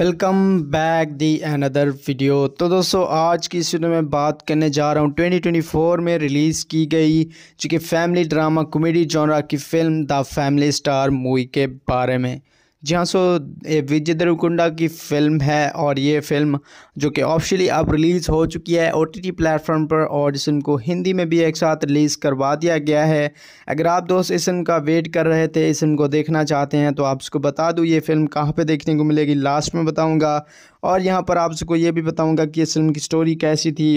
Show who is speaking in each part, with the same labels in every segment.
Speaker 1: welcome back the another video तो दोस्तों आज की इस वीडियो में बात करने जा रहा हूँ 2024 में रिलीज़ की गई जो कि फैमिली ड्रामा कॉमेडी जॉनरा की film the family star movie के बारे में जी हाँ सो ये विजय देवकुंडा की फ़िल्म है और ये फ़िल्म जो कि ऑफिशियली अब रिलीज़ हो चुकी है ओ टी प्लेटफॉर्म पर और इस हिंदी में भी एक साथ रिलीज़ करवा दिया गया है अगर आप दोस्त इस का वेट कर रहे थे इस को देखना चाहते हैं तो आप उसको बता दूँ ये फ़िल्म कहाँ पर देखने को मिलेगी लास्ट में बताऊँगा और यहाँ पर आप सबको ये भी बताऊँगा कि इस फिल्म की स्टोरी कैसी थी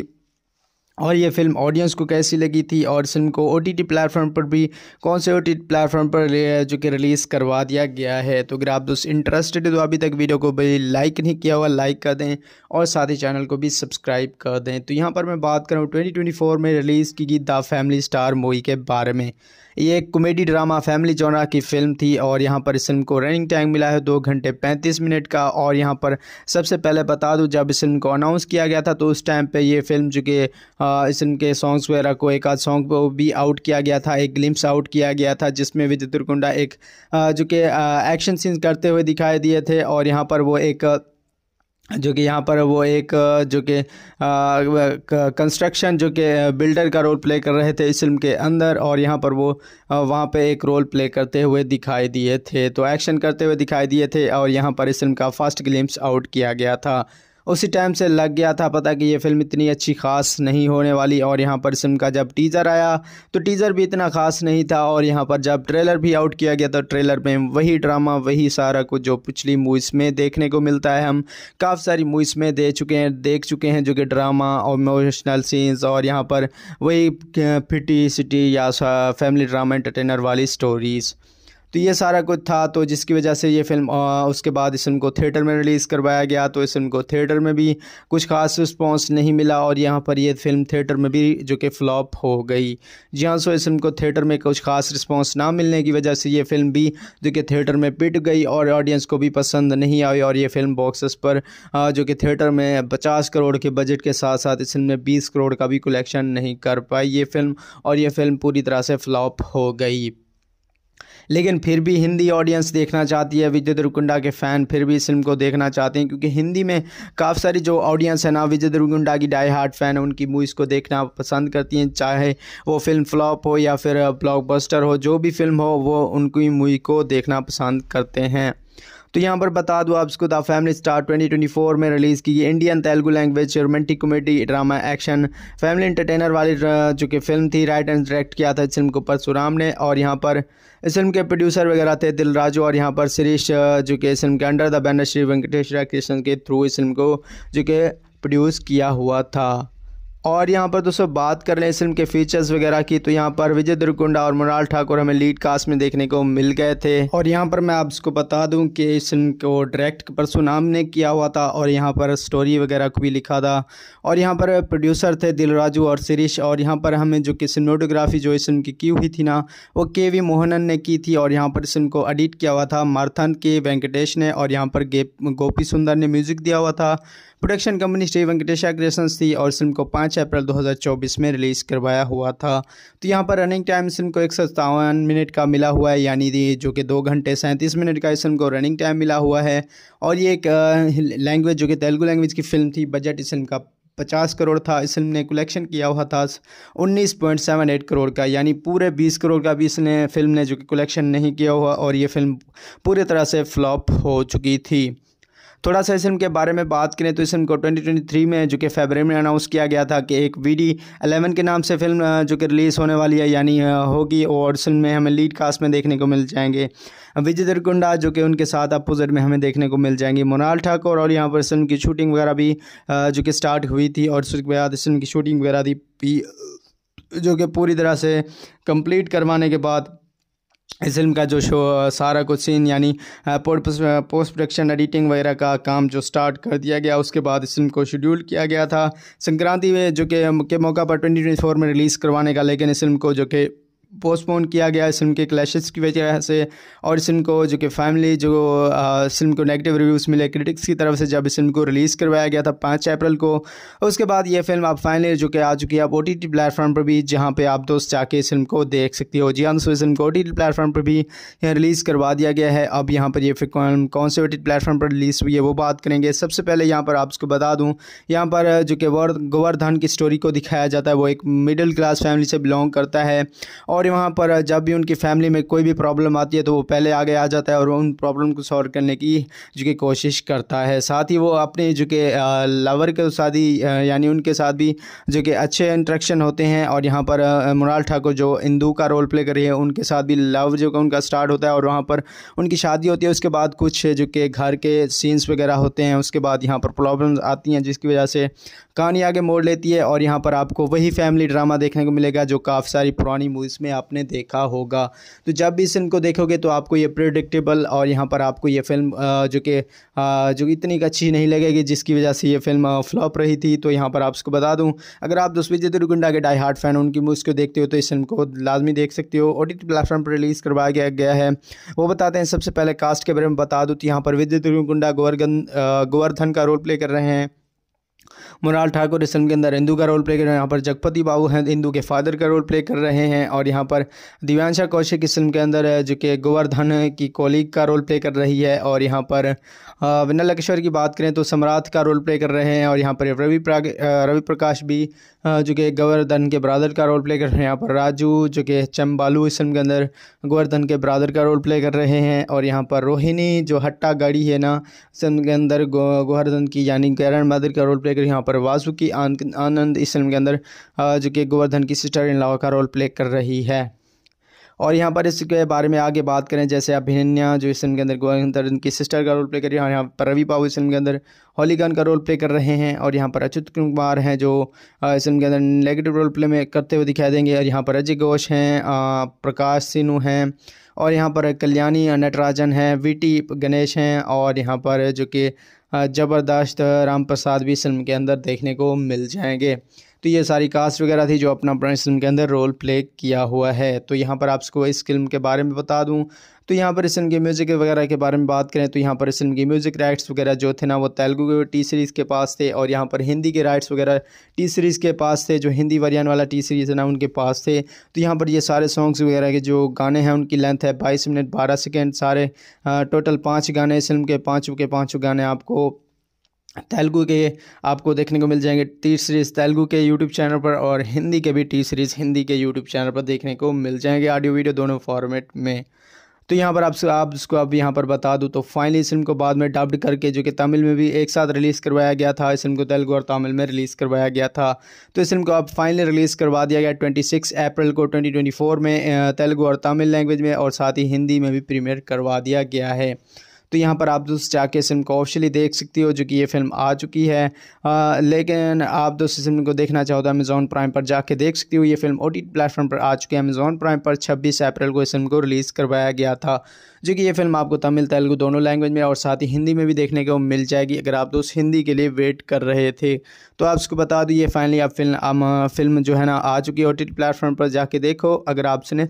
Speaker 1: और ये फिल्म ऑडियंस को कैसी लगी थी और फिल्म को ओ टी प्लेटफॉर्म पर भी कौन से ओ टी प्लेटफॉर्म पर जो कि रिलीज़ करवा दिया गया है तो अगर आप दोस्त इंटरेस्टेड तो अभी तक वीडियो को भी लाइक नहीं किया हुआ लाइक कर दें और साथ ही चैनल को भी सब्सक्राइब कर दें तो यहाँ पर मैं बात करूँ ट्वेंटी में रिलीज़ की गई द फैमिली स्टार मूवी के बारे में ये एक कॉमेडी ड्रामा फैमिली जोनरा की फिल्म थी और यहाँ पर इस फिल्म को रनिंग टाइम मिला है दो घंटे पैंतीस मिनट का और यहाँ पर सबसे पहले बता दूँ जब इस फिल्म को अनाउंस किया गया था तो उस टाइम पर ये फिल्म जो कि इस फिल्म के सॉन्ग्स वगैरह को एक आध सॉन्ग को भी आउट किया गया था एक ग्लिम्स आउट किया गया था जिसमें विजय दुर्कुंडा एक जो कि एक्शन सीन्स करते हुए दिखाई दिए थे और यहाँ पर वो एक जो कि यहाँ पर वो एक जो कि कंस्ट्रक्शन जो कि बिल्डर का रोल प्ले कर रहे थे इस फिल्म के अंदर और यहाँ पर वो वहाँ पे एक रोल प्ले करते हुए दिखाई दिए थे तो एक्शन करते हुए दिखाई दिए थे और यहाँ पर इस फिल्म का फर्स्ट ग्लिम्स आउट किया गया था उसी टाइम से लग गया था पता कि ये फिल्म इतनी अच्छी खास नहीं होने वाली और यहाँ पर सिम का जब टीज़र आया तो टीज़र भी इतना ख़ास नहीं था और यहाँ पर जब ट्रेलर भी आउट किया गया तो ट्रेलर में वही ड्रामा वही सारा कुछ जो पिछली मूवीज़ में देखने को मिलता है हम काफ़ी सारी मूवीज़ में दे चुके हैं देख चुके हैं जो कि ड्रामा और इमोशनल सीन्स और यहाँ पर वही फिटी सिटी या फैमिली ड्रामा एंटरटेनर वाली स्टोरीज़ तो ये सारा कुछ था तो जिसकी वजह से ये फिल्म आ, उसके बाद इस फिल्म को थिएटर में रिलीज़ करवाया गया तो इस फिल्म को थिएटर में भी कुछ खास रिस्पॉन्स नहीं मिला और यहाँ पर ये फिल्म थिएटर में भी जो कि फ्लॉप हो गई जी हाँ सो इस फिल्म को थिएटर में कुछ खास रिस्पॉन्स ना मिलने की वजह से ये फिल्म भी जो कि थिएटर में पिट गई और ऑडियंस को भी पसंद नहीं आई और ये फिल्म बॉक्सेस पर आ, जो कि थिएटर में पचास करोड़ के बजट के साथ साथ इस फिल्म में बीस करोड़ का भी कलेक्शन नहीं कर पाई ये फिल्म और ये फिल्म पूरी तरह से फ्लॉप हो गई लेकिन फिर भी हिंदी ऑडियंस देखना चाहती है विजय देवरकुंडा के फ़ैन फिर भी इस फिल्म को देखना चाहते हैं क्योंकि हिंदी में काफ़ी सारी जो ऑडियंस है ना विजय देवरकुंडा की डाई हार्ट फ़ैन है उनकी मूवीज़ को देखना पसंद करती हैं चाहे वो फिल्म फ्लॉप हो या फिर ब्लॉकबस्टर हो जो भी फिल्म हो वो उनकी मूवी को देखना पसंद करते हैं तो यहाँ पर बता दूँ आप इसको द फैमिली स्टार 2024 में रिलीज़ की गई Indian Telugu language romantic comedy drama action family entertainer वाली जो कि फिल्म थी राइट एंड डायरेक्ट किया था इस फिल्म को परसुराम ने और यहाँ पर इस फिल्म के प्रोड्यूसर वगैरह थे दिलराजू और यहाँ पर श्रीश जो कि इस फिल्म के under the banner Shri Venkateshwara Krishna के थ्रू इस फिल्म को जो कि प्रोड्यूस किया हुआ था और यहाँ पर दोस्तों बात कर लें इस फिल्म के फीचर्स वगैरह की तो यहाँ पर विजय दुर्गुंडा और मुराल ठाकुर हमें लीड कास्ट में देखने को मिल गए थे और यहाँ पर मैं आपको बता दूं कि इस फिल्म को डायरेक्ट परसुनाम ने किया हुआ था और यहाँ पर स्टोरी वगैरह को भी लिखा था और यहाँ पर प्रोड्यूसर थे दिलराजू और शिरीश और यहाँ पर हमें जो कि सिनेमाटोग्राफी जो इस फिल्म की की हुई थी ना वो के वी मोहनन ने की थी और यहाँ पर इस फिल्म को एडिट किया हुआ था मारथन के वेंकटेश ने और यहाँ पर गोपी सुंदर ने म्यूज़िक दिया हुआ था production company Shri Venkatesha creations थी और फिल्म को 5 अप्रैल 2024 में रिलीज़ करवाया हुआ था तो यहाँ पर रनिंग टाइम फिल्म को एक मिनट का मिला हुआ है यानी जो कि दो घंटे सैंतीस मिनट का इस फिल्म को रनिंग टाइम मिला हुआ है और ये एक लैंग्वेज जो कि तेलुगु लैंग्वेज की फिल्म थी बजट इस फिल्म का पचास करोड़ था इस फिल्म ने कलेक्शन किया हुआ था उन्नीस पॉइंट सेवन एट करोड़ का यानी पूरे बीस करोड़ का भी इसने फिल्म ने जो कि कलेक्शन नहीं किया हुआ और ये फिल्म पूरी तरह से फ्लॉप हो चुकी थी थोड़ा सा इस फिल्म के बारे में बात करें तो इस फिल्म को 2023 में जो कि फरवरी में अनाउंस किया गया था कि एक वी डी एलेवन के नाम से फिल्म जो कि रिलीज़ होने वाली है यानी होगी और इस फिल्म में हमें लीड कास्ट में देखने को मिल जाएंगे विजय दरकुंडा जो कि उनके साथ अपोजिट में हमें देखने को मिल जाएंगे मोनाल ठाकुर और यहाँ पर इस फिल्म की शूटिंग वगैरह भी जो कि स्टार्ट हुई थी और उसके बाद इस फिल्म की शूटिंग वगैरह भी जो कि पूरी तरह से कंप्लीट करवाने के बाद इस फिल्म का जो शो सारा कुछ सीन यानी पोस्ट प्रोडक्शन एडिटिंग वगैरह का काम जो स्टार्ट कर दिया गया उसके बाद इस फिल्म को शेड्यूल किया गया था संक्रांति में जो कि के मौका पर 2024 में रिलीज़ करवाने का लेकिन इस फिल्म को जो कि पोस्टपोन किया गया इस फिल्म के क्लैशेस की वजह से और इस फिल्म को जो कि फैमिली जो इस फिल्म को नेगेटिव रिव्यूज़ मिले क्रिटिक्स की तरफ से जब इस फिल्म को रिलीज़ करवाया गया था पाँच अप्रैल को उसके बाद ये फिल्म आप फाइनली जो कि आ चुकी है आप ओ टी टी प्लेटफॉर्म पर भी जहाँ पर आप दोस्त जाके इस फिल्म को देख सकती हो जी हाँ दोस्तों इस फिल्म को ओ टी टी प्लेटफॉर्म पर भी यहाँ रिलीज़ करवा दिया गया है अब यहाँ पर यह फिल्म कौन से ओ टी प्लेटफॉर्म पर रिलीज़ हुई है वो बात करेंगे सबसे पहले यहाँ पर आप उसको बता दूँ यहाँ पर जो कि गोवर्धन की स्टोरी को दिखाया जाता है वो एक मिडिल क्लास फैमिली से बिलोंग करता है और और यहाँ पर जब भी उनकी फैमिली में कोई भी प्रॉब्लम आती है तो वो पहले आगे आ जाता है और उन प्रॉब्लम को सॉल्व करने की जो कि कोशिश करता है साथ ही वो अपने जो कि लवर के साथ ही यानी उनके साथ भी जो कि अच्छे इंट्रैक्शन होते हैं और यहाँ पर मुराल ठाकुर जो इंदू का रोल प्ले कर रही है उनके साथ भी लव जो कि उनका स्टार्ट होता है और वहाँ पर उनकी शादी होती है उसके बाद कुछ जो कि घर के सीन्स वगैरह होते हैं उसके बाद यहाँ पर प्रॉब्लम्स आती हैं जिसकी वजह से कहानी आगे मोड़ लेती है और यहाँ पर आपको वही फैमिली ड्रामा देखने को मिलेगा जो काफ़ी सारी पुरानी मूवीज़ में आपने देखा होगा तो जब भी इस फिल्म को देखोगे तो आपको ये प्रिडिक्टेबल और यहाँ पर आपको ये फिल्म जो कि जो इतनी अच्छी नहीं लगेगी जिसकी वजह से ये फिल्म फ्लॉप रही थी तो यहाँ पर आपको बता दूँ अगर आप विजय दुर्गुंडा के डाई हार्ट फैन उनकी मूवीज़ को देखते हो तो इस फिल्म को लाजमी देख सकते हो ओ टी प्लेटफॉर्म पर रिलीज़ करवाया गया गया है वो बताते हैं सबसे पहले कास्ट के बारे में बता दूँ तो यहाँ पर विजय दुर्गुंडा गोवर्धन गोवर्धन का रोल प्ले कर रहे हैं मुराल ठाकुर इस फिल्म के अंदर इंदू का रोल प्ले कर रहे हैं यहाँ पर जगपति बाबू हैं इंदू के फादर का रोल प्ले कर रहे हैं और यहाँ पर दिव्यांशा कौशिक इस फिल्म के अंदर जो कि गोवर्धन की कोलीग का रोल प्ले कर रही है और यहाँ पर विनल लकेश्वर की बात करें तो सम्राट का रोल प्ले कर रहे हैं और यहाँ पर रवि रवि प्रकाश भी जो कि गोवर्धन के ब्रादर का रोल प्ले कर रहे हैं यहाँ पर राजू जो कि चम्बालू इस फिल्म के अंदर गोवर्धन के ब्रादर का रोल प्ले कर रहे हैं और यहाँ पर रोहिणी जो हट्टा गाड़ी है ना इस फिल्म के अंदर गोवर्धन की यानी करण मदर का रोल प्ले कर यहाँ पर पर वाजू की आनंद इस फिल्म के अंदर जो कि गोवर्धन की सिस्टर इन लॉ का रोल प्ले कर रही है और यहाँ पर इसके बारे में आगे बात करें जैसे अभिनन्या जो इस फिल्म के अंदर गोवर्धन की सिस्टर का रोल प्ले कर रही है और यहाँ पर रवि पाऊ इस फिल्म के अंदर होलीगन का रोल प्ले कर रहे हैं और यहाँ पर अच्युत कुमार हैं जो इस फिल्म के अंदर नेगेटिव रोल प्ले में करते हुए दिखाई देंगे और यहाँ पर अजय घोष हैं प्रकाश सिन्हू हैं और यहाँ पर कल्याणी नटराजन हैं वी टी गणेश हैं और यहाँ पर जो कि ज़बरदस्त राम प्रसाद भी फिल्म के अंदर देखने को मिल जाएंगे तो ये सारी कास्ट वगैरह थी जो अपना अपना फिल्म के अंदर रोल प्ले किया हुआ है तो यहाँ पर आपको इस फिल्म के बारे में बता दूँ तो यहाँ पर इस फिल्म के म्यूज़िक वगैरह के बारे में बात करें तो यहाँ पर इस फिल्म के म्यूज़िक राइट्स वगैरह जो थे ना वो तेलुगु के टी सीरीज़ के पास थे और यहाँ पर हिंदी के राइट्स वगैरह टी सीरीज़ के पास थे जो हिंदी वरियन वाला टी सीरीज़ है ना उनके पास थे तो यहाँ पर ये सारे सॉन्ग्स वगैरह के जो गाने हैं उनकी लेंथ है बाईस मिनट बारह सेकेंड सारे टोटल पाँच गाने इस फिल्म के पाँचों के पाँचों गाने आपको तेलुगु के आपको देखने को मिल जाएंगे टी सीरीज़ तेलुगु के यूट्यूब चैनल पर और हिंदी के भी टी सीरीज़ हिंदी के यूट्यूब चैनल पर देखने को मिल जाएंगे ऑडियो वीडियो दोनों फॉर्मेट में तो यहाँ पर आप इसको अब यहाँ पर बता दूँ तो फाइनली इस फिल्म को बाद में डब्ड करके जो कि तमिल में भी एक साथ रिलीज़ करवाया गया था इस फिल्म को तेलुगु और तमिल में रिलीज़ करवाया गया था तो इस फिल्म को अब फाइनली रिलीज़ करवा दिया गया ट्वेंटी सिक्स अप्रैल को ट्वेंटी ट्वेंटी फोर में तेलुगु और तमिल लैंग्वेज में और साथ ही हिंदी में भी प्रीमियर करवा दिया गया है तो यहाँ पर आप दोस्त जाके इस फिल्म को ऑफिशियली देख सकती हो जो कि ये फिल्म आ चुकी है आ, लेकिन आप दोस्त इस फिल्म को देखना चाहो तो अमेज़ॉन प्राइम पर जाके देख सकती हो ये फिल्म ओ प्लेटफॉर्म पर आ चुकी है अमेज़ॉन प्राइम पर छब्बीस अप्रैल को इस फिल्म को रिलीज़ करवाया गया था जो कि ये फिल्म आपको तमिल तेलुगू दोनों लैंग्वेज में और साथ ही हिंदी में भी देखने को मिल जाएगी अगर आप दोस्त हिंदी के लिए वेट कर रहे थे तो आप उसको बता दीजिए फाइनली आप फिल्म फिल्म जो है ना आ चुकी है ओ प्लेटफॉर्म पर जाके देखो अगर आपने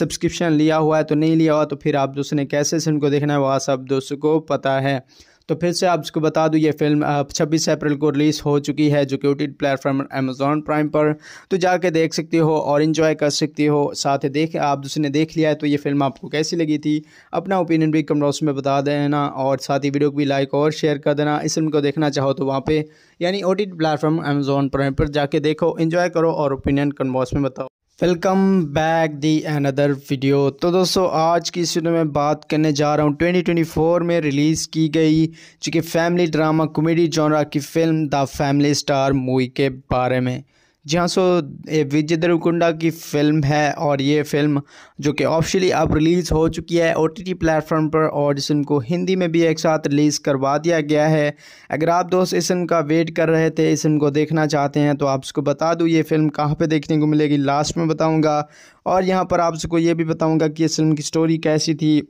Speaker 1: सब्सक्रिप्शन लिया हुआ है तो नहीं लिया हुआ तो फिर आप दोस्तों ने कैसे फिल्म को देखना है वह सब दोस्तों को पता है तो फिर से आप इसको बता दूँ ये फिल्म छब्बीस अप्रैल को रिलीज़ हो चुकी है जो कि ओ प्लेटफॉर्म अमेजोन प्राइम पर तो जाके देख सकते हो और इन्जॉय कर सकते हो साथ ही देख आप दूसरे ने देख लिया है तो ये फिल्म आपको कैसी लगी थी अपना ओपिनियन भी बॉक्स में बता देना और साथ ही वीडियो को भी लाइक और शेयर कर देना इस फिल्म को देखना चाहो तो वहाँ पर यानी ओ प्लेटफॉर्म अमेज़ॉन प्राइम पर जाके देखो इन्जॉय करो और ओपिनियन बॉक्स में बताओ welcome back the another video तो दोस्तों आज की इस वीडियो में बात करने जा रहा हूँ 2024 में रिलीज़ की गई जो कि फैमिली ड्रामा कॉमेडी जॉनरा की film the family star movie के बारे में जी हाँ सो विजय देवकुंडा की फिल्म है और ये फिल्म जो कि ऑफिशियली अब रिलीज़ हो चुकी है ओ टी प्लेटफॉर्म पर और जिस को हिंदी में भी एक साथ रिलीज़ करवा दिया गया है अगर आप दोस्त इस का वेट कर रहे थे इस को देखना चाहते हैं तो आप उसको बता दूँ ये फिल्म कहाँ पे देखने को मिलेगी लास्ट में बताऊँगा और यहाँ पर आप सबको ये भी बताऊँगा कि इस फिल्म की स्टोरी कैसी थी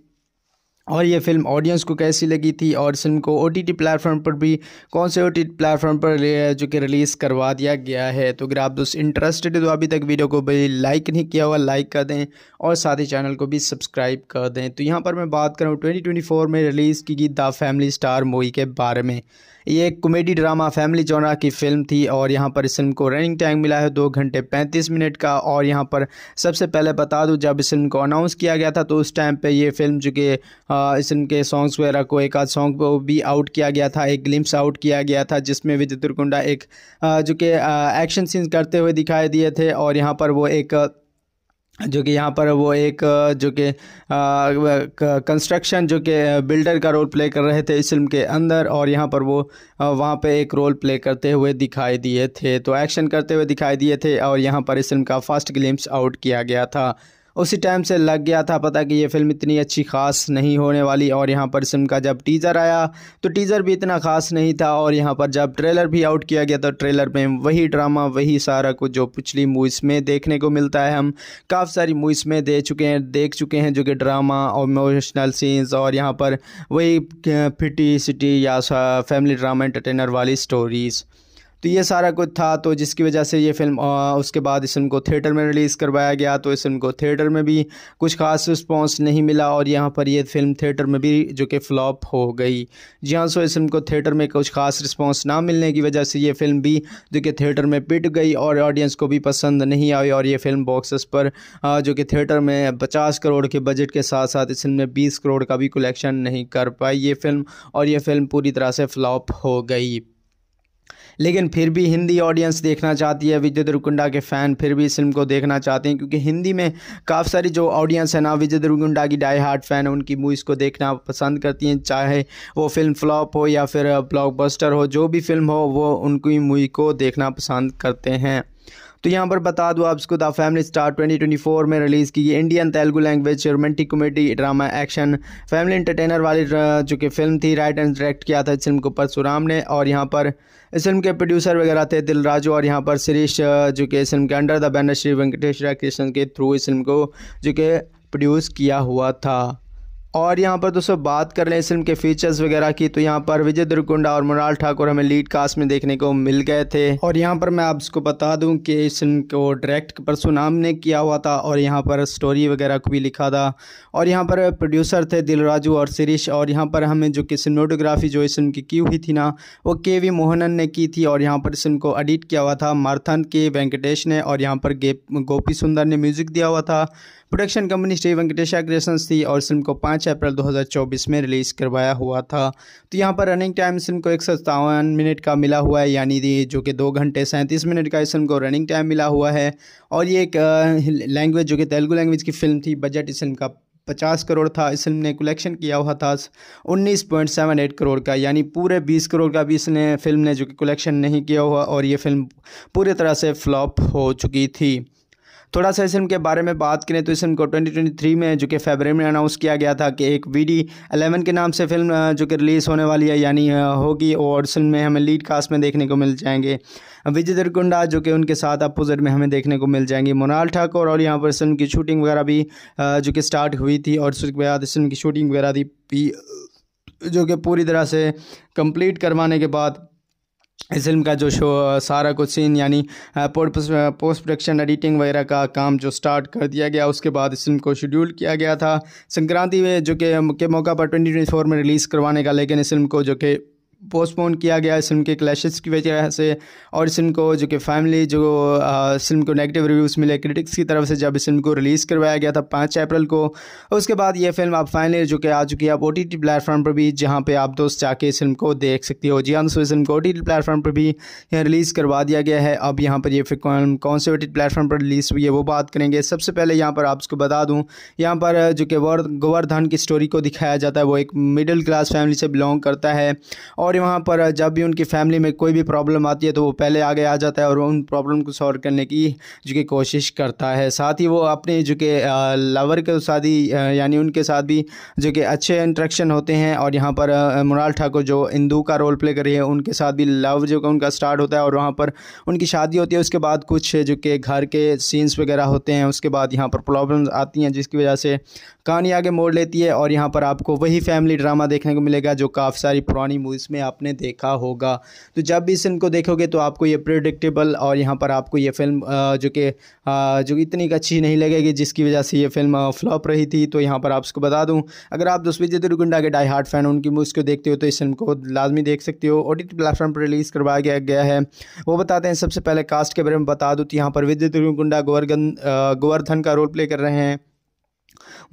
Speaker 1: और ये फिल्म ऑडियंस को कैसी लगी थी और इस फिल्म को ओ टी टी प्लेटफॉर्म पर भी कौन से ओ टी प्लेटफॉर्म पर जो कि रिलीज़ करवा दिया गया है तो अगर आप दोस्त इंटरेस्टेड है तो अभी तक वीडियो को भी लाइक नहीं किया हुआ लाइक कर दें और साथ ही चैनल को भी सब्सक्राइब कर दें तो यहाँ पर मैं बात करूँ ट्वेंटी ट्वेंटी ट्वेंटी में रिलीज़ की गई द फैमिली स्टार मूवी के बारे में ये एक कॉमेडी ड्रामा फैमिली जोनरा की फिल्म थी और यहाँ पर इस फिल्म को रनिंग टाइम मिला है दो घंटे पैंतीस मिनट का और यहाँ पर सबसे पहले बता दूँ जब इस फिल्म को अनाउंस किया गया था तो उस टाइम पर ये फिल्म जो कि इस फिल्म के सॉन्ग्स वगैरह को एक आध सॉन्ग को भी आउट किया गया था एक ग्लिम्स आउट किया गया था जिसमें विजय तुरकुंडा एक जो कि एक्शन सीन्स करते हुए दिखाई दिए थे और यहाँ पर वो एक जो कि यहाँ पर वो एक जो कि कंस्ट्रक्शन जो कि बिल्डर का रोल प्ले कर रहे थे इस फिल्म के अंदर और यहाँ पर वो वहाँ पे एक रोल प्ले करते हुए दिखाई दिए थे तो एक्शन करते हुए दिखाई दिए थे और यहाँ पर इस फिल्म का फर्स्ट ग्लिम्स आउट किया गया था उसी टाइम से लग गया था पता कि ये फिल्म इतनी अच्छी खास नहीं होने वाली और यहाँ पर सिम का जब टीज़र आया तो टीज़र भी इतना ख़ास नहीं था और यहाँ पर जब ट्रेलर भी आउट किया गया तो ट्रेलर में वही ड्रामा वही सारा कुछ जो पिछली मूवीज़ में देखने को मिलता है हम काफ़ी सारी मूवीज़ में दे चुके हैं देख चुके हैं जो कि ड्रामा और इमोशनल सीन्स और यहाँ पर वही फिटी सिटी या फैमिली ड्रामा एंटरटेनर वाली स्टोरीज़ तो ये सारा कुछ था तो जिसकी वजह से ये फिल्म आ, उसके बाद इस फिल्म को थिएटर में रिलीज़ करवाया गया तो इस फिल्म को थिएटर में भी कुछ खास रिस्पॉन्स नहीं मिला और यहाँ पर ये फिल्म थिएटर में भी जो कि फ्लॉप हो गई जी हाँ सो इस फिल्म को थिएटर में कुछ खास रिस्पॉन्स ना मिलने की वजह से ये फिल्म भी जो कि थिएटर में पिट गई और ऑडियंस को भी पसंद नहीं आई और ये फिल्म बॉक्सेस पर आ, जो कि थिएटर में पचास करोड़ के बजट के साथ साथ इस फिल्म ने बीस करोड़ का भी कलेक्शन नहीं कर पाई ये फिल्म और ये फिल्म पूरी तरह से फ्लॉप हो गई लेकिन फिर भी हिंदी ऑडियंस देखना चाहती है विजय देवरकुंडा के फ़ैन फिर भी इस फिल्म को देखना चाहते हैं क्योंकि हिंदी में काफ़ी सारी जो ऑडियंस है ना विजय देवरकुंडा की डाई हार्ट फ़ैन उनकी मूवीज़ को देखना पसंद करती हैं चाहे वो फिल्म फ्लॉप हो या फिर ब्लॉकबस्टर हो जो भी फिल्म हो वो उनकी मूवी को देखना पसंद करते हैं तो यहाँ पर बता दूँ आपको द फैमिली स्टार 2024 में रिलीज़ की गई Indian Telugu language romantic comedy drama action family entertainer वाली जो कि फिल्म थी राइट एंड डायरेक्ट किया था इस फिल्म को परसुराम ने और यहाँ पर इस फिल्म के प्रोड्यूसर वगैरह थे दिलराजू और यहाँ पर शिरीश जो कि इस फिल्म के under the banner Shri Venkateshwara Krishna के थ्रू इस फिल्म को जो कि प्रोड्यूस किया हुआ था और यहाँ पर दोस्तों बात कर लें इस फिल्म के फीचर्स वगैरह की तो यहाँ पर विजय दुर्गुंडा और मुराल ठाकुर हमें लीड कास्ट में देखने को मिल गए थे और यहाँ पर मैं आपको बता दूं कि इस फिल्म को डायरेक्ट परसुनाम ने किया हुआ था और यहाँ पर स्टोरी वगैरह को भी लिखा था और यहाँ पर प्रोड्यूसर थे दिलराजू और शिरीश और यहाँ पर हमें जो कि सिनेटोग्राफी जो इस फिल्म की की हुई थी ना वो के वी मोहनन ने की थी और यहाँ पर इस फिल्म को एडिट किया हुआ था मारथन के वेंकटेश ने और यहाँ पर गोपी सुंदर ने म्यूज़िक दिया हुआ था production company Shri Venkatesha creations थी और फिल्म को पाँच अप्रैल 2024 में रिलीज़ करवाया हुआ था तो यहाँ पर रनिंग टाइम फिल्म को एक मिनट का मिला हुआ है यानी जो कि दो घंटे सैंतीस मिनट का इस फिल्म को रनिंग टाइम मिला हुआ है और ये एक लैंग्वेज जो कि तेलुगु लैंग्वेज की फिल्म थी बजट इस फिल्म का पचास करोड़ था इस फिल्म ने कलेक्शन किया हुआ था उन्नीस पॉइंट सेवन एट करोड़ का यानी पूरे बीस करोड़ का भी इसने फिल्म ने जो कि कलेक्शन नहीं किया हुआ और ये फिल्म पूरी तरह से फ्लॉप हो चुकी थी थोड़ा सा फिल्म के बारे में बात करें तो इसम को 2023 में जो कि फेबर में अनाउंस किया गया था कि एक वी डी एलेवन के नाम से फिल्म जो कि रिलीज़ होने वाली है यानी होगी और फिल्म में हमें लीड कास्ट में देखने को मिल जाएंगे विजय दरकुंडा जो कि उनके साथ अपोजिट में हमें देखने को मिल जाएंगे मोनाल ठाकुर और यहाँ पर फिल्म की शूटिंग वगैरह भी जो कि स्टार्ट हुई थी और उसके बाद फिल्म की शूटिंग वगैरह थी जो कि पूरी तरह से कंप्लीट करवाने के बाद इस फिल्म का जो शो सारा कुछ सीन यानी पोस्ट प्रोडक्शन एडिटिंग वगैरह का काम जो स्टार्ट कर दिया गया उसके बाद इस फिल्म को शेड्यूल किया गया था संक्रांति में जो कि के, के मौका पर 2024 में रिलीज़ करवाने का लेकिन इस फिल्म को जो कि पोस्टपोन किया गया इस फिल्म के क्लैशेस की वजह से और इस फिल्म को जो कि फैमिली जो इस फिल्म को नेगेटिव रिव्यूज़ मिले क्रिटिक्स की तरफ से जब इस फिल्म को रिलीज़ करवाया गया था पाँच अप्रैल को उसके बाद ये फिल्म आप फाइनली जो कि आ चुकी है आप ओ टी टी प्लेटफॉर्म पर भी जहाँ पर आप दोस्त जाके इस फिल्म को देख सकते हो जी हाँ दोस्तों इस फिल्म को ओ टी टी प्लेटफॉर्म पर भी यहाँ रिलीज़ करवा दिया गया है अब यहाँ पर ये फिल्म कौन से ओ टी प्लेटफॉर्म पर रिलीज़ हुई है वो बात करेंगे सबसे पहले यहाँ पर आप उसको बता दूँ यहाँ पर जो कि गोवर्धन की स्टोरी को दिखाया जाता है वो एक मिडिल क्लास फैमिली से बिलोंग करता है और और वहाँ पर जब भी उनकी फैमिली में कोई भी प्रॉब्लम आती है तो वो पहले आगे आ जाता है और उन प्रॉब्लम को सॉल्व करने की जो कि कोशिश करता है साथ ही वो अपने जो कि लवर के साथ ही यानी उनके साथ भी जो कि अच्छे इंट्रैक्शन होते हैं और यहाँ पर मुराल ठाकुर जो इंदू का रोल प्ले कर रही है उनके साथ भी लव जो कि उनका स्टार्ट होता है और वहाँ पर उनकी शादी होती है उसके बाद कुछ जो कि घर के सीन्स वगैरह होते हैं उसके बाद यहाँ पर प्रॉब्लम्स आती हैं जिसकी वजह से कहानी आगे मोड़ लेती है और यहाँ पर आपको वही फैमिली ड्रामा देखने को मिलेगा जो काफ़ी सारी पुरानी मूवीज़ में आपने देखा होगा तो जब भी इस फिल्म को देखोगे तो आपको ये प्रिडिक्टेबल और यहाँ पर आपको ये फिल्म जो कि जो इतनी अच्छी नहीं लगेगी जिसकी वजह से ये फिल्म फ्लॉप रही थी तो यहाँ पर आप उसको बता दूँ अगर आप विजय दुर्गुंडा के डाई हार्ट फैन उनकी मूवीज़ को देखते हो तो इस फिल्म को लाजमी देख सकते हो ओ प्लेटफॉर्म पर रिलीज़ करवाया गया गया है वो बताते हैं सबसे पहले कास्ट के बारे में बता दूँ तो यहाँ पर विजय दुर्गुंडा गोवर्धन गोवर्धन का रोल प्ले कर रहे हैं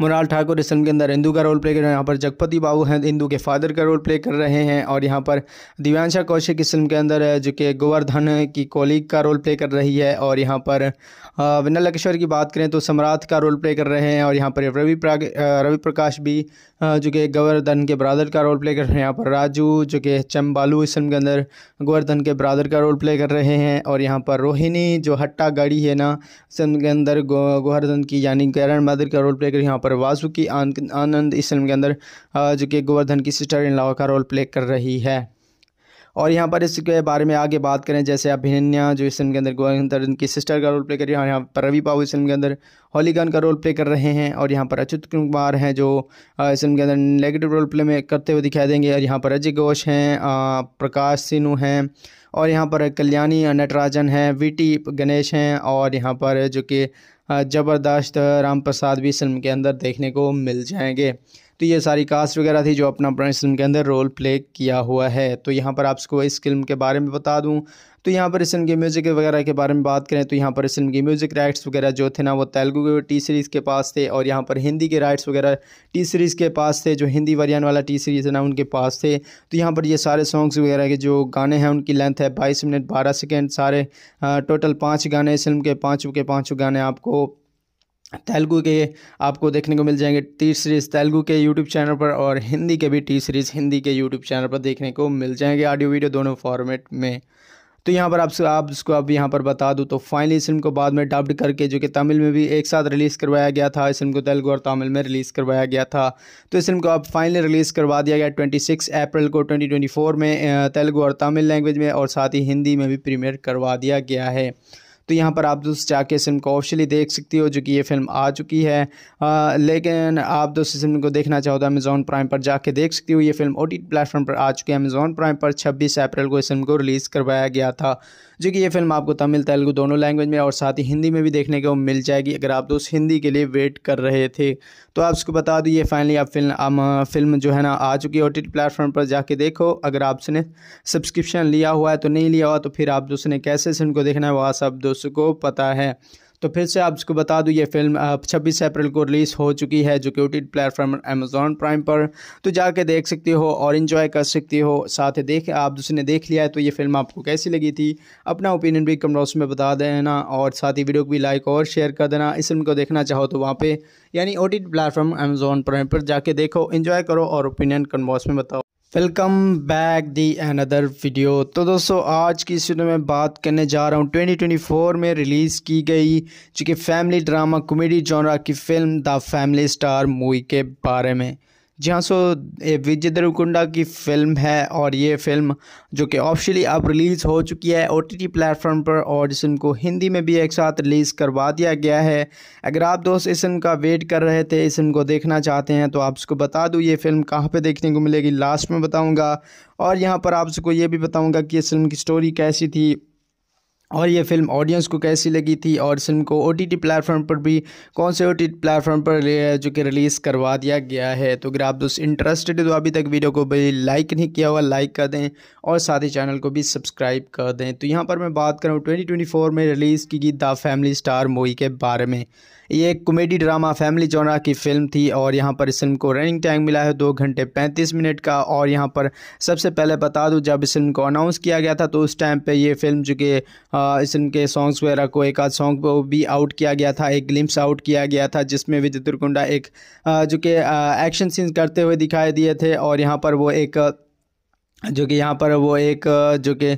Speaker 1: मुराल ठाकुर इस फिल्म के अंदर इंदू का रोल प्ले कर रहे हैं यहाँ पर जगपति बाबू हैं इंदू के फादर का रोल प्ले कर रहे हैं और यहाँ पर दिव्यांशा कौशिक इस फिल्म के अंदर जो कि गोवर्धन की कोलीग का रोल प्ले कर रही है और यहाँ पर विनल किशोर की बात करें तो सम्राट का रोल प्ले कर रहे हैं और यहाँ पर रवि रवि प्रकाश भी जो कि गोवर्धन के ब्रादर का रोल प्ले कर रहे हैं यहाँ पर राजू जो कि चम्बालू इस फिल्म के अंदर गोवर्धन के ब्रादर का रोल प्ले कर रहे हैं और यहाँ पर रोहिणी जो हट्टा गाड़ी है ना इस फिल्म के अंदर गोवर्धन की यानी कैरन मदर का रोल प्ले कर यहाँ पर वासुकी की आनंद इस फिल्म के अंदर जो कि गोवर्धन की सिस्टर इन लॉ का रोल प्ले कर रही है और यहाँ पर इसके बारे में आगे बात करें जैसे अभिनन्या जो इस फिल्म के अंदर गोविंदर इनकी सिस्टर का रोल प्ले कर रही है और यहाँ पर रवि बाबू इस फिल्म के अंदर होलीगन का रोल प्ले कर रहे हैं और यहाँ पर अच्युत कुमार हैं जो इस फिल्म के अंदर नेगेटिव रोल प्ले में करते हुए दिखाई देंगे और यहाँ पर अजय घोष हैं प्रकाश सिन्हू हैं और यहाँ पर कल्याणी नटराजन हैं वी गणेश हैं और यहाँ पर जो कि ज़बरदस्त राम प्रसाद भी इस फिल्म के अंदर देखने को मिल जाएंगे तो ये सारी कास्ट वगैरह थी जो अपना अपना इस फिल्म के अंदर रोल प्ले किया हुआ है तो यहाँ पर आपको इस फिल्म के बारे में बता दूँ तो यहाँ पर इस फिल्म के म्यूज़िक वगैरह के बारे में बात करें तो यहाँ पर इस फिल्म के म्यूज़िक राइट्स वगैरह जो थे ना वो तेलुगु टी सीरीज़ के पास थे और यहाँ पर हिंदी के राइट्स वगैरह टी सीरीज़ के पास थे जो हिंदी वर्जन वाला टी सीरीज़ है ना उनके पास थे तो यहाँ पर ये सारे सॉन्ग्स वगैरह के जो गाने हैं उनकी लेंथ है बाईस मिनट बारह सेकेंड सारे टोटल पाँच गाने इस फिल्म के पाँचों के पाँचों गाने आपको तेलुगू के आपको देखने को मिल जाएंगे टी सीरीज़ तेलुगु के यूट्यूब चैनल पर और हिंदी के भी टी सीरीज़ हिंदी के यूट्यूब चैनल पर देखने को मिल जाएंगे ऑडियो वीडियो दोनों फॉर्मेट में तो यहाँ पर आपसे आप इसको आप यहाँ पर बता दूँ तो फाइनली इस फिल्म को बाद में डब्ड करके जो कि तमिल में भी एक साथ रिलीज़ करवाया गया था इस फिल्म को तेलुगू और तमिल में रिलीज़ करवाया गया था तो इस फिल्म को अब फाइनली रिलीज़ करवा दिया गया 26 अप्रैल को 2024 में तेलुगू और तमिल लैंग्वेज में और साथ ही हिंदी में भी प्रीमियर करवा दिया गया है तो यहाँ पर आप दोस्त जाके इस फिल्म को ऑफिशियली देख सकती हो जो कि ये फिल्म आ चुकी है आ, लेकिन आप दोस्त इस फिल्म को देखना चाहो तो अमेज़ॉन प्राइम पर जाके देख सकती हो ये फिल्म ओ प्लेटफॉर्म पर आ चुकी है अमेज़ॉन प्राइम पर छब्बीस अप्रैल को इस फिल्म को रिलीज़ करवाया गया था जो कि ये फिल्म आपको तमिल तेलुगु दोनों लैंग्वेज में और साथ ही हिंदी में भी देखने को मिल जाएगी अगर आप दोस्त हिंदी के लिए वेट कर रहे थे तो आप उसको बता दो ये फाइनली आप फिल्म आम, फिल्म जो है ना आ चुकी है ओ प्लेटफॉर्म पर जाके देखो अगर आपने सब्सक्रिप्शन लिया हुआ है तो नहीं लिया हुआ तो फिर आप दोस्तों ने कैसे को देखना है वह सब दोस्तों को पता है तो फिर से आप इसको बता दूँ ये फिल्म 26 अप्रैल को रिलीज़ हो चुकी है जो कि प्लेटफॉर्म अमेजोन प्राइम पर तो जाके देख सकती हो और इन्जॉय कर सकती हो साथ ही देख आप ने देख लिया है तो ये फिल्म आपको कैसी लगी थी अपना ओपिनियन भी बॉक्स में बता देना और साथ ही वीडियो को भी लाइक और शेयर कर देना इस फिल्म को देखना चाहो तो वहाँ पर यानी ओ प्लेटफॉर्म अमेजोन प्राइम पर जाके देखो इन्जॉय करो और ओपिनियन बॉक्स में बताओ welcome back the another video तो दोस्तों आज की इस वीडियो में बात करने जा रहा हूँ 2024 में रिलीज़ की गई जो कि फैमिली ड्रामा कॉमेडी जॉनरा की film the family star movie के बारे में जी हाँ सो विजय देवकुंडा की फिल्म है और ये फिल्म जो कि ऑफिशियली अब रिलीज़ हो चुकी है ओ टी प्लेटफॉर्म पर और इस फिल्म को हिंदी में भी एक साथ रिलीज़ करवा दिया गया है अगर आप दोस्त इस फिल्म का वेट कर रहे थे इस फिल्म को देखना चाहते हैं तो आप उसको बता दूँ ये फिल्म कहाँ पर देखने को मिलेगी लास्ट में बताऊँगा और यहाँ पर आपको ये भी बताऊँगा कि इस फिल्म की स्टोरी कैसी थी और ये फिल्म ऑडियंस को कैसी लगी थी और फिल्म को ओ टी प्लेटफॉर्म पर भी कौन से ओ टी प्लेटफॉर्म पर जो कि रिलीज़ करवा दिया गया है तो अगर आप दोस्त इंटरेस्टेड है तो अभी तक वीडियो को भी लाइक नहीं किया हुआ लाइक कर दें और साथ ही चैनल को भी सब्सक्राइब कर दें तो यहाँ पर मैं बात कर रहा हूँ ट्वेंटी में रिलीज़ की गई द फैमिली स्टार मूवी के बारे में ये एक कॉमेडी ड्रामा फैमिली जोनरा की फिल्म थी और यहाँ पर इस फिल्म को रनिंग टाइम मिला है दो घंटे पैंतीस मिनट का और यहाँ पर सबसे पहले बता दूँ जब इस फिल्म को अनाउंस किया गया था तो उस टाइम पे ये फिल्म चूँकि इस फिल्म के सॉन्ग्स वगैरह को एक आध सॉन्ग को भी आउट किया गया था एक ग्लिम्स आउट किया गया था जिसमें विजय दुर्कुंडा एक जो कि एक्शन सीन्स करते हुए दिखाई दिए थे और यहाँ पर वो एक जो कि यहाँ पर वो एक जो कि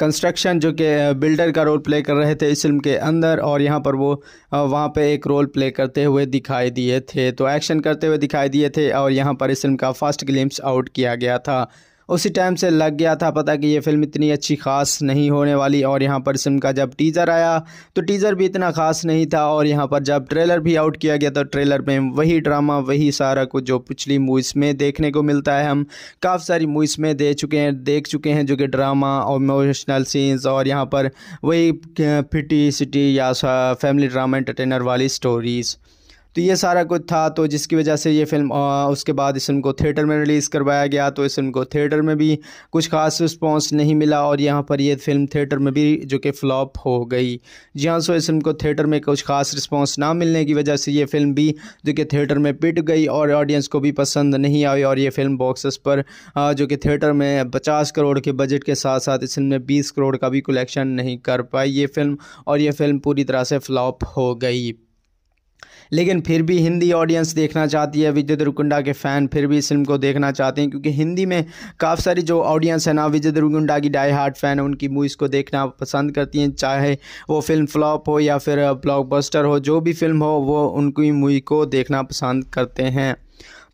Speaker 1: कंस्ट्रक्शन जो कि बिल्डर का रोल प्ले कर रहे थे इस फिल्म के अंदर और यहाँ पर वो वहाँ पे एक रोल प्ले करते हुए दिखाई दिए थे तो एक्शन करते हुए दिखाई दिए थे और यहाँ पर इस फिल्म का फर्स्ट ग्लिम्स आउट किया गया था उसी टाइम से लग गया था पता कि ये फिल्म इतनी अच्छी खास नहीं होने वाली और यहाँ पर सिम का जब टीज़र आया तो टीज़र भी इतना ख़ास नहीं था और यहाँ पर जब ट्रेलर भी आउट किया गया तो ट्रेलर में वही ड्रामा वही सारा कुछ जो पिछली मूवीज़ में देखने को मिलता है हम काफ़ी सारी मूवीज़ में दे चुके हैं देख चुके हैं जो कि ड्रामा और इमोशनल सीन्स और यहाँ पर वही फिटी सिटी या फैमिली ड्रामा एंटरटेनर वाली स्टोरीज़ तो ये सारा कुछ था तो जिसकी वजह से ये फिल्म आ, उसके बाद इस फिल्म को थिएटर में रिलीज़ करवाया गया तो इस फिल्म को थिएटर में भी कुछ खास रिस्पॉन्स नहीं मिला और यहाँ पर यह फिल्म थिएटर में भी जो कि फ्लॉप हो गई जी हाँ सो इस फिल्म को थिएटर में कुछ खास रिस्पॉन्स ना मिलने की वजह से ये फिल्म भी जो कि थिएटर में पिट गई और ऑडियंस को भी पसंद नहीं आई और ये फिल्म बॉक्सेस पर आ, जो कि थिएटर में पचास करोड़ के बजट के साथ साथ इस फिल्म में बीस करोड़ का भी कलेक्शन नहीं कर पाई ये फिल्म और ये फिल्म पूरी तरह से फ्लॉप हो गई लेकिन फिर भी हिंदी ऑडियंस देखना चाहती है विजय देवरकुंडा के फ़ैन फिर भी इस फिल्म को देखना चाहते हैं क्योंकि हिंदी में काफ़ी सारी जो ऑडियंस है ना विजय देवरकुंडा की डाई हार्ट फ़ैन है उनकी मूवीज़ को देखना पसंद करती हैं चाहे वो फिल्म फ्लॉप हो या फिर ब्लॉकबस्टर हो जो भी फिल्म हो वो उनकी मूवी को देखना पसंद करते हैं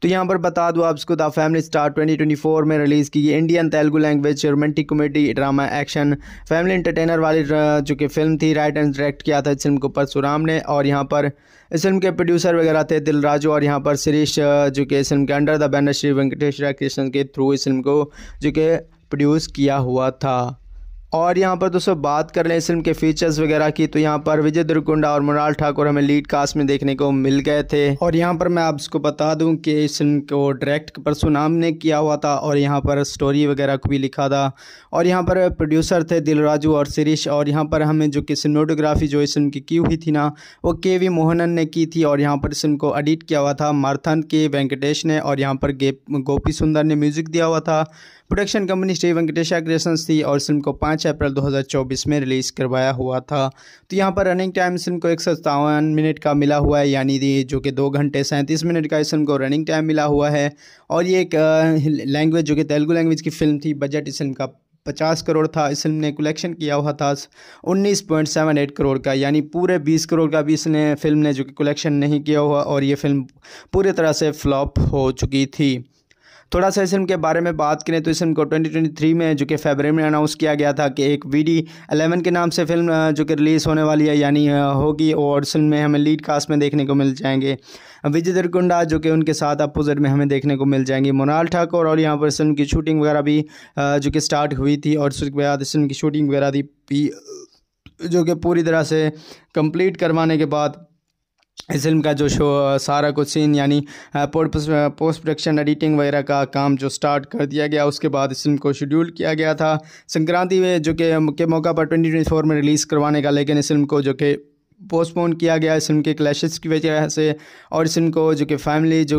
Speaker 1: तो यहाँ पर बता दूँ इसको द फैमिली स्टार 2024 में रिलीज़ की गई Indian Telugu language romantic comedy drama action family entertainer वाली जो कि फिल्म थी राइट एंड डायरेक्ट किया था इस फिल्म को परशुराम ने और यहाँ पर इस फिल्म के प्रोड्यूसर वगैरह थे दिल राजू और यहाँ पर शिरीश जो कि इस फिल्म के under the banner Shri Venkateshwara Krishna के थ्रू इस फिल्म को जो कि प्रोड्यूस किया हुआ था और यहाँ पर दोस्तों बात कर लें इस फिल्म के फीचर्स वगैरह की तो यहाँ पर विजय दुर्कुंडा और मुराल ठाकुर हमें लीड कास्ट में देखने को मिल गए थे और यहाँ पर मैं आपको बता दूं कि इस फिल्म को डायरेक्ट परसुनाम ने किया हुआ था और यहाँ पर स्टोरी वगैरह को भी लिखा था और यहाँ पर प्रोड्यूसर थे दिलराजू और सिरिश और यहाँ पर हमें जो कि सिनेटोग्राफी जो इस फिल्म की की हुई थी ना वो के वी मोहनन ने की थी और यहाँ पर इस फिल्म को एडिट किया हुआ था मारथन के वेंकटेश ने और यहाँ पर गोपी सुंदर ने म्यूज़िक दिया हुआ था production company Shri Venkatesha creations थी और इस फिल्म को पाँच अप्रैल 2024 में रिलीज़ करवाया हुआ था तो यहाँ पर रनिंग टाइम फिल्म को एक मिनट का मिला हुआ है यानी जो कि दो घंटे सैंतीस मिनट का इस फिल्म को रनिंग टाइम मिला हुआ है और ये एक लैंग्वेज जो कि तेलुगु लैंग्वेज की फिल्म थी बजट इस फिल्म का पचास करोड़ था इस फिल्म ने कलेक्शन किया हुआ था उन्नीस पॉइंट सेवन एट करोड़ का यानी पूरे बीस करोड़ का भी इसने फिल्म ने जो कि कलेक्शन नहीं किया हुआ और ये फिल्म पूरी तरह से फ्लॉप हो चुकी थी थोड़ा सा इस फिल्म के बारे में बात करें तो इस फिल्म को 2023 में जो कि फेबररी में अनाउंस किया गया था कि एक वी डी एलेवन के नाम से फिल्म जो कि रिलीज़ होने वाली है यानी होगी और फिल्म में हमें लीड कास्ट में देखने को मिल जाएंगे विजय दरकुंडा जो कि उनके साथ अपोजिट में हमें देखने को मिल जाएंगे मोनाल ठाकुर और यहाँ पर फिल्म की शूटिंग वगैरह भी जो कि स्टार्ट हुई थी और उसके बाद इस फिल्म की शूटिंग वगैरह भी जो कि पूरी तरह से कंप्लीट करवाने के बाद इस फिल्म का जो शो सारा कुछ सीन यानी पोस्ट प्रोडक्शन एडिटिंग वगैरह का काम जो स्टार्ट कर दिया गया उसके बाद इस फिल्म को शेड्यूल किया गया था संक्रांति में जो कि के, के मौका पर 2024 में रिलीज़ करवाने का लेकिन इस फिल्म को जो कि पोस्टपोन किया गया इस फिल्म के क्लैशेस की वजह से और इस फिल्म को जो कि फैमिली जो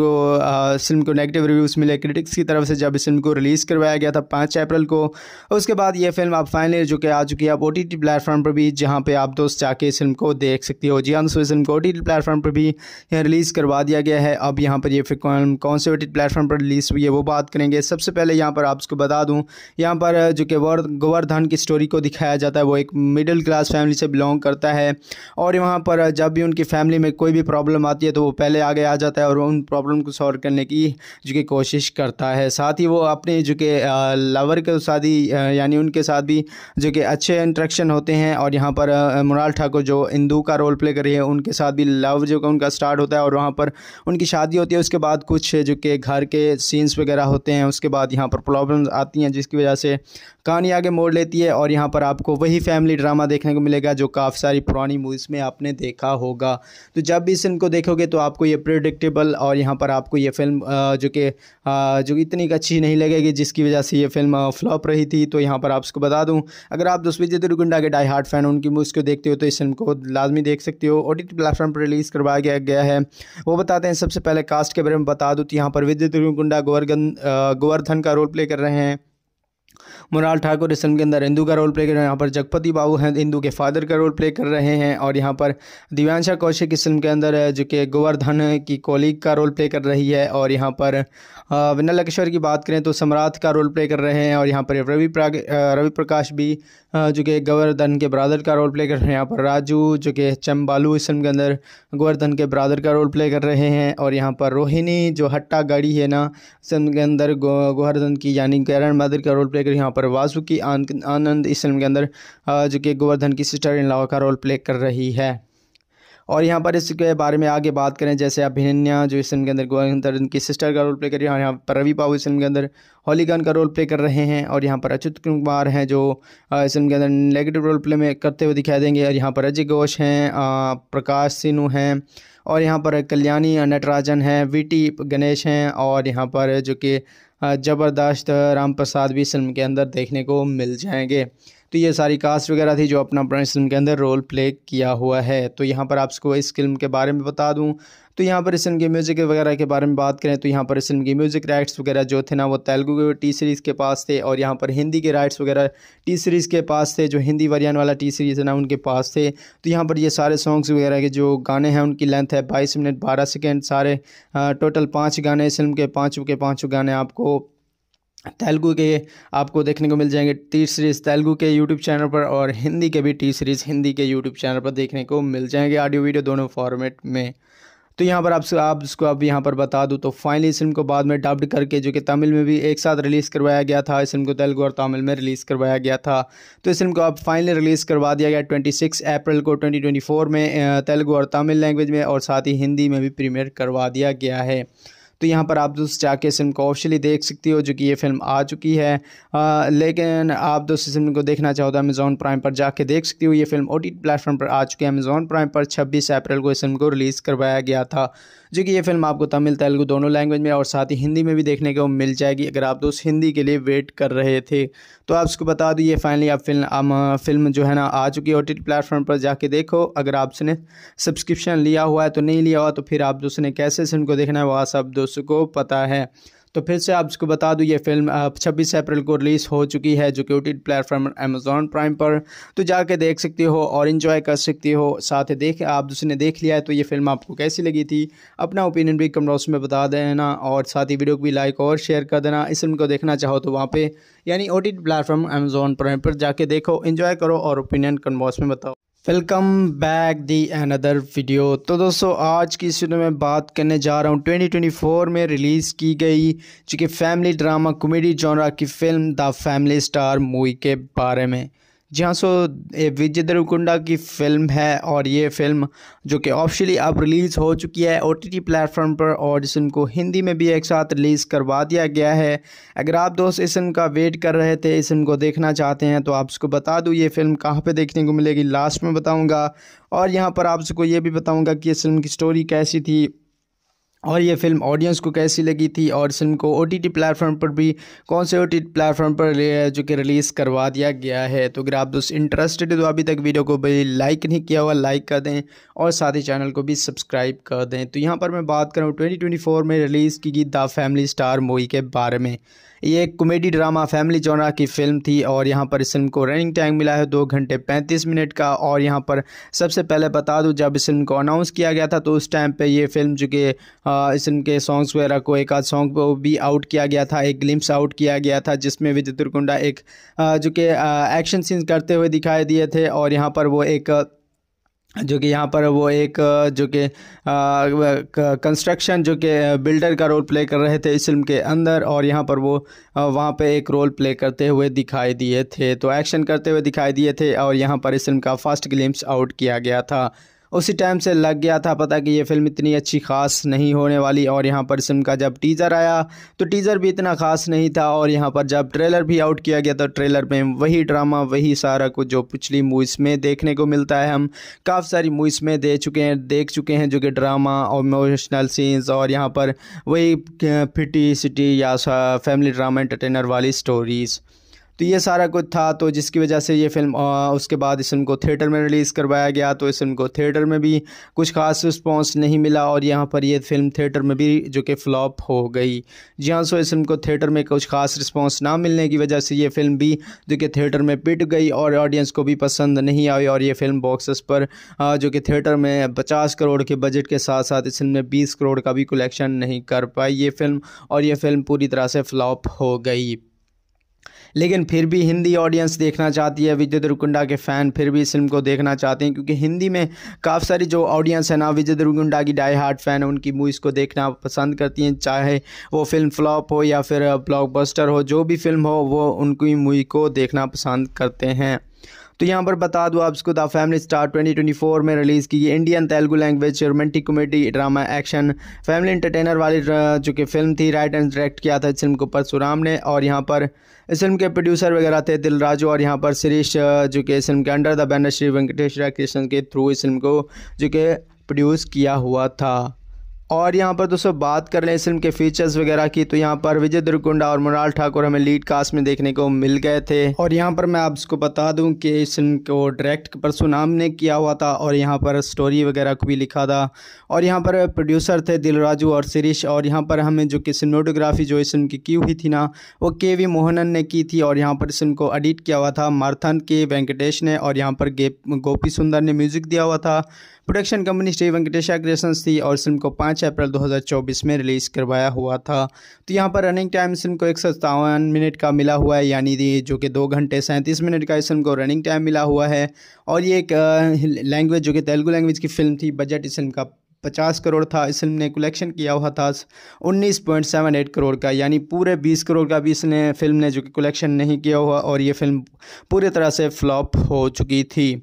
Speaker 1: इस फिल्म को नेगेटिव रिव्यूज़ मिले क्रिटिक्स की तरफ से जब इस फिल्म को रिलीज़ करवाया गया था पाँच अप्रैल को उसके बाद ये फिल्म आप फाइनली जो कि आ चुकी है आप ओ टी टी प्लेटफॉर्म पर भी जहाँ पर आप दोस्त जाके इस फिल्म को देख सकती हो जी हाँ दोस्तों इस फिल्म को ओ टी टी प्लेटफॉर्म पर भी यहाँ रिलीज़ करवा दिया गया है अब यहाँ पर यह फिल्म कौन से ओ प्लेटफॉर्म पर रिलीज़ हुई है वो बात करेंगे सबसे पहले यहाँ पर आप उसको बता दूँ यहाँ पर जो कि गोवर्धन की स्टोरी को दिखाया जाता है वो एक मिडिल क्लास फैमिली से बिलोंग करता है और और यहाँ पर जब भी उनकी फैमिली में कोई भी प्रॉब्लम आती है तो वो पहले आगे आ जाता है और उन प्रॉब्लम को सॉल्व करने की जो कि कोशिश करता है साथ ही वो अपने जो कि लवर के साथ ही यानी उनके साथ भी जो कि अच्छे इंट्रैक्शन होते हैं और यहाँ पर मुराल ठाकुर जो इंदू का रोल प्ले कर रही है उनके साथ भी लव जो उनका स्टार्ट होता है और वहाँ पर उनकी शादी होती है उसके बाद कुछ जो कि घर के सीन्स वगैरह होते हैं उसके बाद यहाँ पर प्रॉब्लम्स आती हैं जिसकी वजह से कहानी आगे मोड़ लेती है और यहाँ पर आपको वही फैमिली ड्रामा देखने को मिलेगा जो काफ़ी सारी पुरानी मूवीज़ में आपने देखा होगा तो जब भी इस फिल्म को देखोगे तो आपको ये प्रिडिक्टेबल और यहाँ पर आपको ये फिल्म जो कि जो इतनी अच्छी नहीं लगेगी जिसकी वजह से ये फिल्म फ्लॉप रही थी तो यहाँ पर आपको बता दूँ अगर आप विजय दुर्गुंडा के डाई हार्ट फैन उनकी मूवीज़ को देखते हो तो इस फिल्म को लाजमी देख सकते हो ओ प्लेटफॉर्म पर रिलीज़ करवाया गया है वो बताते हैं सबसे पहले कास्ट के बारे में बता दूँ तो यहाँ पर विजय दुर्गुंडा गोवर्धन गोवर्धन का रोल प्ले कर रहे हैं मुराल ठाकुर इस फिल्म के अंदर इंदू का रोल प्ले कर रहे हैं यहाँ पर जगपति बाबू हैं इंदू के फादर का रोल प्ले कर रहे हैं और यहाँ पर दिव्यांशा कौशिक इस फिल्म के अंदर जो कि गोवर्धन की कोलीग का रोल प्ले कर रही है और यहाँ पर विनल लक्ष्वर की बात करें तो सम्राट का रोल प्ले कर रहे हैं और यहाँ पर रवि रवि प्रकाश भी जो कि गोवर्धन के ब्रादर का रोल प्ले कर रहे हैं यहाँ पर राजू जो कि चम्बालू इस फिल्म के अंदर गोवर्धन के ब्रादर का रोल प्ले कर रहे हैं और यहाँ पर रोहिणी जो हट्टा गाड़ी है ना फिल्म के अंदर गोवर्धन की यानी करण मादर का रोल प्ले कर यहाँ पर पर वाजू आनंद इस फिल्म के अंदर जो कि गोवर्धन की सिस्टर इन लॉ का रोल प्ले कर रही है और यहाँ पर इसके बारे में आगे बात करें जैसे अभिनन्या जो इस फिल्म के अंदर गोविंदर उनकी सिस्टर का रोल प्ले कर रही है और यहाँ पर रवि बाबू इस फिल्म के अंदर होलीगन का रोल प्ले कर रहे हैं और यहाँ पर अच्युत कुमार हैं जो इस फिल्म के अंदर नेगेटिव रोल प्ले में करते हुए दिखाई देंगे और यहाँ पर अजय घोष हैं प्रकाश सिन्हू हैं और यहाँ पर कल्याणी नटराजन हैं वी गणेश हैं और यहाँ पर जो कि ज़बरदस्त राम प्रसाद भी इस फिल्म के अंदर देखने को मिल जाएंगे तो ये सारी कास्ट वगैरह थी जो अपना अपना इस फिल्म के अंदर रोल प्ले किया हुआ है तो यहाँ पर आपको इस फिल्म के बारे में बता दूँ तो यहाँ पर इस फिल्म के म्यूज़िक वगैरह के बारे में बात करें तो यहाँ पर इस फिल्म के म्यूज़िक राइट्स वगैरह जो थे ना वो तेलुगु के टी सीरीज़ के पास थे और यहाँ पर हिंदी के राइट्स वगैरह टी सीरीज़ के पास थे जो हिंदी वर्जन वाला टी सीरीज़ है ना उनके पास थे तो यहाँ पर ये सारे सॉन्ग्स वगैरह के जो गाने हैं उनकी लेंथ है बाईस मिनट बारह सेकेंड सारे टोटल पाँच गाने इस फिल्म के पाँचों के पाँचों गाने आपको तेलुगु के आपको देखने को मिल जाएंगे टी सीरीज़ तेलुगु के यूट्यूब चैनल पर और हिंदी के भी टी सीरीज़ हिंदी के यूट्यूब चैनल पर देखने को मिल जाएंगे ऑडियो वीडियो दोनों फॉर्मेट में तो यहाँ पर आपसे आप इसको अब यहाँ पर बता दूँ तो फाइनली इस फिल्म को बाद में डब्ड करके जो कि तमिल में भी एक साथ रिलीज़ करवाया गया था इस फिल्म को तेलुगु और तमिल में रिलीज़ करवाया गया था तो इस फिल्म को अब फाइनली रिलीज़ करवा दिया गया 26 अप्रैल को 2024 में तेलुगु और तमिल लैंग्वेज में और साथ ही हिंदी में भी प्रीमियर करवा दिया गया है तो यहाँ पर आप दोस्त जाके इस फिल्म को ऑफिशियली देख सकती हो जो कि ये फिल्म आ चुकी है आ, लेकिन आप दोस्त इस फिल्म को देखना चाहो तो अमेज़ोन प्राइम पर जाके देख सकती हो ये फिल्म ओ टी प्लेटफॉर्म पर आ चुकी है अमेज़ोन प्राइम पर छब्बीस अप्रैल को इस फिल्म को रिलीज़ करवाया गया था जो कि ये फिल्म आपको तमिल तेलुगु दोनों लैंग्वेज में और साथ ही हिंदी में भी देखने को मिल जाएगी अगर आप दोस्त हिंदी के लिए वेट कर रहे थे तो आप उसको बता दीजिए ये फाइनली आप फिल्म आम, फिल्म जो है ना आ चुकी है ओ प्लेटफॉर्म पर जाके देखो अगर आपने सब्सक्रिप्शन लिया हुआ है तो नहीं लिया हुआ तो फिर आप दोस्तों ने कैसे फिल्म को देखना है वह सब दोस्तों को पता है तो फिर से आपको बता दूँ ये फिल्म छब्बीस अप्रैल को रिलीज़ हो चुकी है जो कि प्लेटफॉर्म अमेजोन प्राइम पर तो जाके देख सकती हो और इन्जॉय कर सकती हो साथ देख आप दूसरे ने देख लिया है तो ये फिल्म आपको कैसी लगी थी अपना ओपिनियन भी कमेंट में बता देना और साथ ही वीडियो को भी लाइक और शेयर कर देना इस फिल्म को देखना चाहो तो वहाँ पर यानी O T platform Amazon Prime पर जाके देखो इन्जॉय करो और ओपिनियन कमेंट में बताओ welcome back the another video तो दोस्तों आज की इस वीडियो में बात करने जा रहा हूँ 2024 में रिलीज़ की गई जो कि फैमिली ड्रामा कॉमेडी जॉनरा की film the family star movie के बारे में जी हाँ सो विजय देवकुंडा की फिल्म है और ये फिल्म जो कि ऑफिशियली अब रिलीज़ हो चुकी है ओ टी प्लेटफॉर्म पर और इस हिंदी में भी एक साथ रिलीज़ करवा दिया गया है अगर आप दोस्त इस का वेट कर रहे थे इस को देखना चाहते हैं तो आप उसको बता दूँ ये फिल्म कहाँ पे देखने को मिलेगी लास्ट में बताऊँगा और यहाँ पर आप उसको ये भी बताऊँगा कि इस फिल्म की स्टोरी कैसी थी और ये फिल्म ऑडियंस को कैसी लगी थी और फिल्म को ओ टी प्लेटफॉर्म पर भी कौन से ओ टी प्लेटफॉर्म पर जो कि रिलीज़ करवा दिया गया है तो अगर आप दोस्त इंटरेस्टेड तो अभी तक वीडियो को भी लाइक नहीं किया हुआ लाइक कर दें और साथ ही चैनल को भी सब्सक्राइब कर दें तो यहाँ पर मैं बात कर रहा हूँ ट्वेंटी में रिलीज़ की गई द फैमिली स्टार मूवी के बारे में ये एक कॉमेडी ड्रामा फैमिली जोनरा की फिल्म थी और यहाँ पर इस फिल्म को रनिंग टाइम मिला है दो घंटे पैंतीस मिनट का और यहाँ पर सबसे पहले बता दूँ जब इस फिल्म को अनाउंस किया गया था तो उस टाइम पर ये फिल्म जो कि इस फिल्म के सॉन्ग्स वगैरह को एक आध सॉन्ग को भी आउट किया गया था एक ग्लिम्स आउट किया गया था जिसमें विजय तुरकुंडा एक जो कि एक्शन सीन्स करते हुए दिखाई दिए थे और यहाँ पर वो एक जो कि यहाँ पर वो एक जो कि कंस्ट्रक्शन जो कि बिल्डर का रोल प्ले कर रहे थे इस फिल्म के अंदर और यहाँ पर वो वहाँ पे एक रोल प्ले करते हुए दिखाई दिए थे तो एक्शन करते हुए दिखाई दिए थे और यहाँ पर इस फिल्म का फर्स्ट ग्लिम्स आउट किया गया था उसी टाइम से लग गया था पता कि ये फिल्म इतनी अच्छी खास नहीं होने वाली और यहाँ पर सिम का जब टीज़र आया तो टीज़र भी इतना ख़ास नहीं था और यहाँ पर जब ट्रेलर भी आउट किया गया तो ट्रेलर में वही ड्रामा वही सारा कुछ जो पिछली मूवीज़ में देखने को मिलता है हम काफ़ी सारी मूवीज़ में दे चुके हैं देख चुके हैं जो कि ड्रामा और इमोशनल सीन्स और यहाँ पर वही फिटी सिटी या फैमिली ड्रामा एंटरटेनर वाली स्टोरीज़ तो ये सारा कुछ था तो जिसकी वजह से ये फिल्म आ, उसके बाद इस फिल्म को थिएटर में रिलीज़ करवाया गया तो इस फिल्म को थिएटर में भी कुछ खास रिस्पॉन्स नहीं मिला और यहाँ पर ये फिल्म थिएटर में भी जो कि फ्लॉप हो गई जी हाँ सो इस फिल्म को थिएटर में कुछ खास रिस्पॉन्स ना मिलने की वजह से ये फिल्म भी जो कि थिएटर में पिट गई और ऑडियंस को भी पसंद नहीं आई और ये फिल्म बॉक्सेस पर आ, जो कि थिएटर में पचास करोड़ के बजट के साथ साथ इस फिल्म में बीस करोड़ का भी कलेक्शन नहीं कर पाई ये फिल्म और ये फिल्म पूरी तरह से फ्लॉप हो गई लेकिन फिर भी हिंदी ऑडियंस देखना चाहती है विजय देवरकुंडा के फ़ैन फिर भी इस फिल्म को देखना चाहते हैं क्योंकि हिंदी में काफ़ी सारी जो ऑडियंस है ना विजय देवरकुंडा की डाई हार्ट फ़ैन उनकी मूवीज़ को देखना पसंद करती हैं चाहे वो फिल्म फ्लॉप हो या फिर ब्लॉकबस्टर हो जो भी फिल्म हो वो उनकी मूवी को देखना पसंद करते हैं तो यहाँ पर बता दूँ आपको द फैमिली स्टार 2024 में रिलीज़ की गई Indian Telugu language romantic comedy drama action family entertainer वाली जो कि फिल्म थी राइट एंड डायरेक्ट किया था इस फिल्म को परसुराम ने और यहाँ पर इस फिल्म के प्रोड्यूसर वगैरह थे दिलराजू और यहाँ पर श्रीश जो कि इस फिल्म के under the banner Shri Venkateshwara Krishna के थ्रू इस फिल्म को जो कि प्रोड्यूस किया हुआ था और यहाँ पर दोस्तों बात कर लें इस फिल्म के फीचर्स वगैरह की तो यहाँ पर विजय दुर्गुंडा और मुराल ठाकुर हमें लीड कास्ट में देखने को मिल गए थे और यहाँ पर मैं आपको बता दूं कि इस फिल्म को डायरेक्ट परसुनाम ने किया हुआ था और यहाँ पर स्टोरी वगैरह को भी लिखा था और यहाँ पर प्रोड्यूसर थे दिलराजू और शिरीश और यहाँ पर हमें जो कि सिनेमाटोग्राफी जो इस फिल्म की की हुई थी ना वो के वी मोहनन ने की थी और यहाँ पर इस फिल्म को एडिट किया हुआ था मारथन के वेंकटेश ने और यहाँ पर गोपी सुंदर ने म्यूज़िक दिया हुआ था production company Shri Venkatesha creations थी और फिल्म को 5 अप्रैल 2024 में रिलीज़ करवाया हुआ था तो यहाँ पर रनिंग टाइम फिल्म को एक मिनट का मिला हुआ है यानी जो कि दो घंटे सैंतीस मिनट का इस फिल्म को रनिंग टाइम मिला हुआ है और ये एक लैंग्वेज जो कि तेलुगु लैंग्वेज की फिल्म थी बजट इस फिल्म का पचास करोड़ था इस फिल्म ने कलेक्शन किया हुआ था उन्नीस पॉइंट सेवन एट करोड़ का यानी पूरे बीस करोड़ का भी इसने फिल्म ने जो कि कलेक्शन नहीं किया हुआ और ये फिल्म पूरी तरह से फ्लॉप हो चुकी थी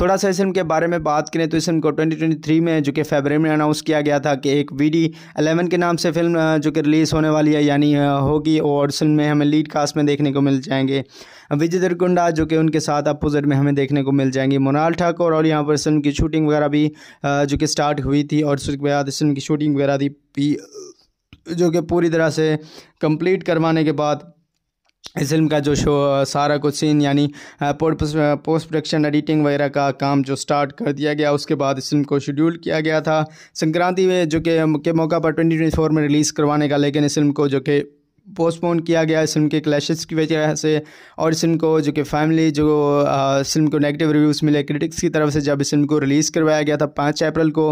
Speaker 1: थोड़ा सा इस फिल्म के बारे में बात करें तो इस फिल्म को 2023 में जो कि फेबरी में अनाउंस किया गया था कि एक वी डी एलेवन के नाम से फिल्म जो कि रिलीज़ होने वाली है यानी होगी और फिल्म में हमें लीड कास्ट में देखने को मिल जाएंगे विजय दरकुंडा जो कि उनके साथ अपोजिट में हमें देखने को मिल जाएंगे मोनाल ठाकुर और यहाँ पर इस फिल्म की शूटिंग वगैरह भी जो कि स्टार्ट हुई थी और उसके बाद इस फिल्म की शूटिंग वगैरह थी जो कि पूरी तरह से कंप्लीट करवाने के बाद इस फिल्म का जो शो सारा कुछ सीन यानी पोस्ट प्रोडक्शन एडिटिंग वगैरह का काम जो स्टार्ट कर दिया गया उसके बाद इस फिल्म को शेड्यूल किया गया था संक्रांति में जो कि के मौका पर 2024 में रिलीज़ करवाने का लेकिन इस फिल्म को जो कि पोस्टपोन किया गया इस फिल्म के क्लैशेस की वजह से और इस फिल्म को जो कि फैमिली जो इस फिल्म को नेगेटिव रिव्यूज़ मिले क्रिटिक्स की तरफ से जब इस फिल्म को रिलीज़ करवाया गया था पाँच अप्रैल को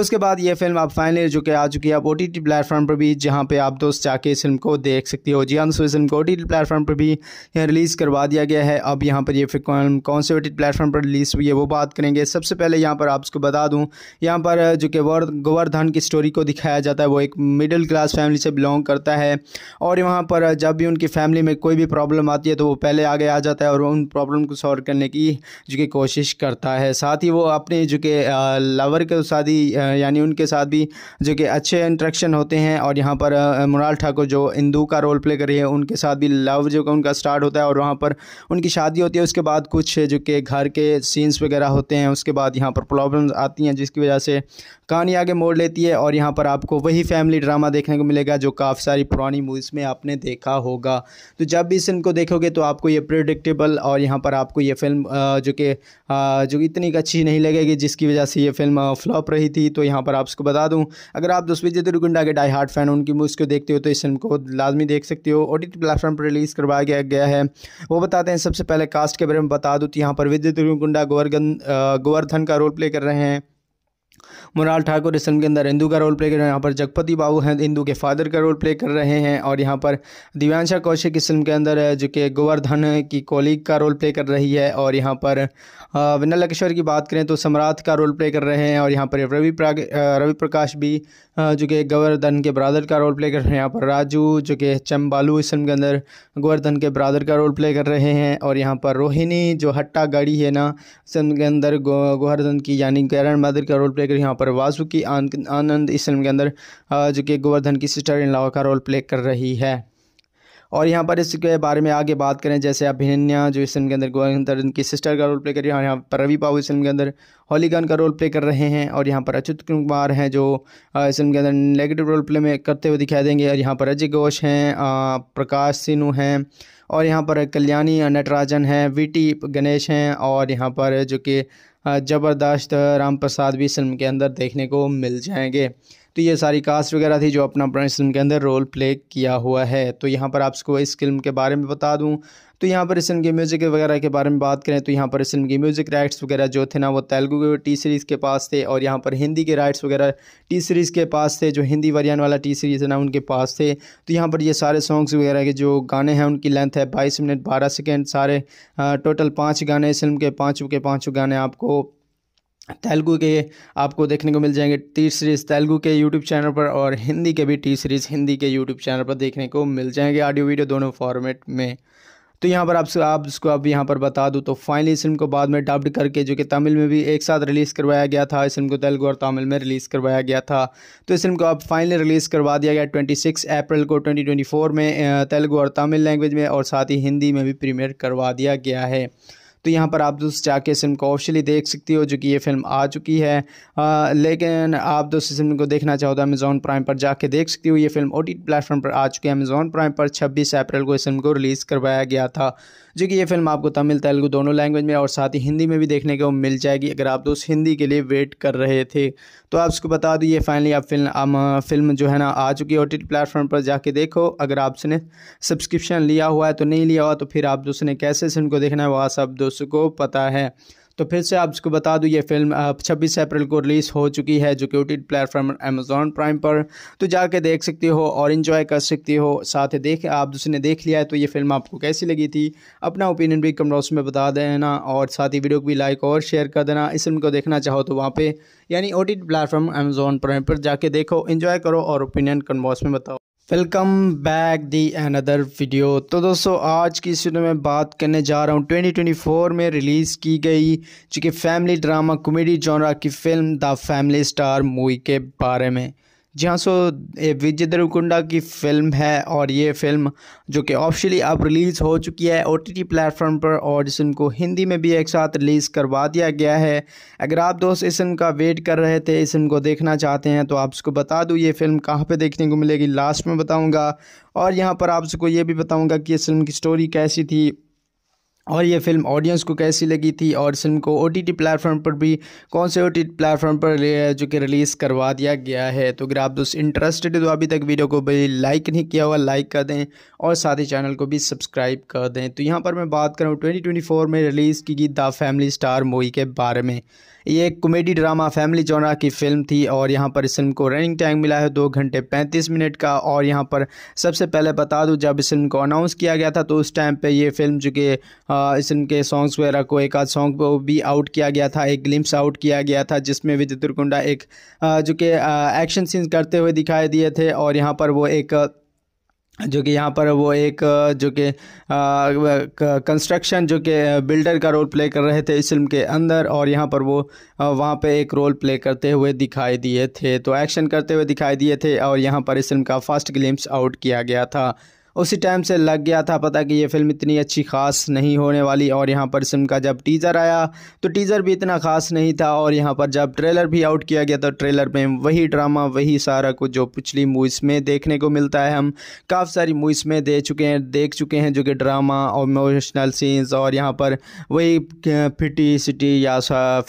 Speaker 1: उसके बाद ये फिल्म आप फाइनली जो कि आ चुकी है आप ओ टी टी प्लेटफॉर्म पर भी जहाँ पर आप दोस्त जाके इस फिल्म को देख सकती हो जी हाँ दोस्तों इस फिल्म को ओ टी टी प्लेटफॉर्म पर भी यहाँ रिलीज़ करवा दिया गया है अब यहाँ पर यह फिल्म कौन से ओ टी प्लेटफॉर्म पर रिलीज़ हुई है वो बात करेंगे सबसे पहले यहाँ पर आप उसको बता दूँ यहाँ पर जो कि गोवर्धन की स्टोरी को दिखाया जाता है वो एक मिडिल क्लास फैमिली से बिलोंग करता है और और यहाँ पर जब भी उनकी फैमिली में कोई भी प्रॉब्लम आती है तो वो पहले आगे आ जाता है और उन प्रॉब्लम को सॉल्व करने की जो कि कोशिश करता है साथ ही वो अपने जो कि लवर के साथ ही यानी उनके साथ भी जो कि अच्छे इंट्रैक्शन होते हैं और यहाँ पर मुराल ठाकुर जो इंदू का रोल प्ले कर रही है उनके साथ भी लव जो कि उनका स्टार्ट होता है और वहाँ पर उनकी शादी होती है उसके बाद कुछ जो कि घर के सीन्स वगैरह होते हैं उसके बाद यहाँ पर प्रॉब्लम्स आती हैं जिसकी वजह से कहानी आगे मोड़ लेती है और यहाँ पर आपको वही फैमिली ड्रामा देखने को मिलेगा जो काफ़ी सारी पुरानी मूवीज़ में आपने देखा होगा तो जब भी इस फिल्म को देखोगे तो आपको ये प्रिडिक्टेबल और यहाँ पर आपको ये फिल्म जो कि जो इतनी अच्छी नहीं लगेगी जिसकी वजह से ये फिल्म फ्लॉप रही थी तो यहाँ पर आपको बता दूँ अगर आप विजय दुर्गुंडा के डाई हार्ट फैन उनकी मूवीज़ को देखते हो तो इस फिल्म को लाजमी देख सकते हो ओ प्लेटफॉर्म पर रिलीज़ करवाया गया गया है वो बताते हैं सबसे पहले कास्ट के बारे में बता दूँ तो यहाँ पर विजय दुर्गुंडा गोवर्धन गोवर्धन का रोल प्ले कर रहे हैं मुराल ठाकुर इस फिल्म के अंदर इंदू का रोल प्ले कर रहे हैं यहाँ पर जगपति बाबू हैं इंदू के फादर का रोल प्ले कर रहे हैं और यहाँ पर दिव्यांशा कौशिक इस फिल्म के अंदर जो कि गोवर्धन की कोलीग का रोल प्ले कर रही है और यहाँ पर विनल लकेश्वर की बात करें तो सम्राट का रोल प्ले कर रहे हैं और यहाँ पर रवि रवि प्रकाश भी जो कि गोवर्धन के ब्रादर का रोल प्ले कर रहे हैं यहाँ पर राजू जो कि चम्बालू इस फिल्म के अंदर गोवर्धन के ब्रादर का रोल प्ले कर रहे हैं और यहाँ पर रोहिणी जो हट्टा गाड़ी है ना इस फिल्म के अंदर गोवर्धन की यानी करण मदर का रोल प्ले कर यहाँ पर परवाजू की आनंद इस फिल्म के अंदर जो कि गोवर्धन की सिस्टर इन लॉ का रोल प्ले कर रही है और यहाँ पर इसके बारे में आगे बात करें जैसे अभिनन्या जो इस फिल्म के अंदर गोवर्धन की सिस्टर का रोल प्ले कर रही है और यहाँ पर रवि पाऊ इस फिल्म के अंदर होलीगन का रोल प्ले कर रहे हैं और यहाँ पर अच्युत कुमार हैं जो इस फिल्म के अंदर नेगेटिव रोल प्ले में करते हुए दिखाई देंगे और यहाँ पर अजय घोष हैं प्रकाश सिन्हू हैं और यहाँ पर कल्याणी नटराजन हैं वी गणेश हैं और यहाँ पर जो कि ज़बरदस्त राम प्रसाद भी फिल्म के अंदर देखने को मिल जाएंगे तो ये सारी कास्ट वगैरह थी जो अपना अपना फिल्म के अंदर रोल प्ले किया हुआ है तो यहाँ पर आपको इस फिल्म के बारे में बता दूँ तो यहाँ पर इस फिल्म के म्यूज़िक वगैरह के बारे में बात करें तो यहाँ पर इस फिल्म के म्यूज़िक राइट्स वगैरह जो थे ना वो तेलुगु के टी सीरीज़ के पास थे और यहाँ पर हिंदी के राइट्स वगैरह टी सीरीज़ के पास थे जो हिंदी वरियान वाला टी सीरीज़ है ना उनके पास थे तो यहाँ पर ये सारे सॉन्ग्स वगैरह के जो गाने हैं उनकी लेंथ है बाईस मिनट बारह सेकेंड सारे टोटल पाँच गाने इस फिल्म के पाँचों के पाँचों गाने आपको तेलुगु के आपको देखने को मिल जाएंगे टी सीरीज़ तेलुगु के यूट्यूब चैनल पर और हिंदी के भी टी सीरीज़ हिंदी के यूट्यूब चैनल पर देखने को मिल जाएंगे ऑडियो वीडियो दोनों फॉर्मेट में तो यहाँ पर आपसे आप इसको आप यहाँ पर बता दूँ तो फाइनली इस फिल्म को बाद में डब्ड करके जो कि तमिल में भी एक साथ रिलीज़ करवाया गया था इस फिल्म को तेलुगु और तमिल में रिलीज़ करवाया गया था तो इस फिल्म को अब फाइनली रिलीज़ करवा दिया गया ट्वेंटी सिक्स अप्रैल को ट्वेंटी ट्वेंटी फोर में तेलुगु और तमिल लैंग्वेज में और साथ ही हिंदी में भी प्रीमियर करवा दिया गया है तो यहाँ पर आप दोस्त जाके इस फिल्म को ऑफिशियली देख सकती हो जो कि ये फिल्म आ चुकी है आ, लेकिन आप दोस्त इस फिल्म को देखना चाहो तो अमेज़ॉन प्राइम पर जाके देख सकती हो ये फिल्म ओ प्लेटफॉर्म पर आ चुकी है अमेज़ॉन प्राइम पर छब्बीस अप्रैल को इस फिल्म को रिलीज़ करवाया गया था जो कि ये फिल्म आपको तमिल तेलुगू दोनों लैंग्वेज में और साथ ही हिंदी में भी देखने को मिल जाएगी अगर आप दोस्त हिंदी के लिए वेट कर रहे थे तो आप उसको बता दीजिए ये फाइनली आप फिल्म फिल्म जो है ना आ चुकी है ओ प्लेटफॉर्म पर जाके देखो अगर आपने सब्सक्रिप्शन लिया हुआ है तो नहीं लिया हुआ तो फिर आप दोस्तों ने कैसे फिल्म को देखना है वह सब दोस्तों को पता है तो फिर से आप इसको बता दूँ ये फिल्म छब्बीस अप्रैल को रिलीज़ हो चुकी है जो कि प्लेटफॉर्म अमेजोन प्राइम पर तो जाके देख सकते हो और इन्जॉय कर सकते हो साथ ही देख आप दूसरे ने देख लिया है तो ये फिल्म आपको कैसी लगी थी अपना ओपिनियन भी बॉक्स में बता देना और साथ ही वीडियो को भी लाइक और शेयर कर देना इस फिल्म को देखना चाहो तो वहाँ पर यानी ओ प्लेटफॉर्म अमेजोन प्राइम पर जाके देखो इन्जॉय करो और ओपिनियन बॉक्स में बताओ welcome back the another video तो दोस्तों आज की इस वीडियो में बात करने जा रहा हूँ 2024 में रिलीज़ की गई जो कि फैमिली ड्रामा कॉमेडी जॉनरा की film the family star movie के बारे में जी हाँ सो विजय देवकुंडा की फिल्म है और ये फिल्म जो कि ऑफिशियली अब रिलीज़ हो चुकी है ओ टी प्लेटफॉर्म पर और जिसम को हिंदी में भी एक साथ रिलीज़ करवा दिया गया है अगर आप दोस्त इस फिल्म का वेट कर रहे थे इस फिल्म को देखना चाहते हैं तो आपको बता दूँ ये फिल्म कहाँ पे देखने को मिलेगी लास्ट में बताऊँगा और यहाँ पर आप सबको ये भी बताऊँगा कि इस फिल्म की स्टोरी कैसी थी और ये फिल्म ऑडियंस को कैसी लगी थी और इस फिल्म को ओ टी टी प्लेटफॉर्म पर भी कौन से ओ टी प्लेटफॉर्म पर जो कि रिलीज़ करवा दिया गया है तो अगर आप दोस्त इंटरेस्टेड है तो अभी तक वीडियो को भी लाइक नहीं किया हुआ लाइक कर दें और साथ ही चैनल को भी सब्सक्राइब कर दें तो यहाँ पर मैं बात करूँ ट्वेंटी ट्वेंटी ट्वेंटी में रिलीज़ की गई द फैमिली स्टार मूवी के बारे में ये एक कॉमेडी ड्रामा फैमिली जोनरा की फिल्म थी और यहाँ पर इस फिल्म को रनिंग टाइम मिला है दो घंटे पैंतीस मिनट का और यहाँ पर सबसे पहले बता दूँ जब इस फिल्म को अनाउंस किया गया था तो उस टाइम पर ये फिल्म जो कि इस फिल्म के सॉन्ग्स वगैरह को एक आध सॉन्ग को भी आउट किया गया था एक ग्लिम्स आउट किया गया था जिसमें विजय तुरकुंडा एक जो कि एक्शन सीन्स करते हुए दिखाई दिए थे और यहाँ पर वो एक जो कि यहाँ पर वो एक जो कि कंस्ट्रक्शन जो कि बिल्डर का रोल प्ले कर रहे थे इस फिल्म के अंदर और यहाँ पर वो वहाँ पे एक रोल प्ले करते हुए दिखाई दिए थे तो एक्शन करते हुए दिखाई दिए थे और यहाँ पर इस फिल्म का फर्स्ट ग्लिम्स आउट किया गया था उसी टाइम से लग गया था पता कि ये फिल्म इतनी अच्छी खास नहीं होने वाली और यहाँ पर सिम का जब टीज़र आया तो टीज़र भी इतना ख़ास नहीं था और यहाँ पर जब ट्रेलर भी आउट किया गया तो ट्रेलर में वही ड्रामा वही सारा कुछ जो पिछली मूवीज़ में देखने को मिलता है हम काफ़ी सारी मूवीज़ में दे चुके हैं देख चुके हैं जो कि ड्रामा और इमोशनल सीन्स और यहाँ पर वही फिटी सिटी या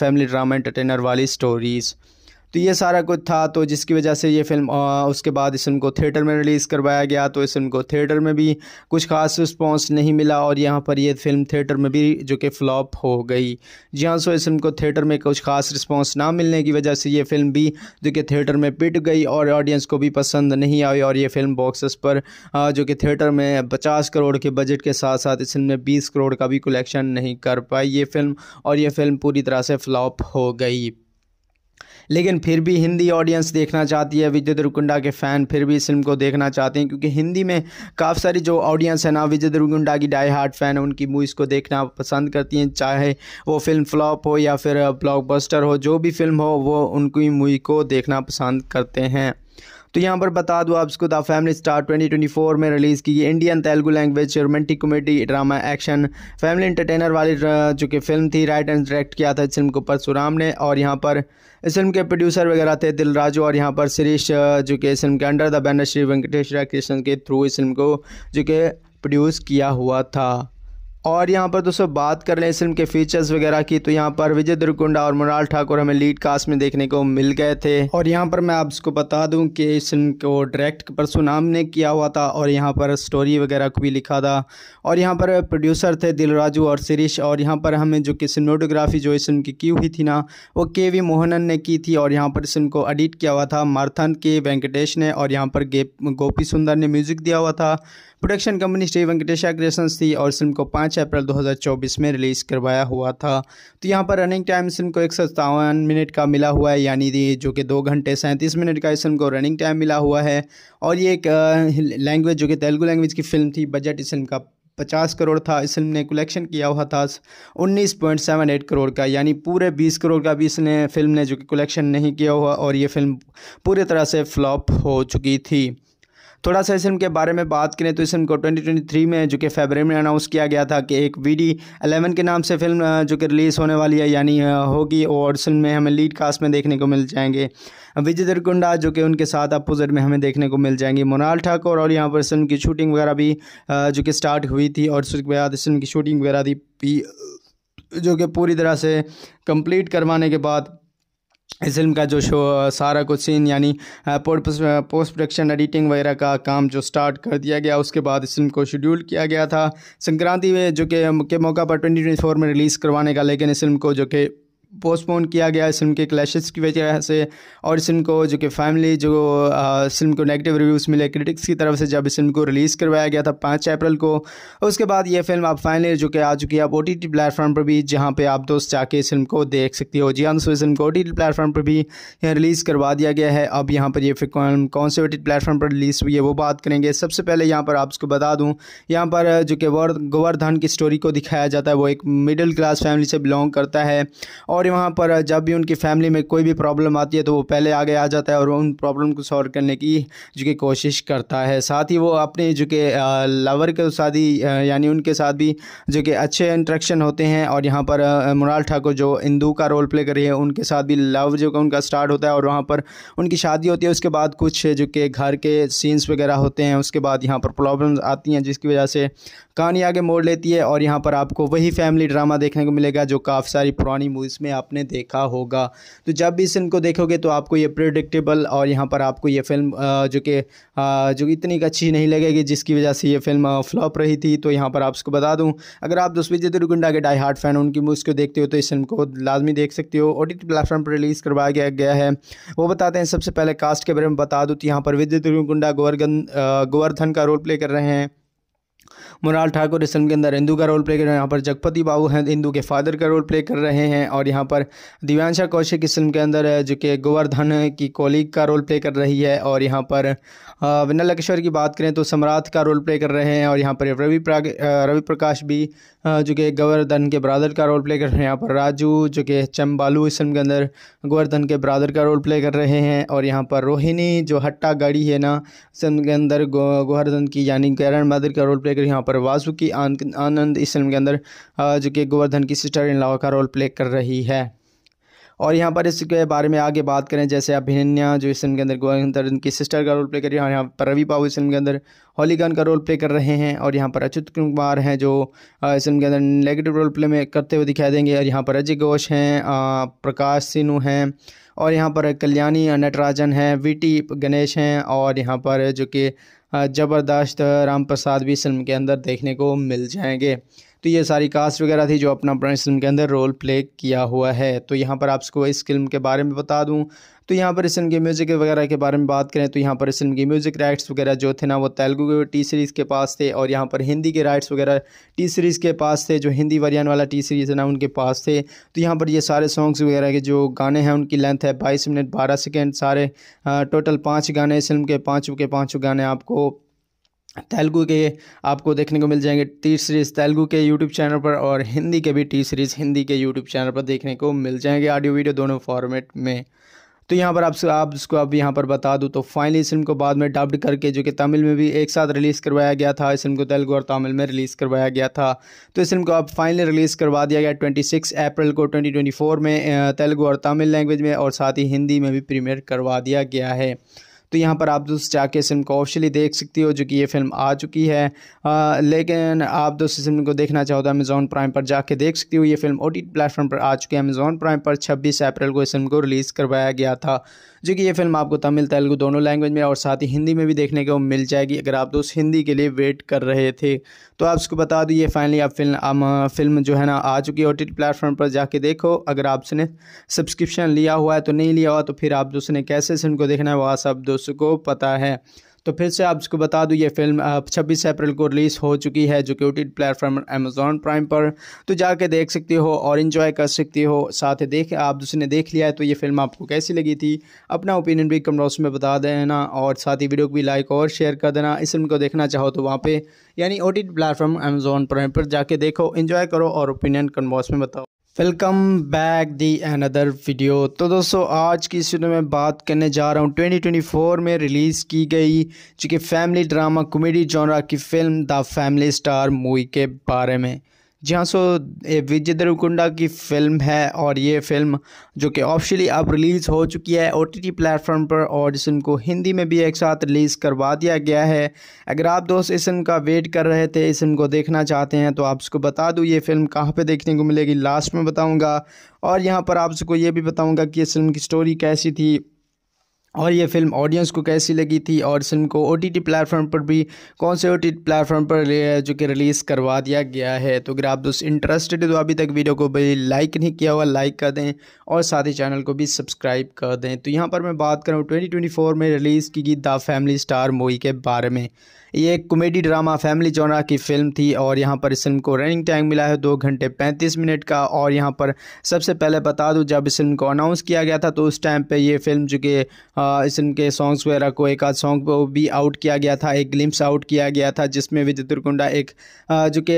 Speaker 1: फैमिली ड्रामा एंटरटेनर वाली स्टोरीज़ तो ये सारा कुछ था तो जिसकी वजह से ये फिल्म आ, उसके बाद इस फिल्म को थिएटर में रिलीज़ करवाया गया तो इस फिल्म को थिएटर में भी कुछ खास रिस्पॉन्स नहीं मिला और यहाँ पर ये फिल्म थिएटर में भी जो कि फ्लॉप हो गई जी हाँ सो इस फिल्म को थिएटर में कुछ खास रिस्पॉन्स ना मिलने की वजह से ये फिल्म भी जो कि थिएटर में पिट गई और ऑडियंस को भी पसंद नहीं आई और ये फिल्म बॉक्सेस पर आ, जो कि थिएटर में पचास करोड़ के बजट के साथ साथ इस फिल्म ने बीस करोड़ का भी कलेक्शन नहीं कर पाई ये फिल्म और ये फिल्म पूरी तरह से फ्लॉप हो गई लेकिन फिर भी हिंदी ऑडियंस देखना चाहती है विजय देवरकुंडा के फ़ैन फिर भी इस फिल्म को देखना चाहते हैं क्योंकि हिंदी में काफ़ी सारी जो ऑडियंस है ना विजय देवरकुंडा की डाई हार्ट फ़ैन है उनकी मूवीज़ को देखना पसंद करती हैं चाहे वो फिल्म फ्लॉप हो या फिर ब्लॉकबस्टर uh, हो जो भी फिल्म हो वो उनकी मूवी को देखना पसंद करते हैं तो यहाँ पर बता दूँ आपको द फैमिली स्टार 2024 में रिलीज़ की गई Indian Telugu language romantic comedy drama action family entertainer वाली uh, जो कि फिल्म थी राइट एंड डायरेक्ट किया था इस फिल्म को परशुराम ने और यहाँ पर इस फिल्म के प्रोड्यूसर वगैरह थे दिलराजू और यहाँ पर श्रीश जो कि इस फिल्म के under the banner Shri Venkateswara Krishna के थ्रू इस फिल्म को जो कि प्रोड्यूस किया हुआ था और यहाँ पर दोस्तों बात कर लें इस फिल्म के फीचर्स वगैरह की तो यहाँ पर विजय दुर्कुंडा और मुराल ठाकुर हमें लीड कास्ट में देखने को मिल गए थे और यहाँ पर मैं आपको बता दूं कि इस फिल्म को डायरेक्ट परसुनाम ने किया हुआ था और यहाँ पर स्टोरी वगैरह को भी लिखा था और यहाँ पर प्रोड्यूसर थे दिलराजू और शिरीश और यहाँ पर हमें जो कि सिनेमाटोग्राफी जो इस फिल्म की की हुई थी ना वो के वी मोहनन ने की थी और यहाँ पर इस फिल्म को एडिट किया हुआ था मारथन के वेंकटेश ने और यहाँ पर गोपी सुंदर ने म्यूज़िक दिया हुआ था production company Shri Venkatesha creations थी और फिल्म को पाँच अप्रैल 2024 में रिलीज़ करवाया हुआ था तो यहाँ पर रनिंग टाइम फिल्म को एक मिनट का मिला हुआ है यानी जो कि दो घंटे सैंतीस मिनट का इस फिल्म को रनिंग टाइम मिला हुआ है और ये एक लैंग्वेज जो कि तेलुगु लैंग्वेज की फिल्म थी बजट इस फिल्म का पचास करोड़ था इस फिल्म ने कलेक्शन किया हुआ था उन्नीस पॉइंट सेवन एट करोड़ का यानी पूरे बीस करोड़ का भी इसने फिल्म ने जो कि कलेक्शन नहीं किया हुआ और ये फिल्म पूरी तरह से फ्लॉप हो चुकी थी थोड़ा सा फिल्म के बारे में बात करें तो इसम को 2023 में जो कि फेबर में अनाउंस किया गया था कि एक वी डी एलेवन के नाम से फिल्म जो कि रिलीज़ होने वाली है यानी होगी और फिल्म में हमें लीड कास्ट में देखने को मिल जाएंगे विजय दरकुंडा जो कि उनके साथ अपोजिट में हमें देखने को मिल जाएंगे मोनाल ठाकुर और यहाँ पर फिल्म की शूटिंग वगैरह भी जो कि स्टार्ट हुई थी और उसके बाद फिल्म की शूटिंग वगैरह भी जो कि पूरी तरह से कंप्लीट करवाने के बाद इस फिल्म का जो शो सारा कुछ सीन यानी पोस्ट प्रोडक्शन एडिटिंग वगैरह का काम जो स्टार्ट कर दिया गया उसके बाद इस फिल्म को शेड्यूल किया गया था संक्रांति में जो कि के, मौका पर 2024 में रिलीज़ करवाने का लेकिन इस फिल्म को जो कि पोस्टपोन किया गया इस फिल्म के क्लैशेस की वजह से और इस फिल्म को जो कि फैमिली जो इस फिल्म को नेगेटिव रिव्यूज़ मिले क्रिटिक्स की तरफ से जब इस फिल्म को रिलीज़ करवाया गया था पाँच अप्रैल को उसके बाद ये फिल्म आप फाइनली जो कि आ चुकी है आप ओ टी टी प्लेटफॉर्म पर भी जहाँ पर आप दोस्त जाके इस फिल्म को देख सकती हो जी हाँ दोस्तों इस फिल्म को ओ टी टी प्लेटफॉर्म पर भी रिलीज़ करवा दिया गया है अब यहाँ पर यह फिल्म कौन से ओ टी प्लेटफॉर्म पर रिलीज़ हुई है वो बात करेंगे सबसे पहले यहाँ पर आप उसको बता दूँ यहाँ पर जो कि गोवर्धन की स्टोरी को दिखाया जाता है वो एक मिडिल क्लास फैमिली से बिलोंग करता है और और यहाँ पर जब भी उनकी फैमिली में कोई भी प्रॉब्लम आती है तो वो पहले आगे आ जाता है और उन प्रॉब्लम को सॉल्व करने की जो कि कोशिश करता है साथ ही वो अपने जो कि लवर के साथ ही यानी उनके साथ भी जो कि अच्छे इंट्रैक्शन होते हैं और यहाँ पर मुराल ठाकुर जो इंदू का रोल प्ले कर रही है उनके साथ भी लव जो कि उनका स्टार्ट होता है और वहाँ पर उनकी शादी होती है उसके बाद कुछ जो कि घर के सीन्स वगैरह होते हैं उसके बाद यहाँ पर प्रॉब्लम आती हैं जिसकी वजह से कहानी आगे मोड़ लेती है और यहाँ पर आपको वही फैमिली ड्रामा देखने को मिलेगा जो काफ़ी सारी पुरानी मूवीज़ में में आपने देखा होगा तो जब भी इस इनको देखोगे तो आपको ये प्रिडिक्टेबल और यहाँ पर आपको ये फिल्म जो कि जो इतनी अच्छी नहीं लगेगी जिसकी वजह से ये फिल्म फ्लॉप रही थी तो यहाँ पर आप उसको बता दूँ अगर आप विजय दुर्गुंडा के डाई हार्ट फैन उनकी मूवीज़ को देखते हो तो इस फिल्म को लाजमी देख सकते हो ओ टी प्लेटफॉर्म पर रिलीज़ करवाया गया गया है वो बताते हैं सबसे पहले कास्ट के बारे में बता दूँ तो यहाँ पर विजय दुर्गुंडा गोवर्धन गोवर्धन का रोल प्ले कर रहे हैं मुराल ठाकुर इस फिल्म के अंदर इंदू का रोल प्ले कर रहे हैं यहाँ पर जगपति बाबू हैं इंदू के फादर का रोल प्ले कर रहे हैं और यहाँ पर दिव्यांशा कौशिक इस फिल्म के अंदर है जो कि गोवर्धन की कोलीग का रोल प्ले कर रही है और यहाँ पर विनल लकेश्वर की बात करें तो सम्राट का रोल प्ले कर रहे हैं और यहाँ पर रवि रवि प्रकाश भी जो कि गवर्धन के ब्रादर का रोल प्ले कर रहे हैं यहाँ पर राजू जो कि चंबालू इस फिल्म के अंदर गोवर्धन के ब्रादर का रोल प्ले कर रहे हैं और यहाँ पर रोहिणी जो हट्टा गाड़ी है ना इस फिल्म के अंदर गोवर्धन की यानी कैरन मदर का रोल प्ले कर यहाँ पर वाजुकी आनंद इस फिल्म के अंदर जो कि गोवर्धन की सिस्टर इन लॉ का रोल प्ले कर रही है और यहाँ पर इसके बारे में आगे बात करें जैसे अभिनन्या जो इस फिल्म के अंदर गोविंदर इनकी सिस्टर का रोल प्ले कर रही है और यहाँ पर रवि बाबू इस फिल्म के अंदर होलीगान का रोल प्ले कर रहे हैं और यहाँ पर अच्युत कुमार हैं जो इस फिल्म के अंदर नेगेटिव रोल प्ले में करते हुए दिखाई देंगे और यहाँ पर अजय घोष हैं प्रकाश सिन्हू हैं और यहाँ पर कल्याणी नटराजन हैं वी गणेश हैं और यहाँ पर जो कि ज़बरदस्त राम प्रसाद भी इस फिल्म के अंदर देखने को मिल जाएंगे तो ये सारी कास्ट वगैरह थी जो अपना अपना इसम के अंदर रोल प्ले किया हुआ है तो यहाँ पर आपको इस फिल्म के बारे में बता दूँ तो यहाँ पर इस फिल्म के म्यूज़िक वगैरह के बारे में बात करें तो यहाँ पर इस फिल्म की म्यूज़िक राइट्स वगैरह जो थे ना वो तेलुगु के टी सीरीज़ के पास थे और यहाँ पर हिंदी के राइट्स वगैरह टी सीरीज़ के पास थे जो हिंदी वरियान वाला टी सीरीज़ है ना उनके पास थे तो यहाँ पर ये सारे सॉन्ग्स वगैरह के जो गाने हैं उनकी लेंथ है बाईस मिनट बारह सेकेंड सारे टोटल पाँच गाने इस फिल्म के पाँचों के पाँचों गाने आपको तेलुगू के आपको देखने को मिल जाएंगे टी सीरीज़ तेलुगु के यूट्यूब चैनल पर और हिंदी के भी टी सीरीज़ हिंदी के यूट्यूब चैनल पर देखने को मिल जाएंगे ऑडियो वीडियो दोनों फॉर्मेट में तो यहाँ पर आपसे आप इसको आप यहाँ पर बता दूँ तो फाइनली इस फिल्म को बाद में डब्ड करके जो कि तमिल में भी एक साथ रिलीज़ करवाया गया था इस फिल्म को तेलुगू और तमिल में रिलीज़ करवाया गया था तो इस फिल्म को अब फाइनली रिलीज़ करवा दिया गया 26 अप्रैल को 2024 में तेलुगू और तमिल लैंग्वेज में और साथ ही हिंदी में भी प्रीमियर करवा दिया गया है तो यहाँ पर आप दोस्त जाके इस फिल्म को ऑफिशियली देख सकती हो जो कि ये फिल्म आ चुकी है आ, लेकिन आप दोस्त इस फिल्म को देखना चाहो तो अमेज़ोन प्राइम पर जाके देख सकती हो ये फिल्म ओ प्लेटफॉर्म पर आ चुकी है अमेज़ोन प्राइम पर छब्बीस अप्रैल को इस फिल्म को रिलीज़ करवाया गया था जो कि ये फिल्म आपको तमिल तेलुगु दोनों लैंग्वेज में और साथ ही हिंदी में भी देखने को मिल जाएगी अगर आप दोस्त हिंदी के लिए वेट कर रहे थे तो आप उसको बता दो ये फाइनली आप फिल्म आम, फिल्म जो है ना आ चुकी है ओ प्लेटफॉर्म पर जाके देखो अगर आपने सब्सक्रिप्शन लिया हुआ है तो नहीं लिया हुआ तो फिर आप दोस्तों ने कैसे फिल्म को देखना है वह सब दोस्तों को पता है तो फिर से आप इसको बता दूँ ये फिल्म 26 अप्रैल को रिलीज़ हो चुकी है जो कि ओ प्लेटफॉर्म अमेजोन प्राइम पर तो जाके देख सकती हो और इन्जॉय कर सकती हो साथ ही देख आप दूसरे देख लिया है तो ये फिल्म आपको कैसी लगी थी अपना ओपिनियन भी बॉक्स में बता देना और साथ ही वीडियो को भी लाइक और शेयर कर देना इस फिल्म को देखना चाहो तो वहाँ पर यानी ओ प्लेटफॉर्म अमेजोन प्राइम पर जाके देखो इन्जॉय करो और ओपिनियन बॉक्स में बताओ welcome back the another video तो दोस्तों आज की इस वीडियो में बात करने जा रहा हूँ 2024 में रिलीज़ की गई जो कि फैमिली ड्रामा कॉमेडी जॉनरा की film the family star movie के बारे में जी हाँ सो विजय देवकुंडा की फिल्म है और ये फिल्म जो कि ऑफिशियली अब रिलीज़ हो चुकी है ओ टी प्लेटफॉर्म पर और इस फिल्म को हिंदी में भी एक साथ रिलीज़ करवा दिया गया है अगर आप दोस्त इस फिल्म का वेट कर रहे थे इस फिल्म को देखना चाहते हैं तो आप उसको बता दूँ ये फिल्म कहाँ पर देखने को मिलेगी लास्ट में बताऊँगा और यहाँ पर आप सबको ये भी बताऊँगा कि इस फिल्म की स्टोरी कैसी थी और ये फिल्म ऑडियंस को कैसी लगी थी और फिल्म को ओ टी प्लेटफॉर्म पर भी कौन से ओ टी प्लेटफॉर्म पर जो कि रिलीज़ करवा दिया गया है तो अगर आप दोस्त इंटरेस्टेड है तो अभी तक वीडियो को भी लाइक नहीं किया हुआ लाइक कर दें और साथ ही चैनल को भी सब्सक्राइब कर दें तो यहाँ पर मैं बात कर रहा हूँ ट्वेंटी में रिलीज़ की गई द फैमिली स्टार मूवी के बारे में ये एक कॉमेडी ड्रामा फैमिली जोनरा की फिल्म थी और यहाँ पर इस फिल्म को रनिंग टाइम मिला है दो घंटे पैंतीस मिनट का और यहाँ पर सबसे पहले बता दूँ जब इस फिल्म को अनाउंस किया गया था तो उस टाइम पर ये फिल्म जो कि इस फिल्म के सॉन्ग्स वगैरह को एक आध सॉन्ग को भी आउट किया गया था एक ग्लिम्स आउट किया गया था जिसमें विजय दुर्कुंडा एक जो कि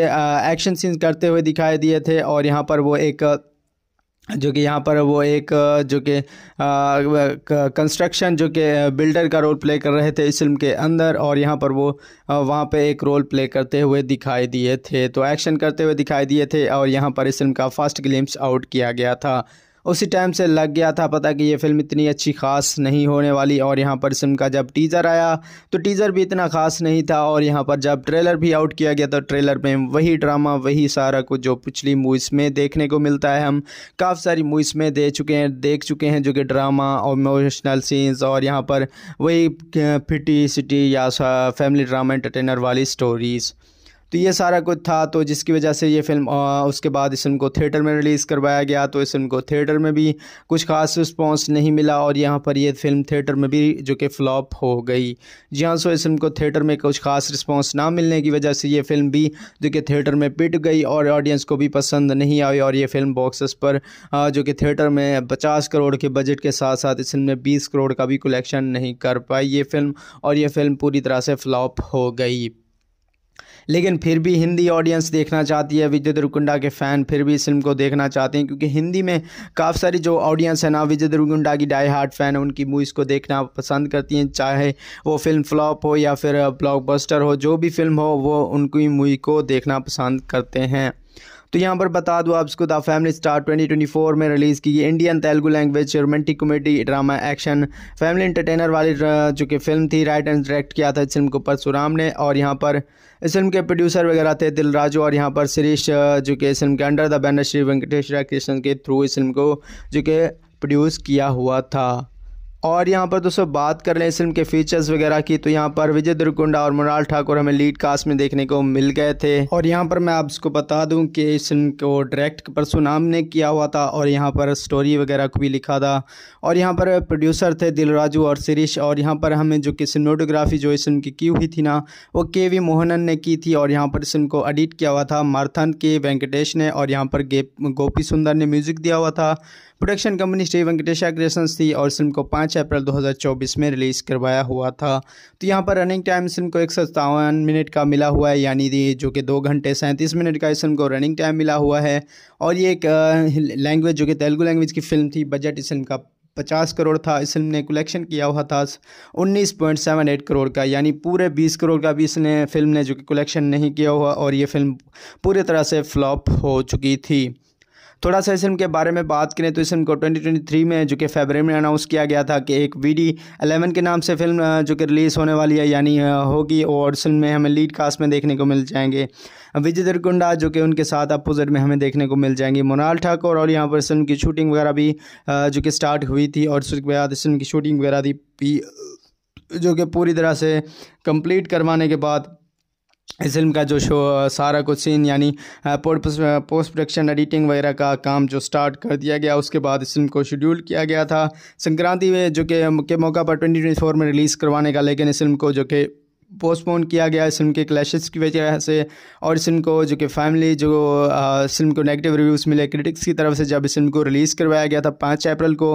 Speaker 1: एक्शन सीन्स करते हुए दिखाई दिए थे और यहाँ पर वो एक जो कि यहाँ पर वो एक जो कि कंस्ट्रक्शन जो कि बिल्डर का रोल प्ले कर रहे थे इस फिल्म के अंदर और यहाँ पर वो वहाँ पे एक रोल प्ले करते हुए दिखाई दिए थे तो एक्शन करते हुए दिखाई दिए थे और यहाँ पर इस फिल्म का फर्स्ट ग्लिम्स आउट किया गया था उसी टाइम से लग गया था पता कि ये फिल्म इतनी अच्छी खास नहीं होने वाली और यहाँ पर फिल्म का जब टीज़र आया तो टीज़र भी इतना ख़ास नहीं था और यहाँ पर जब ट्रेलर भी आउट किया गया तो ट्रेलर में वही ड्रामा वही सारा कुछ जो पिछली मूवीज़ में देखने को मिलता है हम काफ़ी सारी मूवीज़ में दे चुके हैं देख चुके हैं जो कि ड्रामा और इमोशनल सीन्स और यहाँ पर वही फिटी सिटी या फैमिली ड्रामा एंटरटेनर वाली स्टोरीज़ तो ये सारा कुछ था तो जिसकी वजह से ये फिल्म आ, उसके बाद इस फिल्म को थिएटर में रिलीज़ करवाया गया तो इस फिल्म को थिएटर में भी कुछ खास रिस्पॉन्स नहीं मिला और यहाँ पर यह फिल्म थिएटर में भी जो कि फ्लॉप हो गई जी हाँ सो इस फिल्म को थिएटर में कुछ खास रिस्पॉन्स ना मिलने की वजह से ये फिल्म भी जो कि थिएटर में पिट गई और ऑडियंस को भी पसंद नहीं आई और ये फिल्म बॉक्सेस पर आ, जो कि थिएटर में पचास करोड़ के बजट के साथ साथ इस फिल्म में बीस करोड़ का भी कलेक्शन नहीं कर पाई ये फिल्म और ये फिल्म पूरी तरह से फ्लॉप हो गई लेकिन फिर भी हिंदी ऑडियंस देखना चाहती है विजय देवरकुंडा के फ़ैन फिर भी इस फिल्म को देखना चाहते हैं क्योंकि हिंदी में काफ़ी सारी जो ऑडियंस है ना विजय देवरकुंडा की डाई हार्ट फ़ैन है उनकी मूवीज़ को देखना पसंद करती हैं चाहे वो फिल्म फ्लॉप हो या फिर ब्लॉकबस्टर हो जो भी फिल्म हो वो उनकी मूवी को देखना पसंद करते हैं तो यहाँ पर बता दूँ इसको द फैमिली स्टार 2024 में रिलीज़ की Indian Telugu language romantic comedy drama action family entertainer वाली जो कि फिल्म थी राइट एंड डायरेक्ट किया था इस फिल्म को परसुराम ने और यहाँ पर इस फिल्म के प्रोड्यूसर वगैरह थे दिल राजू और यहाँ पर शिरीश जो कि इस फिल्म के under the banner Shri Venkateswara Krishnan के थ्रू इस फिल्म को जो कि प्रोड्यूस किया हुआ था और यहाँ पर दोस्तों बात कर लें इस फिल्म के फीचर्स वगैरह की तो यहाँ पर विजय दुर्गुंडा और मुराल ठाकुर हमें लीड कास्ट में देखने को मिल गए थे और यहाँ पर मैं आपको बता दूं कि इस फिल्म को डायरेक्ट नाम ने किया हुआ था और यहाँ पर स्टोरी वगैरह को भी लिखा था और यहाँ पर प्रोड्यूसर थे दिलराजू और सिरिश और यहाँ पर हमें जो कि सिनोटोग्राफी जो इस फिल्म की की हुई थी ना वो के वी मोहनन ने की थी और यहाँ पर इस फिल्म को एडिट किया हुआ था मारथन के वेंकटेश ने और यहाँ पर गोपी सुंदर ने म्यूज़िक दिया हुआ था production company Shri Venkatesha creations थी और इस फिल्म को पाँच अप्रैल 2024 में रिलीज़ करवाया हुआ था तो यहाँ पर रनिंग टाइम फिल्म को एक मिनट का मिला हुआ है यानी जो कि दो घंटे सैंतीस मिनट का इस फिल्म को रनिंग टाइम मिला हुआ है और ये एक लैंग्वेज जो कि तेलुगु लैंग्वेज की फिल्म थी बजट इस फिल्म का पचास करोड़ था इस फिल्म ने कलेक्शन किया हुआ था उन्नीस पॉइंट सेवन एट करोड़ का यानी पूरे बीस करोड़ का भी इसने फिल्म ने जो कि कलेक्शन नहीं किया हुआ और ये फिल्म पूरी तरह से फ्लॉप हो चुकी थी थोड़ा सा इस फिल्म के बारे में बात करें तो इस फिल्म को 2023 में जो कि फेबररी में अनाउंस किया गया था कि एक वी डी एलेवन के नाम से फिल्म जो कि रिलीज़ होने वाली है यानी होगी और फिल्म में हमें लीड कास्ट में देखने को मिल जाएंगे विजय दरकुंडा जो कि उनके साथ अपोजिट में हमें देखने को मिल जाएंगे मोनाल ठाकुर और यहाँ पर फिल्म की शूटिंग वगैरह भी जो कि स्टार्ट हुई थी और उसके बाद इस फिल्म की शूटिंग वगैरह थी जो कि पूरी तरह से कंप्लीट करवाने के बाद इस फिल्म का जो शो सारा कुछ सीन यानी पोस्ट प्रोडक्शन एडिटिंग वगैरह का काम जो स्टार्ट कर दिया गया उसके बाद इस फिल्म को शेड्यूल किया गया था संक्रांति में जो कि के मौका पर 2024 में रिलीज़ करवाने का लेकिन इस फिल्म को जो कि पोस्टपोन किया गया इस फिल्म के क्लैशेस की वजह से और इस फिल्म को जो कि फैमिली जो इस फिल्म को नेगेटिव रिव्यूज़ मिले क्रिटिक्स की तरफ से जब इस फिल्म को रिलीज़ करवाया गया था पाँच अप्रैल को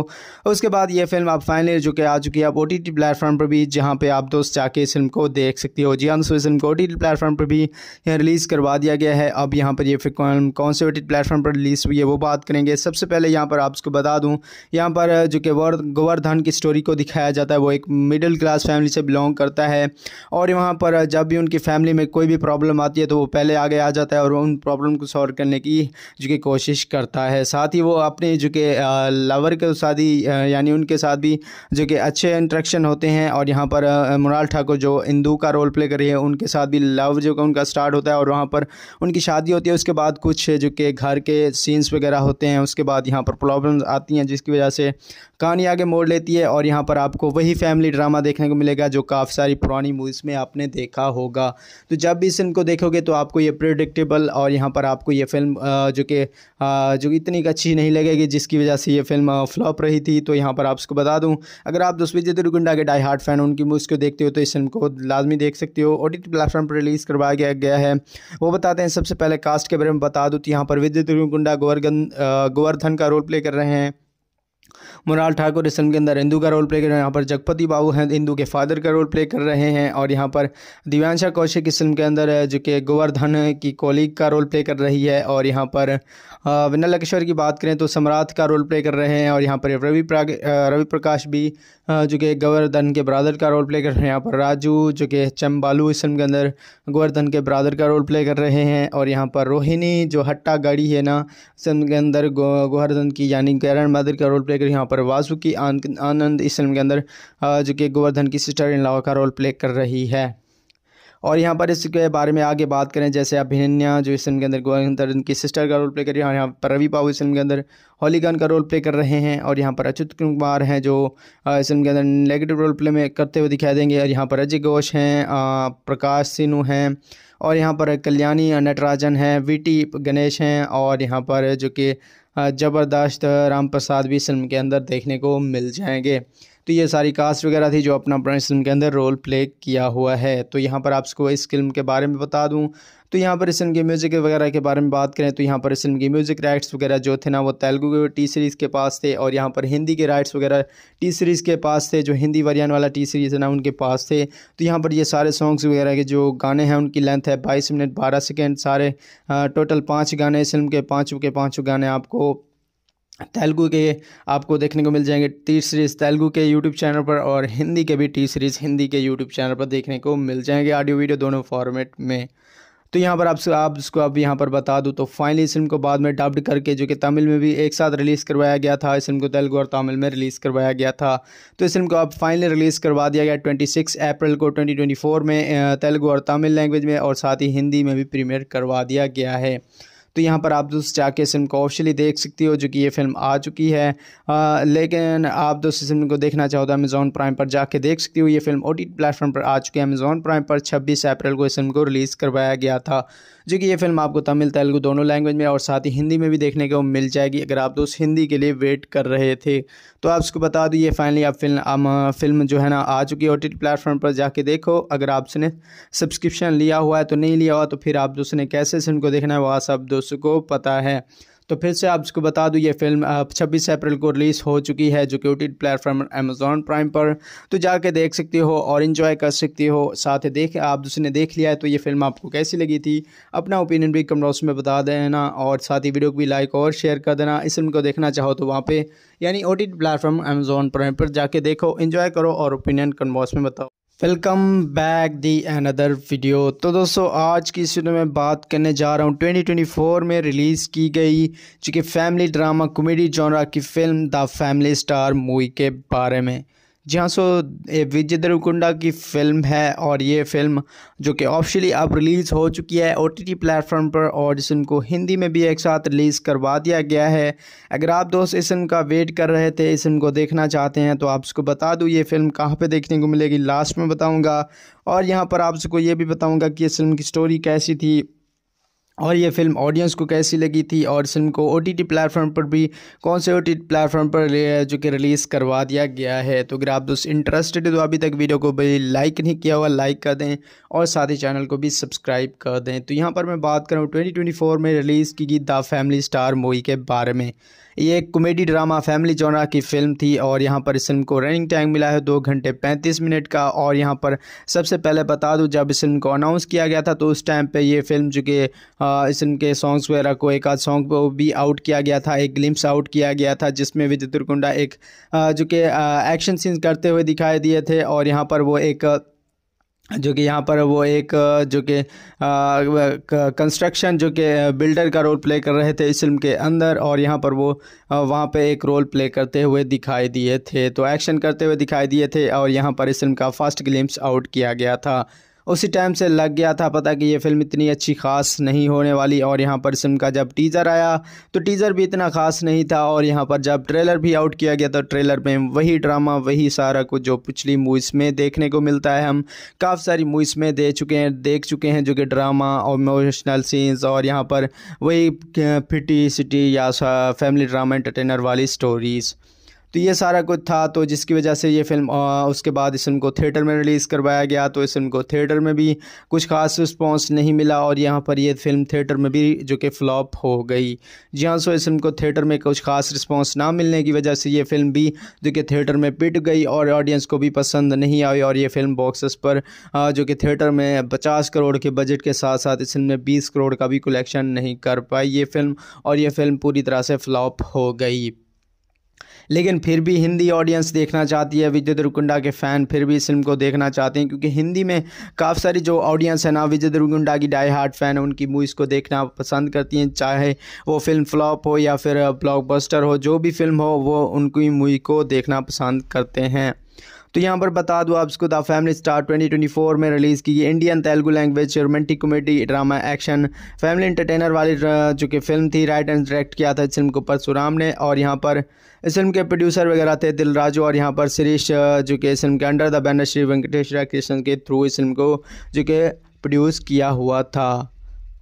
Speaker 1: उसके बाद ये फिल्म आप फाइनली जो कि आ चुकी है आप ओ टी टी प्लेटफॉर्म पर भी जहाँ पर आप दोस्त जाके इस फिल्म को देख सकती हो जी हाँ दोस्तों इस फिल्म को ओ टी टी प्लेटफॉर्म पर भी यहाँ रिलीज़ करवा दिया गया है अब यहाँ पर यह फिल्म कौन से ओ प्लेटफॉर्म पर रिलीज़ हुई है वो बात करेंगे सबसे पहले यहाँ पर आप उसको बता दूँ यहाँ पर जो कि गोवर्धन की स्टोरी को दिखाया जाता है वो एक मिडिल क्लास फैमिली से बिलोंग करता है और और यहाँ पर जब भी उनकी फैमिली में कोई भी प्रॉब्लम आती है तो वो पहले आगे आ जाता है और उन प्रॉब्लम को सॉल्व करने की जो कि कोशिश करता है साथ ही वो अपने जो कि लवर के साथ ही यानी उनके साथ भी जो कि अच्छे इंट्रैक्शन होते हैं और यहाँ पर मुराल ठाकुर जो इंदू का रोल प्ले कर रही है उनके साथ भी लव जो उनका स्टार्ट होता है और वहाँ पर उनकी शादी होती है उसके बाद कुछ जो कि घर के सीन्स वगैरह होते हैं उसके बाद यहाँ पर प्रॉब्लम्स आती हैं जिसकी वजह से कहानी आगे मोड़ लेती है और यहाँ पर आपको वही फैमिली ड्रामा देखने को मिलेगा जो काफ़ी सारी पुरानी मूवीज़ में आपने देखा होगा तो जब भी इस फिल्म को देखोगे तो आपको ये प्रिडिक्टेबल और यहाँ पर आपको ये फिल्म जो कि जो इतनी अच्छी नहीं लगेगी जिसकी वजह से ये फिल्म फ्लॉप रही थी तो यहाँ पर आपको बता दूँ अगर आप विजय दुर्गुंडा के डाई हार्ट फैन उनकी मूवीज़ को देखते हो तो इस फिल्म को लाजमी देख सकते हो ओ प्लेटफॉर्म पर रिलीज़ करवाया गया, है वो बताते हैं सबसे पहले कास्ट के बारे में बता दूँ तो यहाँ पर विजय दुर्गुंडा गोवर्धन गोवर्धन का रोल प्ले कर रहे हैं मुराल ठाकुर इस फिल्म के अंदर इंदू का रोल प्ले कर रहे हैं यहाँ पर जगपति बाबू हैं इंदू के फादर का रोल प्ले कर रहे हैं और यहाँ पर दिव्यांशा कौशिक इस फिल्म के अंदर जो कि गोवर्धन की कॉलीग का रोल प्ले कर रही है और यहाँ पर वन्ना लकेश्वर की बात करें तो सम्राट का रोल प्ले कर रहे हैं और यहाँ पर रवि रवि प्रकाश भी जो कि गोवर्धन के ब्रादर का रोल प्ले कर रहे हैं यहाँ पर राजू जो कि चम्बालू इस फिल्म के अंदर गोवर्धन के ब्रादर का रोल प्ले कर रहे हैं और यहाँ पर रोहिणी जो हट्टा गाड़ी है ना इस फिल्म के अंदर गोवर्धन की यानी कैरन मदर का रोल प्ले कर यहाँ पर वासुकी आनंद इस फिल्म के अंदर जो कि गोवर्धन की सिस्टर इन लॉ का रोल प्ले कर रही है और यहाँ पर इसके बारे में आगे बात करें जैसे अभिनन्या जो इस फिल्म के अंदर गोविंदर उनकी सिस्टर का रोल प्ले कर रही है यहाँ पर रवि बाबू इस फिल्म के अंदर हॉलीगन का रोल प्ले कर रहे हैं और यहाँ पर अच्युत कुमार हैं जो इस फिल्म के अंदर नेगेटिव रोल प्ले में करते हुए दिखाई देंगे और यहाँ पर अजय घोष हैं प्रकाश सिन्हू हैं और यहाँ पर कल्याणी नटराजन हैं वी गणेश हैं और यहाँ पर जो कि ज़बरदस्त राम प्रसाद भी इस फिल्म के अंदर देखने को मिल जाएंगे तो ये सारी कास्ट वगैरह थी जो अपना अपना इस फिल्म के अंदर रोल प्ले किया हुआ है तो यहाँ पर आपको इस फिल्म के बारे में बता दूँ तो यहाँ पर इस फिल्म के म्यूज़िक वगैरह के बारे में बात करें तो यहाँ पर इस फिल्म के म्यूज़िक राइट्स वगैरह जो थे ना वो तेलुगु टी सीरीज़ के पास थे और यहाँ पर हिंदी के राइट्स वगैरह टी सीरीज़ के पास थे जो हिंदी वरियान वाला टी सीरीज़ है ना उनके पास थे तो यहाँ पर ये सारे सॉन्ग्स वगैरह के जो गाने हैं उनकी लेंथ है बाईस मिनट बारह सेकेंड सारे टोटल पाँच गाने इस फिल्म के पाँचों के पाँचों गाने आपको तेलुगु के आपको देखने को मिल जाएंगे टी सीरीज़ तेलुगु के यूट्यूब चैनल पर और हिंदी के भी टी सीरीज़ हिंदी के यूट्यूब चैनल पर देखने को मिल जाएंगे ऑडियो वीडियो दोनों फॉर्मेट में तो यहाँ पर आपसे आप इसको आप यहाँ पर बता दूँ तो फाइनली इस फिल्म को बाद में डब्ड करके जो कि तमिल में भी एक साथ रिलीज़ करवाया गया था इस फिल्म को तेलुगु और तमिल में रिलीज़ करवाया गया था तो इस फिल्म को अब फाइनली रिलीज़ करवा दिया गया 26 अप्रैल को 2024 में तेलुगु और तमिल लैंग्वेज में और साथ ही हिंदी में भी प्रीमियर करवा दिया गया है तो यहाँ पर आप दोस्त जाके इस फिल्म को ऑफिशियली देख सकती हो जो कि ये फिल्म आ चुकी है आ, लेकिन आप दोस्त इस फिल्म को देखना चाहो तो अमेज़ॉन प्राइम पर जाके देख सकती हो ये फिल्म ओ टी प्लेटफॉर्म पर आ चुकी है अमेज़ॉन प्राइम पर छब्बीस अप्रैल को इस फिल्म को रिलीज़ करवाया गया था जो कि ये फिल्म आपको तमिल तेलुगू दोनों लैंग्वेज में और साथ ही हिंदी में भी देखने को मिल जाएगी अगर आप दोस्त हिंदी के लिए वेट कर रहे थे तो आप उसको बता दो ये फाइनली आप फिल्म आम, फिल्म जो है ना आ चुकी है ओ प्लेटफॉर्म पर जाके देखो अगर आपने सब्सक्रिप्शन लिया हुआ है तो नहीं लिया हुआ तो फिर आप दोस्तों ने कैसे फिल्म को देखना है वह सब दोस्तों को पता है तो फिर से आपको बता दूँ ये फिल्म छब्बीस अप्रैल को रिलीज़ हो चुकी है जो कि टी प्लेटफॉर्म अमेजोन प्राइम पर तो जाके देख सकती हो और इन्जॉय कर सकती हो साथ ही देख आप दूसरे ने देख लिया है तो ये फिल्म आपको कैसी लगी थी अपना ओपिनियन भी कमरोस में बता देना और साथ ही वीडियो को भी लाइक और शेयर कर देना इस फिल्म को देखना चाहो तो वहाँ पर यानी O T platform Amazon Prime पर जाके देखो इन्जॉय करो और ओपिनियन कन्वॉस में बताओ welcome back the another video तो दोस्तों आज की इस वीडियो में बात करने जा रहा हूँ 2024 में रिलीज़ की गई जो कि फैमिली ड्रामा कॉमेडी जॉनरा की film the family star movie के बारे में जी हाँ सो विजय देवरकुंडा की फिल्म है और ये फिल्म जो कि ऑफिशियली अब रिलीज़ हो चुकी है ओ टी प्लेटफॉर्म पर और इस को हिंदी में भी एक साथ रिलीज़ करवा दिया गया है अगर आप दोस्त इस का वेट कर रहे थे इस को देखना चाहते हैं तो आप उसको बता दूँ ये फिल्म कहाँ पे देखने को मिलेगी लास्ट में बताऊँगा और यहाँ पर आप उसको ये भी बताऊँगा कि इस फिल्म की स्टोरी कैसी थी और ये फिल्म ऑडियंस को कैसी लगी थी और फिल्म को ओ टी प्लेटफॉर्म पर भी कौन से ओ टी प्लेटफॉर्म पर जो कि रिलीज़ करवा दिया गया है तो अगर आप दोस्त इंटरेस्टेड तो अभी तक वीडियो को भी लाइक नहीं किया हुआ लाइक कर दें और साथ ही चैनल को भी सब्सक्राइब कर दें तो यहाँ पर मैं बात कर रहा हूँ ट्वेंटी में रिलीज़ की गई द फैमिली स्टार मूवी के बारे में ये एक कॉमेडी ड्रामा फैमिली जोनरा की फिल्म थी और यहाँ पर इस फिल्म को रनिंग टाइम मिला है दो घंटे पैंतीस मिनट का और यहाँ पर सबसे पहले बता दूँ जब इस फिल्म को अनाउंस किया गया था तो उस टाइम पर ये फिल्म जो कि इस फिल्म के सॉन्ग्स वगैरह को एक आध सॉन्ग को भी आउट किया गया था एक ग्लिम्स आउट किया गया था जिसमें विजय तुरकुंडा एक जो कि एक्शन सीन्स करते हुए दिखाई दिए थे और यहाँ पर वो एक जो कि यहाँ पर वो एक जो कि कंस्ट्रक्शन जो कि बिल्डर का रोल प्ले कर रहे थे इस फिल्म के अंदर और यहाँ पर वो वहाँ पे एक रोल प्ले करते हुए दिखाई दिए थे तो एक्शन करते हुए दिखाई दिए थे और यहाँ पर इस फिल्म का फर्स्ट ग्लिम्स आउट किया गया था उसी टाइम से लग गया था पता कि ये फिल्म इतनी अच्छी खास नहीं होने वाली और यहाँ पर सिम का जब टीज़र आया तो टीज़र भी इतना ख़ास नहीं था और यहाँ पर जब ट्रेलर भी आउट किया गया तो ट्रेलर में वही ड्रामा वही सारा कुछ जो पिछली मूवीज़ में देखने को मिलता है हम काफ़ी सारी मूवीज़ में दे चुके हैं देख चुके हैं जो कि ड्रामा और इमोशनल सीन्स और यहाँ पर वही फिटी सिटी या फैमिली ड्रामा एंटरटेनर वाली स्टोरीज़ तो ये सारा कुछ था तो जिसकी वजह से ये फिल्म आ, उसके बाद इस फिल्म को थिएटर में रिलीज़ करवाया गया तो इस फिल्म को थिएटर में भी कुछ खास रिस्पॉन्स नहीं मिला और यहाँ पर ये फिल्म थिएटर में भी जो कि फ्लॉप हो गई जी हाँ सो इस फिल्म को थिएटर में कुछ खास रिस्पॉन्स ना मिलने की वजह से ये फिल्म भी जो कि थिएटर में पिट गई और ऑडियंस को भी पसंद नहीं आई और ये फिल्म बॉक्सेस पर आ, जो कि थिएटर में पचास करोड़ के बजट के साथ साथ इस फिल्म ने बीस करोड़ का भी कलेक्शन नहीं कर पाई ये फिल्म और ये फिल्म पूरी तरह से फ्लॉप हो गई लेकिन फिर भी हिंदी ऑडियंस देखना चाहती है विजय देवरकुंडा के फ़ैन फिर भी इस फिल्म को देखना चाहते हैं क्योंकि हिंदी में काफ़ी सारी जो ऑडियंस है ना विजय देवरकुंडा की डाई हार्ट फ़ैन उनकी मूवीज़ को देखना पसंद करती हैं चाहे वो फिल्म फ्लॉप हो या फिर ब्लॉकबस्टर हो जो भी फिल्म हो वो उनकी मूवी को देखना पसंद करते हैं तो यहाँ पर बता दूँ उसको द फैमिली स्टार 2024 में रिलीज़ की गई Indian Telugu language romantic comedy drama action family entertainer वाली जो कि फिल्म थी राइट एंड डायरेक्ट किया था इस फिल्म को परसुराम ने और यहाँ पर इस फिल्म के प्रोड्यूसर वगैरह थे दिलराजू और यहाँ पर श्रीश जो कि इस फिल्म के under the banner Shri Venkateshwara Krishna के थ्रू इस फिल्म को जो कि प्रोड्यूस किया हुआ था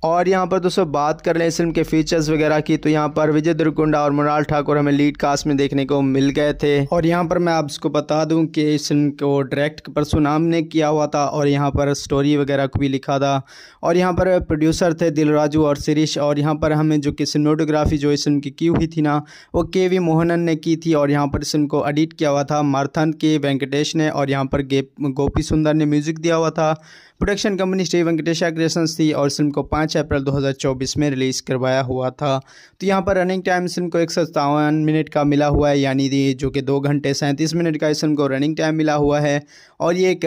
Speaker 1: और यहाँ पर दोस्तों बात कर लें इस फिल्म के फीचर्स वगैरह की तो यहाँ पर विजय दुर्कुंडा और मुराल ठाकुर हमें लीड कास्ट में देखने को मिल गए थे और यहाँ पर मैं आपको बता दूं कि इस फिल्म को डायरेक्ट परसुनाम ने किया हुआ था और यहाँ पर स्टोरी वगैरह को भी लिखा था और यहाँ पर प्रोड्यूसर थे दिलराजू और शिरीश और यहाँ पर हमें जो कि सिनेमाटोग्राफी जो इस फिल्म की की हुई थी ना वो के वी मोहनन ने की थी और यहाँ पर इस फिल्म को एडिट किया हुआ था मारथन के वेंकटेश ने और यहाँ पर गोपी सुंदर ने म्यूज़िक दिया हुआ था production company Shri Venkatesha creations थी और फिल्म को 5 अप्रैल 2024 में रिलीज़ करवाया हुआ था तो यहाँ पर रनिंग टाइम फिल्म को एक मिनट का मिला हुआ है यानी जो कि दो घंटे सैंतीस मिनट का इस फिल्म को रनिंग टाइम मिला हुआ है और ये एक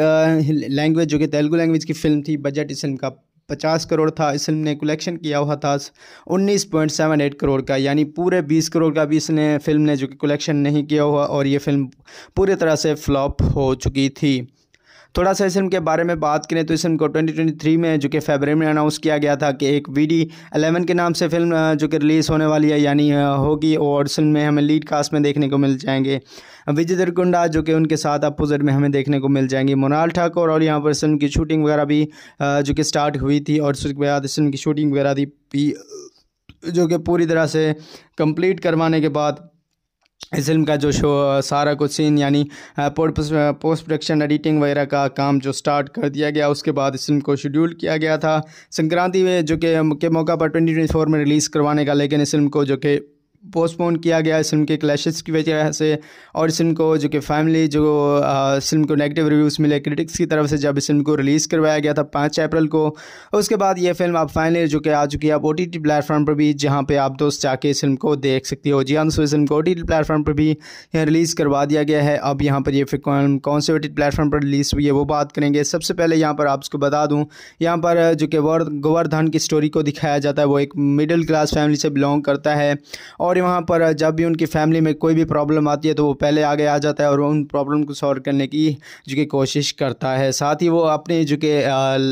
Speaker 1: लैंग्वेज जो कि तेलुगु लैंग्वेज की फिल्म थी बजट इस फिल्म का पचास करोड़ था इस फिल्म ने कलेक्शन किया हुआ था उन्नीस पॉइंट सेवन एट करोड़ का यानी पूरे बीस करोड़ का भी इसने फिल्म ने जो कि कलेक्शन नहीं किया हुआ और ये फिल्म पूरी तरह से फ्लॉप हो चुकी थी थोड़ा सा इस फिल्म के बारे में बात करें तो इस फिल्म को 2023 में जो कि फेबरी में अनाउंस किया गया था कि एक वी डी के नाम से फिल्म जो कि रिलीज़ होने वाली है यानी होगी और फिल्म में हमें लीड कास्ट में देखने को मिल जाएंगे विजय दरकुंडा जो कि उनके साथ अपोजिट में हमें देखने को मिल जाएंगी मोनाल ठाकुर और यहाँ पर इस फिल्म की शूटिंग वगैरह भी जो कि स्टार्ट हुई थी और उसके बाद इस फिल्म की शूटिंग वगैरह भी जो कि पूरी तरह से कंप्लीट करवाने के बाद इस फिल्म का जो शो सारा कुछ सीन यानी पोस्ट प्रोडक्शन एडिटिंग वगैरह का काम जो स्टार्ट कर दिया गया उसके बाद इस फिल्म को शेड्यूल किया गया था संक्रांति में जो कि के मौका पर 2024 में रिलीज़ करवाने का लेकिन इस फिल्म को जो कि पोस्टपोन किया गया इस फिल्म के क्लैशेस की वजह से और इस फिल्म को जो कि फैमिली जो इस फिल्म को नेगेटिव रिव्यूज़ मिले क्रिटिक्स की तरफ से जब इस फिल्म को रिलीज़ करवाया गया था पाँच अप्रैल को उसके बाद ये फिल्म आप फाइनली जो कि आ चुकी है आप ओ टी टी प्लेटफॉर्म पर भी जहाँ पर आप दोस्त जाके इस फिल्म को देख सकती हो जी हाँ दोस्तों इस फिल्म को ओ टी टी प्लेटफॉर्म पर भी यहाँ रिलीज़ करवा दिया गया है अब यहाँ पर यह फिल्म कौन से ओ टी टी प्लेटफॉर्म पर रिलीज़ हुई है वो बात करेंगे सबसे पहले यहाँ पर आपको बता दूँ यहाँ पर जो कि गोवर्धन की स्टोरी को दिखाया जाता है वो एक मिडिल क्लास फैमिली से बिलोंग करता है और और यहाँ पर जब भी उनकी फैमिली में कोई भी प्रॉब्लम आती है तो वो पहले आगे आ जाता है और उन प्रॉब्लम को सॉल्व करने की जो कि कोशिश करता है साथ ही वो अपने जो कि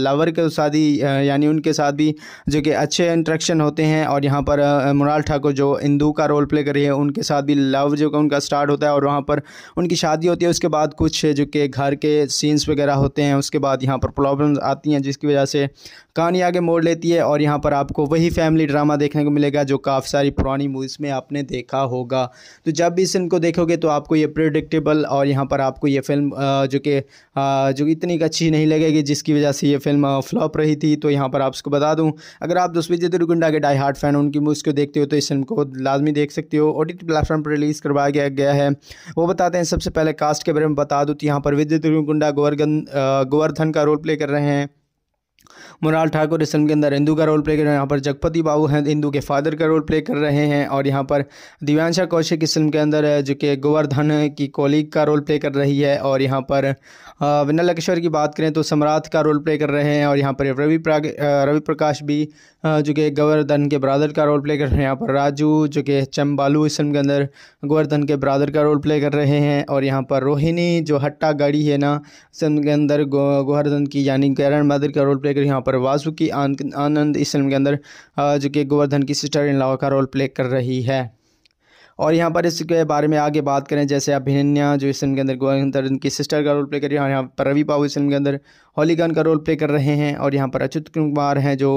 Speaker 1: लवर के साथ ही यानी उनके साथ भी जो कि अच्छे इंट्रैक्शन होते हैं और यहाँ पर मुराल ठाकुर जो इंदू का रोल प्ले कर रही है उनके साथ भी लव जो कि उनका स्टार्ट होता है और वहाँ पर उनकी शादी होती है उसके बाद कुछ जो कि घर के सीन्स वगैरह होते हैं उसके बाद यहाँ पर प्रॉब्लम्स आती हैं जिसकी वजह से कहानी आगे मोड़ लेती है और यहाँ पर आपको वही फैमिली ड्रामा देखने को मिलेगा जो काफ़ी सारी पुरानी मूवीज़ में आपने देखा होगा तो जब भी इस फिल्म को देखोगे तो आपको ये प्रिडिक्टेबल और यहाँ पर आपको ये फिल्म जो कि जो इतनी अच्छी नहीं लगेगी जिसकी वजह से ये फिल्म फ्लॉप रही थी तो यहाँ पर आपको बता दूँ अगर आप विजय दुर्गुंडा के डाई हार्ट फैन उनकी मूवीज़ को देखते हो तो इस फिल्म को लाजमी देख सकते हो ओ प्लेटफॉर्म पर रिलीज़ करवाया गया गया है वो बताते हैं सबसे पहले कास्ट के बारे में बता दूँ तो यहाँ पर विजय दुर्गुंडा गोवर्धन गोवर्धन का रोल प्ले कर रहे हैं मुराल ठाकुर इस फिल्म के अंदर इंदू का रोल प्ले कर रहे हैं यहाँ पर जगपति बाबू हैं इंदू के फादर का रोल प्ले कर रहे हैं और यहाँ पर दिव्यांशा कौशिक इस फिल्म के अंदर जो कि गोवर्धन की कोलीग का रोल प्ले कर रही है और यहाँ पर विनल लकेश्वर की बात करें तो सम्राट का रोल प्ले कर रहे हैं और यहाँ पर रवि रवि प्रकाश भी जो कि गोवर्धन के ब्रादर का रोल प्ले कर रहे हैं यहाँ पर राजू जो कि चम्बालू इस फिल्म के अंदर गोवर्धन के ब्रादर का रोल प्ले कर रहे हैं और यहाँ पर रोहिणी जो हट्टा गाड़ी है ना इस फिल्म के अंदर गोवर्धन की यानी कैरन मदर का रोल प्ले कर यहाँ पर वासुकी आनंद इस फिल्म के अंदर जो कि गोवर्धन की सिस्टर इन लॉ का रोल प्ले कर रही है और यहाँ पर इसके बारे में आगे बात करें जैसे अभिनन्या जो इस फिल्म के अंदर गोविंदर इनकी सिस्टर का रोल प्ले कर रही है और यहाँ पर रवि बाबू इस फिल्म के अंदर होलीगन का रोल प्ले कर रहे हैं और यहाँ पर अच्युत कुमार हैं जो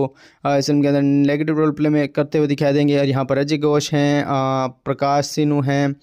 Speaker 1: इस फिल्म के अंदर नेगेटिव रोल प्ले में करते हुए दिखाई देंगे और यहाँ पर अजय घोष हैं प्रकाश सिन्हू हैं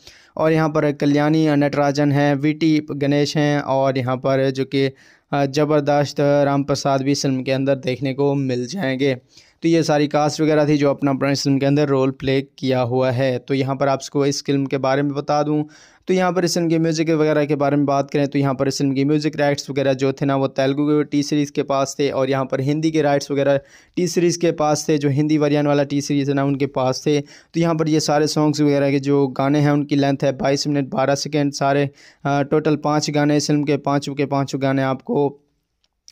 Speaker 1: और यहाँ पर कल्याणी नटराजन हैं वी गणेश हैं और यहाँ पर जो कि ज़बरदस्त राम प्रसाद भी इस फिल्म के अंदर देखने को मिल जाएंगे तो ये सारी कास्ट वगैरह थी जो अपना अपना फिल्म के अंदर रोल प्ले किया हुआ है तो यहाँ पर आपको इस फिल्म के बारे में बता दूँ तो यहाँ पर इस फिल्म के म्यूज़िक वगैरह के बारे में बात करें तो यहाँ पर इस फिल्म के म्यूज़िक राइट्स वगैरह जो थे ना वो तेलुगु टी सीरीज़ के पास थे और यहाँ पर हिंदी के राइट्स वगैरह टी सीरीज़ के पास थे जो हिंदी वरियन वाला टी सीरीज़ है ना उनके पास थे तो यहाँ पर ये सारे सॉन्ग्स वगैरह के जो गाने हैं उनकी लेंथ है बाईस मिनट बारह सेकेंड सारे टोटल पाँच गाने इस फिल्म के पाँचों के पाँचों गाने आपको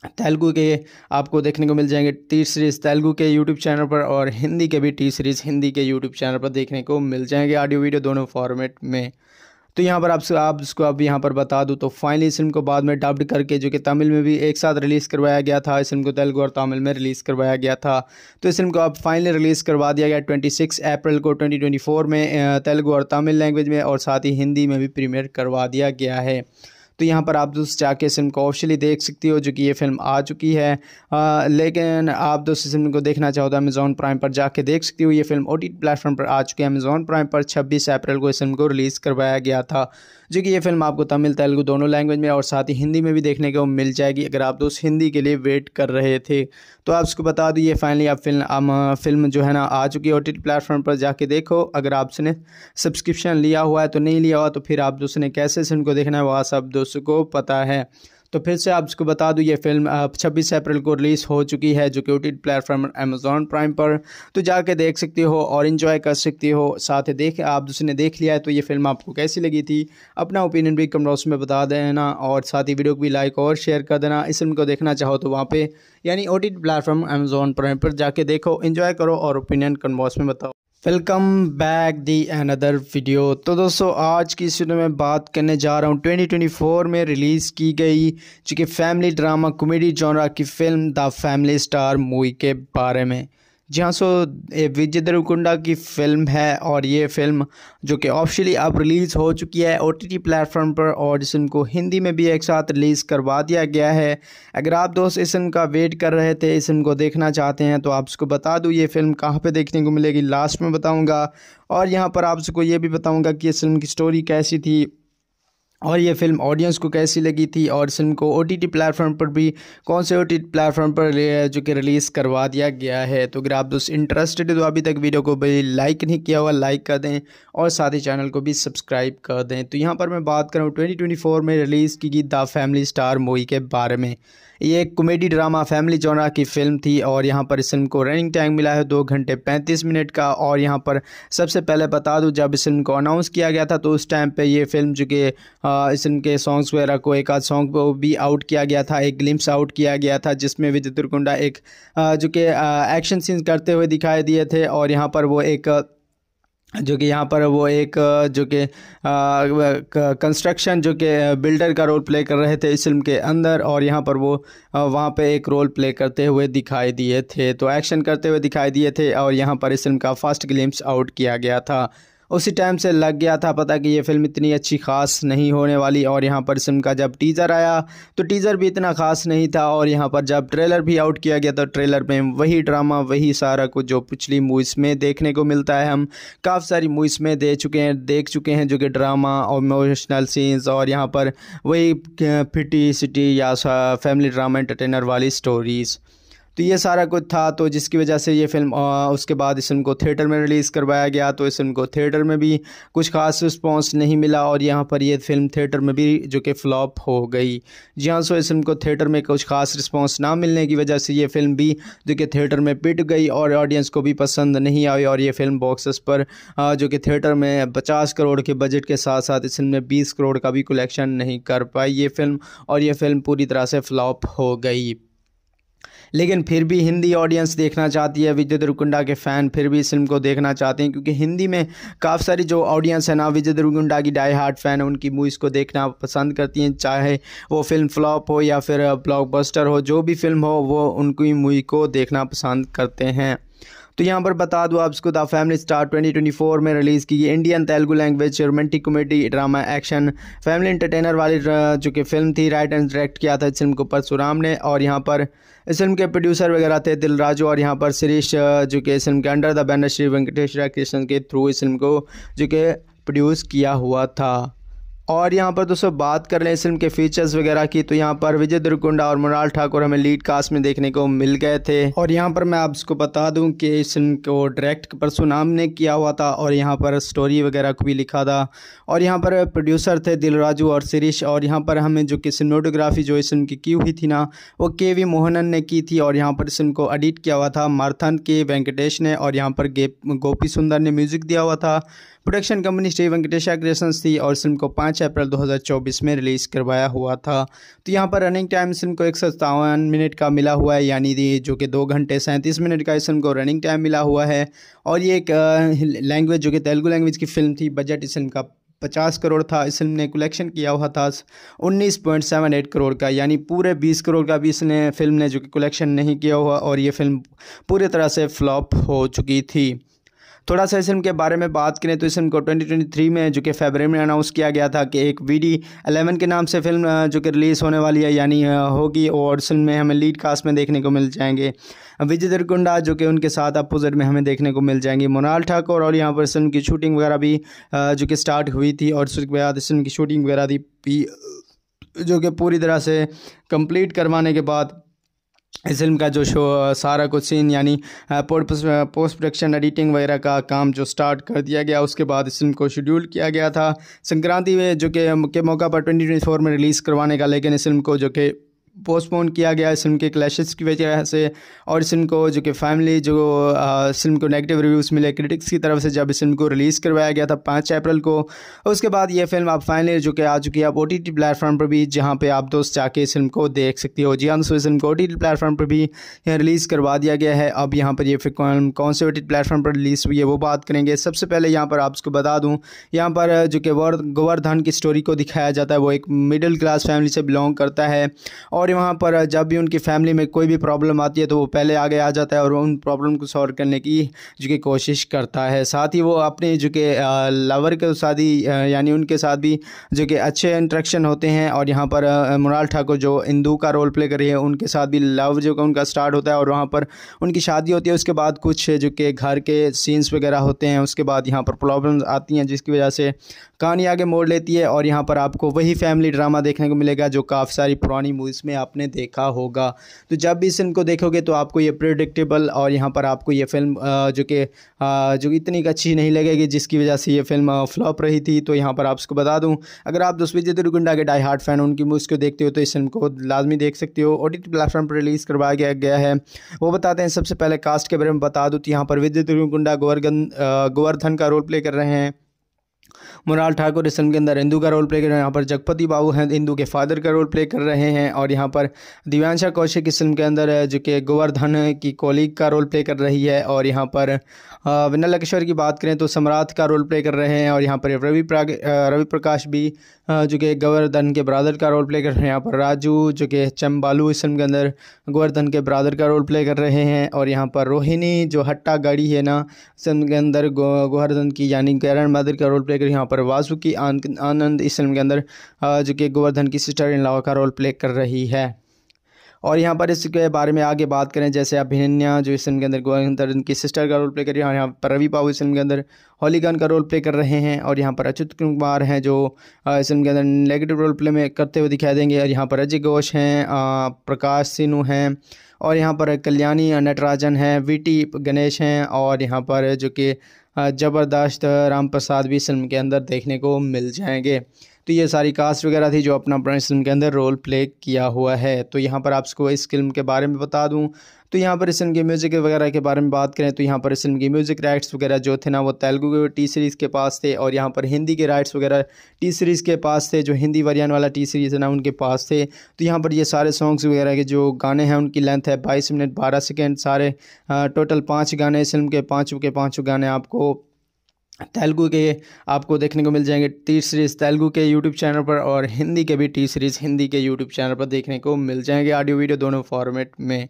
Speaker 1: तेलुगु के आपको देखने को मिल जाएंगे टी सीरीज़ तेलुगु के यूट्यूब चैनल पर और हिंदी के भी टी सीरीज़ हिंदी के यूट्यूब चैनल पर देखने को मिल जाएंगे ऑडियो वीडियो दोनों फॉर्मेट में तो यहाँ पर आपसे आप इसको आप यहाँ पर बता दूँ तो फाइनली इस फिल्म को बाद में डब्ड करके जो कि तमिल में भी एक साथ रिलीज़ करवाया गया था इस फिल्म को तेलुगु और तमिल में रिलीज़ करवाया गया था तो इस फिल्म को अब फाइनली रिलीज़ करवा दिया गया 26 अप्रैल को 2024 में तेलुगु और तमिल लैंग्वेज में और साथ ही हिंदी में भी प्रीमियर करवा दिया गया है तो यहाँ पर आप दोस्त जाके इस फिल्म को ऑफिशियली देख सकती हो जो कि ये फिल्म आ चुकी है आ, लेकिन आप दोस्त इस फिल्म को देखना चाहो तो अमेज़ॉन प्राइम पर जाके देख सकती हो ये फिल्म ओ प्लेटफॉर्म पर आ चुकी है अमेज़ॉन प्राइम पर छब्बीस अप्रैल को इस फिल्म को रिलीज़ करवाया गया था जो कि ये फिल्म आपको तमिल तेलुगू दोनों लैंग्वेज में और साथ ही हिंदी में भी देखने को मिल जाएगी अगर आप दोस्त हिंदी के लिए वेट कर रहे थे तो आप उसको बता दीजिए ये फाइनली आप फिल्म आम, फिल्म जो है ना आ चुकी है ओ प्लेटफॉर्म पर जाके देखो अगर आपने सब्सक्रिप्शन लिया हुआ है तो नहीं लिया हुआ तो फिर आप दोस्तों ने कैसे फिल्म को देखना है वह सब दोस्तों को पता है तो फिर से आप इसको बता दूँ ये फिल्म छब्बीस अप्रैल को रिलीज़ हो चुकी है जो कि ओ प्लेटफॉर्म अमेजोन प्राइम पर तो जाके देख सकते हो और इन्जॉय कर सकते हो साथ ही देख आप ने देख लिया है तो ये फिल्म आपको कैसी लगी थी अपना ओपिनियन भी बॉक्स में बता देना और साथ ही वीडियो को भी लाइक और शेयर कर देना इस फिल्म को देखना चाहो तो वहाँ पर यानी ओ प्लेटफॉर्म अमेजोन प्राइम पर जाके देखो इन्जॉय करो और ओपिनियन बॉक्स में बताओ welcome back the another video तो दोस्तों आज की इस वीडियो में बात करने जा रहा हूँ 2024 में रिलीज़ की गई जो कि फैमिली ड्रामा कॉमेडी जॉनरा की film the family star movie के बारे में जी हाँ सो विजय देवकुंडा की फिल्म है और ये फिल्म जो कि ऑफिशियली अब रिलीज़ हो चुकी है ओ टी प्लेटफॉर्म पर और को हिंदी में भी एक साथ रिलीज़ करवा दिया गया है अगर आप दोस्त इस फिल्म का वेट कर रहे थे इस फिल्म को देखना चाहते हैं तो आपको बता दूँ ये फिल्म कहाँ पे देखने को मिलेगी लास्ट में बताऊँगा और यहाँ पर आप सबको ये भी बताऊँगा कि इस फिल्म की स्टोरी कैसी थी और ये फिल्म ऑडियंस को कैसी लगी थी और इस फिल्म को ओ टी प्लेटफॉर्म पर भी कौन से ओ टी प्लेटफॉर्म पर जो कि रिलीज़ करवा दिया गया है तो अगर आप दोस्त इंटरेस्टेड है तो अभी तक वीडियो को भी लाइक नहीं किया हुआ लाइक कर दें और साथ ही चैनल को भी सब्सक्राइब कर दें तो यहाँ पर मैं बात करूँ ट्वेंटी में रिलीज़ की गई द फैमिली स्टार मूवी के बारे में ये एक कॉमेडी ड्रामा फैमिली जोनरा की फिल्म थी और यहाँ पर इस फिल्म को रनिंग टाइम मिला है दो घंटे पैंतीस मिनट का और यहाँ पर सबसे पहले बता दूँ जब इस फिल्म को अनाउंस किया गया था तो उस टाइम पर ये फिल्म जो कि इस फिल्म के सॉन्ग्स वगैरह को एक आध सॉन्ग को भी आउट किया गया था एक ग्लिम्स आउट किया गया था जिसमें विजय तुरकुंडा एक जो कि एक्शन सीन्स करते हुए दिखाई दिए थे और यहाँ पर वो एक जो कि यहाँ पर वो एक जो कि कंस्ट्रक्शन जो कि बिल्डर का रोल प्ले कर रहे थे इस फिल्म के अंदर और यहाँ पर वो वहाँ पे एक रोल प्ले करते हुए दिखाई दिए थे तो एक्शन करते हुए दिखाई दिए थे और यहाँ पर इस फिल्म का फर्स्ट ग्लिम्स आउट किया गया था उसी टाइम से लग गया था पता कि ये फिल्म इतनी अच्छी खास नहीं होने वाली और यहाँ पर सिम का जब टीज़र आया तो टीज़र भी इतना ख़ास नहीं था और यहाँ पर जब ट्रेलर भी आउट किया गया तो ट्रेलर में वही ड्रामा वही सारा कुछ जो पिछली मूवीज़ में देखने को मिलता है हम काफ़ी सारी मूवीज़ में दे चुके हैं देख चुके हैं जो कि ड्रामा और इमोशनल सीन्स और यहाँ पर वही फिटी सिटी या फैमिली ड्रामा एंटरटेनर वाली स्टोरीज़ तो ये सारा कुछ था तो जिसकी वजह से ये फिल्म आ, उसके बाद इस फिल्म को थिएटर में रिलीज़ करवाया गया तो इस फिल्म को थिएटर में भी कुछ खास रिस्पॉन्स नहीं मिला और यहाँ पर ये फिल्म थिएटर में भी जो कि फ्लॉप हो गई जी हाँ सो इस फिल्म को थिएटर में कुछ खास रिस्पॉन्स ना मिलने की वजह से ये फिल्म भी जो कि थिएटर में पिट गई और ऑडियंस को भी पसंद नहीं आई और ये फिल्म बॉक्सेस पर आ, जो कि थिएटर में पचास करोड़ के बजट के साथ साथ इस फिल्म में बीस करोड़ का भी कलेक्शन नहीं कर पाई ये फिल्म और ये फिल्म पूरी तरह से फ्लॉप हो गई लेकिन फिर भी हिंदी ऑडियंस देखना चाहती है विजय देवरकुंडा के फ़ैन फिर भी इस फिल्म को देखना चाहते हैं क्योंकि हिंदी में काफ़ी सारी जो ऑडियंस है ना विजय देवरकुंडा की डाई हार्ट फ़ैन उनकी मूवीज़ को देखना पसंद करती हैं चाहे वो फिल्म फ्लॉप हो या फिर ब्लॉकबस्टर हो जो भी फिल्म हो वो उनकी मूवी को देखना पसंद करते हैं तो यहाँ पर बता दूँ आपको द फैमिली स्टार 2024 में रिलीज़ की गई Indian Telugu language romantic comedy drama action family entertainer वाली जो कि फिल्म थी राइट एंड डायरेक्ट किया था इस फिल्म को परसुराम ने और यहाँ पर इस फिल्म के प्रोड्यूसर वगैरह थे दिलराजू और यहाँ पर शिरीश जो कि इस फिल्म के under the banner Shri Venkateshwara Krishna के थ्रू इस फिल्म को जो कि प्रोड्यूस किया हुआ था और यहाँ पर दोस्तों बात कर लें इस फिल्म के फीचर्स वगैरह की तो यहाँ पर विजय दुर्कुंडा और मुराल ठाकुर हमें लीड कास्ट में देखने को मिल गए थे और यहाँ पर मैं आपको बता दूँ कि इस फिल्म को डायरेक्ट परसुनाम ने किया हुआ था और यहाँ पर स्टोरी वगैरह को भी लिखा था और यहाँ पर प्रोड्यूसर थे दिलराजू और शिरीश और यहाँ पर हमें जो कि सिनेमाटोग्राफी जो इस फिल्म की की हुई थी ना वो के वी मोहनन ने की थी और यहाँ पर इस फिल्म को एडिट किया हुआ था मारथन के वेंकटेश ने और यहाँ पर गोपी सुंदर ने म्यूज़िक दिया हुआ था production company Shri Venkatesha creations थी और फिल्म को पाँच अप्रैल 2024 में रिलीज़ करवाया हुआ था तो यहाँ पर रनिंग टाइम फिल्म को एक मिनट का मिला हुआ है यानी जो कि दो घंटे सैंतीस मिनट का इस फिल्म को रनिंग टाइम मिला हुआ है और ये एक लैंग्वेज जो कि तेलुगु लैंग्वेज की फिल्म थी बजट इस फिल्म का पचास करोड़ था इस फिल्म ने कलेक्शन किया हुआ था उन्नीस पॉइंट सेवन एट करोड़ का यानी पूरे बीस करोड़ का भी इसने फिल्म ने जो कि कलेक्शन नहीं किया हुआ और ये फिल्म पूरी तरह से फ्लॉप हो चुकी थी थोड़ा सा इस फिल्म के बारे में बात करें तो इस फिल्म को 2023 में जो कि फेबर में अनाउंस किया गया था कि एक वी डी एलेवन के नाम से फिल्म जो कि रिलीज़ होने वाली है यानी होगी और इस फिल्म में हमें लीड कास्ट में देखने को मिल जाएंगे विजय दरकुंडा जो कि उनके साथ अपोजिट में हमें देखने को मिल जाएंगे मोनाल ठाकुर और यहाँ पर इस फिल्म की शूटिंग वगैरह भी जो कि स्टार्ट हुई थी और उसके बाद इस फिल्म की शूटिंग वगैरह भी जो कि पूरी तरह से कंप्लीट करवाने के बाद इस फिल्म का जो शो सारा कुछ सीन यानी पोस्ट प्रोडक्शन एडिटिंग वगैरह का काम जो स्टार्ट कर दिया गया उसके बाद इस फिल्म को शेड्यूल किया गया था संक्रांति में जो कि के, के मौका पर 2024 में रिलीज़ करवाने का लेकिन इस फिल्म को जो कि पोस्टपोन किया गया इस फिल्म के क्लैशेस की वजह से और इस फिल्म को जो कि फैमिली जो इस फिल्म को नेगेटिव रिव्यूज़ मिले क्रिटिक्स की तरफ से जब इस फिल्म को रिलीज़ करवाया गया था पाँच अप्रैल को उसके बाद ये फिल्म आप फाइनली जो कि आ चुकी है आप ओ टी टी प्लेटफॉर्म पर भी जहाँ पर आप दोस्त जाके इस फिल्म को देख सकती हो जी हाँ दोस्तों इस फिल्म को ओ टी टी प्लेटफॉर्म पर भी यहाँ रिलीज़ करवा दिया गया है अब यहाँ पर यह फिल्म कौन से ओ टी प्लेटफॉर्म पर रिलीज़ हुई है वो बात करेंगे सबसे पहले यहाँ पर आप उसको बता दूँ यहाँ पर जो कि गोवर्धन की स्टोरी को दिखाया जाता है वो एक मिडिल क्लास फैमिली से बिलोंग करता है और और वहाँ पर जब भी उनकी फैमिली में कोई भी प्रॉब्लम आती है तो वो पहले आगे आ जाता है और उन प्रॉब्लम को सॉल्व करने की जो कि कोशिश करता है साथ ही वो अपने जो कि लवर के साथ ही यानी उनके साथ भी जो कि अच्छे इंट्रैक्शन होते हैं और यहाँ पर मुराल ठाकुर जो इंदू का रोल प्ले कर रही है उनके साथ भी लव जो कि उनका स्टार्ट होता है और वहाँ पर उनकी शादी होती है उसके बाद कुछ जो कि घर के सीन्स वगैरह होते हैं उसके बाद यहाँ पर प्रॉब्लम्स आती हैं जिसकी वजह से कहानी आगे मोड़ लेती है और यहाँ पर आपको वही फैमिली ड्रामा देखने को मिलेगा जो काफ़ी सारी पुरानी मूवीज़ में आपने देखा होगा तो जब भी इस फिल्म को देखोगे तो आपको ये प्रिडिक्टेबल और यहाँ पर आपको ये फिल्म जो कि जो इतनी अच्छी नहीं लगेगी जिसकी वजह से ये फिल्म फ्लॉप रही थी तो यहाँ पर आप उसको बता दूँ अगर आप विजय दुर्गुंडा के डाई हार्ट फैन उनकी मूवीज़ को देखते हो तो इस फिल्म को लाजमी देख सकते हो ओ टी प्लेटफॉर्म पर रिलीज़ करवाया गया गया है वो बताते हैं सबसे पहले कास्ट के बारे में बता दूँ तो यहाँ पर विजय दुर्गुंडा गोवर्धन गोवर्धन का रोल प्ले कर रहे हैं मुराल ठाकुर इस फिल्म के अंदर इंदू का रोल प्ले कर रहे हैं यहाँ पर जगपति बाबू हैं इंदू के फादर का रोल प्ले कर रहे हैं और यहाँ पर दिव्यांशा कौशिक इस फिल्म के अंदर जो कि गोवर्धन की कोलीग का रोल प्ले कर रही है और यहाँ पर विनल लकेश्वर की बात करें तो सम्राट का रोल प्ले कर रहे हैं और यहाँ पर रवि रवि प्रकाश भी जो कि गोवर्धन के ब्रादर का रोल प्ले कर रहे हैं यहाँ पर राजू जो कि चम्बालू इस फिल्म के अंदर गोवर्धन के ब्रादर का रोल प्ले कर रहे हैं और यहाँ पर रोहिणी जो हट्टा गाड़ी है ना फिल्म के अंदर गोवर्धन की यानी गैरन मदर का रोल प्ले कर यहाँ पर वासुकी आनंद इस फिल्म के अंदर जो कि गोवर्धन की सिस्टर इन लॉ का रोल प्ले कर रही है और यहाँ पर इसके बारे में आगे बात करें जैसे अभिनन्या जो इस फिल्म के अंदर अंदर इनकी सिस्टर का रोल प्ले कर रही है और यहाँ पर रवि बाबू इस फिल्म के अंदर होलीगन का रोल प्ले कर रहे हैं और यहाँ पर अच्युत कुमार हैं जो इस फिल्म के अंदर नेगेटिव रोल प्ले में करते हुए दिखाई देंगे और यहाँ पर अजय घोष हैं प्रकाश सिन्हू हैं और यहाँ पर कल्याणी नटराजन हैं वी गणेश हैं और यहाँ पर जो कि ज़बरदस्त राम प्रसाद भी इस फिल्म के अंदर देखने को मिल जाएंगे तो ये सारी कास्ट वगैरह थी जो अपना अपना इसम के अंदर रोल प्ले किया हुआ है तो यहाँ पर आपको इस फिल्म के बारे में बता दूँ तो यहाँ पर इस फिल्म के म्यूज़िक वगैरह के बारे में बात करें तो यहाँ पर इस फिल्म के म्यूज़िक राइट्स वगैरह जो थे ना वो तेलुगु टी सीरीज़ के पास थे और यहाँ पर हिंदी के राइट्स वगैरह टी सीरीज़ के पास थे जो हिंदी वरियान वाला टी सीरीज़ है ना उनके पास थे तो यहाँ पर ये सारे सॉन्ग्स वगैरह के जो गाने हैं उनकी लेंथ है बाईस मिनट बारह सेकेंड सारे टोटल पाँच गाने इस फिल्म के पाँचों के पाँचों गाने आपको तेलुगू के आपको देखने को मिल जाएंगे टी सीरीज़ तेलुगु के यूट्यूब चैनल पर और हिंदी के भी टी सीरीज़ हिंदी के यूट्यूब चैनल पर देखने को मिल जाएंगे ऑडियो वीडियो दोनों फॉर्मेट में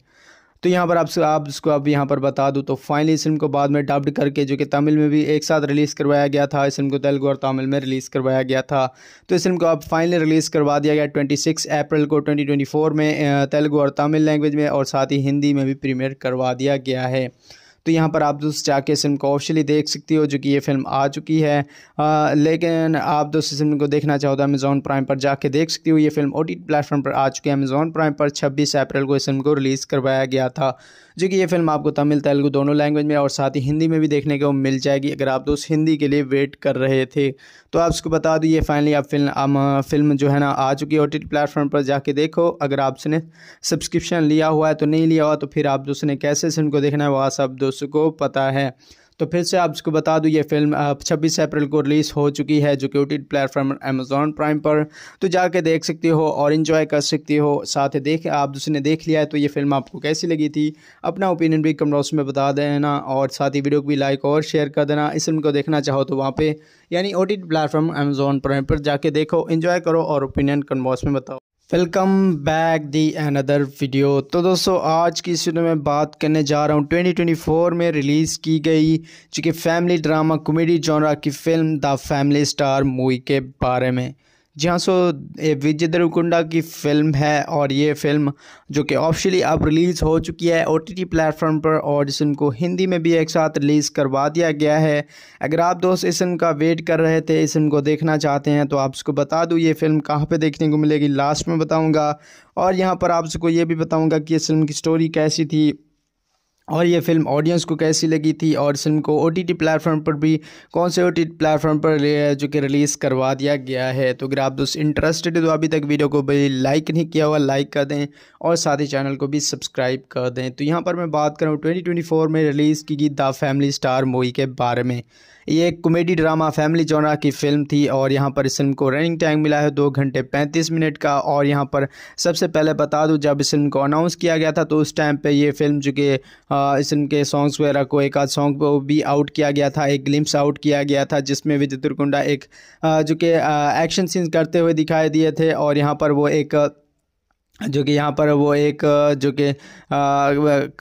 Speaker 1: तो यहाँ पर आपसे आप इसको आप यहाँ पर बता दूँ तो फाइनली इस फिल्म को बाद में डब्ड करके जो कि तमिल में भी एक साथ रिलीज़ करवाया गया था इस फिल्म को तेलुगू और तमिल में रिलीज़ करवाया गया था तो इस फिल्म को अब फाइनली रिलीज़ करवा दिया गया 26 अप्रैल को 2024 में तेलुगू और तमिल लैंग्वेज में और साथ ही हिंदी में भी प्रीमियर करवा दिया गया है तो यहाँ पर आप दोस्त जाके इस फिल्म को ऑफिशियली देख सकती हो जो कि ये फिल्म आ चुकी है आ, लेकिन आप दोस्त इस फिल्म को देखना चाहो तो अमेज़ोन प्राइम पर जाके देख सकती हो ये फिल्म ओ प्लेटफॉर्म पर आ चुकी है अमेज़ोन प्राइम पर छब्बीस अप्रैल को इस फिल्म को रिलीज़ करवाया गया था जो कि ये फिल्म आपको तमिल तेलुगु दोनों लैंग्वेज में और साथ ही हिंदी में भी देखने को मिल जाएगी अगर आप दोस्त हिंदी के लिए वेट कर रहे थे तो आप उसको बता दो ये फाइनली आप फिल्म आम, फिल्म जो है ना आ चुकी है ओ प्लेटफॉर्म पर जाके देखो अगर आपने सब्सक्रिप्शन लिया हुआ है तो नहीं लिया हुआ तो फिर आप दोस्तों ने कैसे को देखना है वह सब दोस्तों को पता है तो फिर से आप इसको बता दूँ ये फिल्म 26 अप्रैल को रिलीज़ हो चुकी है जो कि ओ प्लेटफॉर्म अमेजोन प्राइम पर तो जाके देख सकती हो और इन्जॉय कर सकती हो साथ देख आप दूसरे ने देख लिया है तो ये फिल्म आपको कैसी लगी थी अपना ओपिनियन भी बॉक्स में बता देना और साथ ही वीडियो को भी लाइक और शेयर कर देना इस फिल्म को देखना चाहो तो वहाँ पर यानी ओ प्लेटफॉर्म अमेजोन प्राइम पर जाके देखो इन्जॉय करो और ओपिनियन बॉक्स में बताओ welcome back the another video तो दोस्तों आज की इस वीडियो में बात करने जा रहा हूँ 2024 में रिलीज़ की गई जो कि फैमिली ड्रामा कॉमेडी जॉनरा की film the family star movie के बारे में जी हाँ सो ये विजय देवकुंडा की फ़िल्म है और ये फ़िल्म जो कि ऑफिशियली अब रिलीज़ हो चुकी है ओ टी प्लेटफॉर्म पर और इस फिल्म को हिंदी में भी एक साथ रिलीज़ करवा दिया गया है अगर आप दोस्त इस फिल्म का वेट कर रहे थे इस फिल्म को देखना चाहते हैं तो आप उसको बता दूँ ये फ़िल्म कहाँ पर देखने को मिलेगी लास्ट में बताऊँगा और यहाँ पर आप सबको ये भी बताऊँगा कि इस फिल्म की स्टोरी कैसी थी और ये फिल्म ऑडियंस को कैसी लगी थी और फिल्म को ओ टी प्लेटफॉर्म पर भी कौन से ओ टी प्लेटफॉर्म पर जो कि रिलीज़ करवा दिया गया है तो अगर आप दोस्त इंटरेस्टेड है तो अभी तक वीडियो को भी लाइक नहीं किया हुआ लाइक कर दें और साथ ही चैनल को भी सब्सक्राइब कर दें तो यहाँ पर मैं बात कर रहा हूँ ट्वेंटी में रिलीज़ की गई द फैमिली स्टार मूवी के बारे में ये एक कॉमेडी ड्रामा फैमिली जोनरा की फिल्म थी और यहाँ पर इस फिल्म को रनिंग टाइम मिला है दो घंटे पैंतीस मिनट का और यहाँ पर सबसे पहले बता दूँ जब इस फिल्म को अनाउंस किया गया था तो उस टाइम पर ये फिल्म जो कि इस फिल्म के सॉन्ग्स वगैरह को एक आध सॉन्ग को भी आउट किया गया था एक ग्लिम्स आउट किया गया था जिसमें विजय दुर्कुंडा एक जो कि एक्शन सीन्स करते हुए दिखाई दिए थे और यहाँ पर वो एक जो कि यहाँ पर वो एक जो कि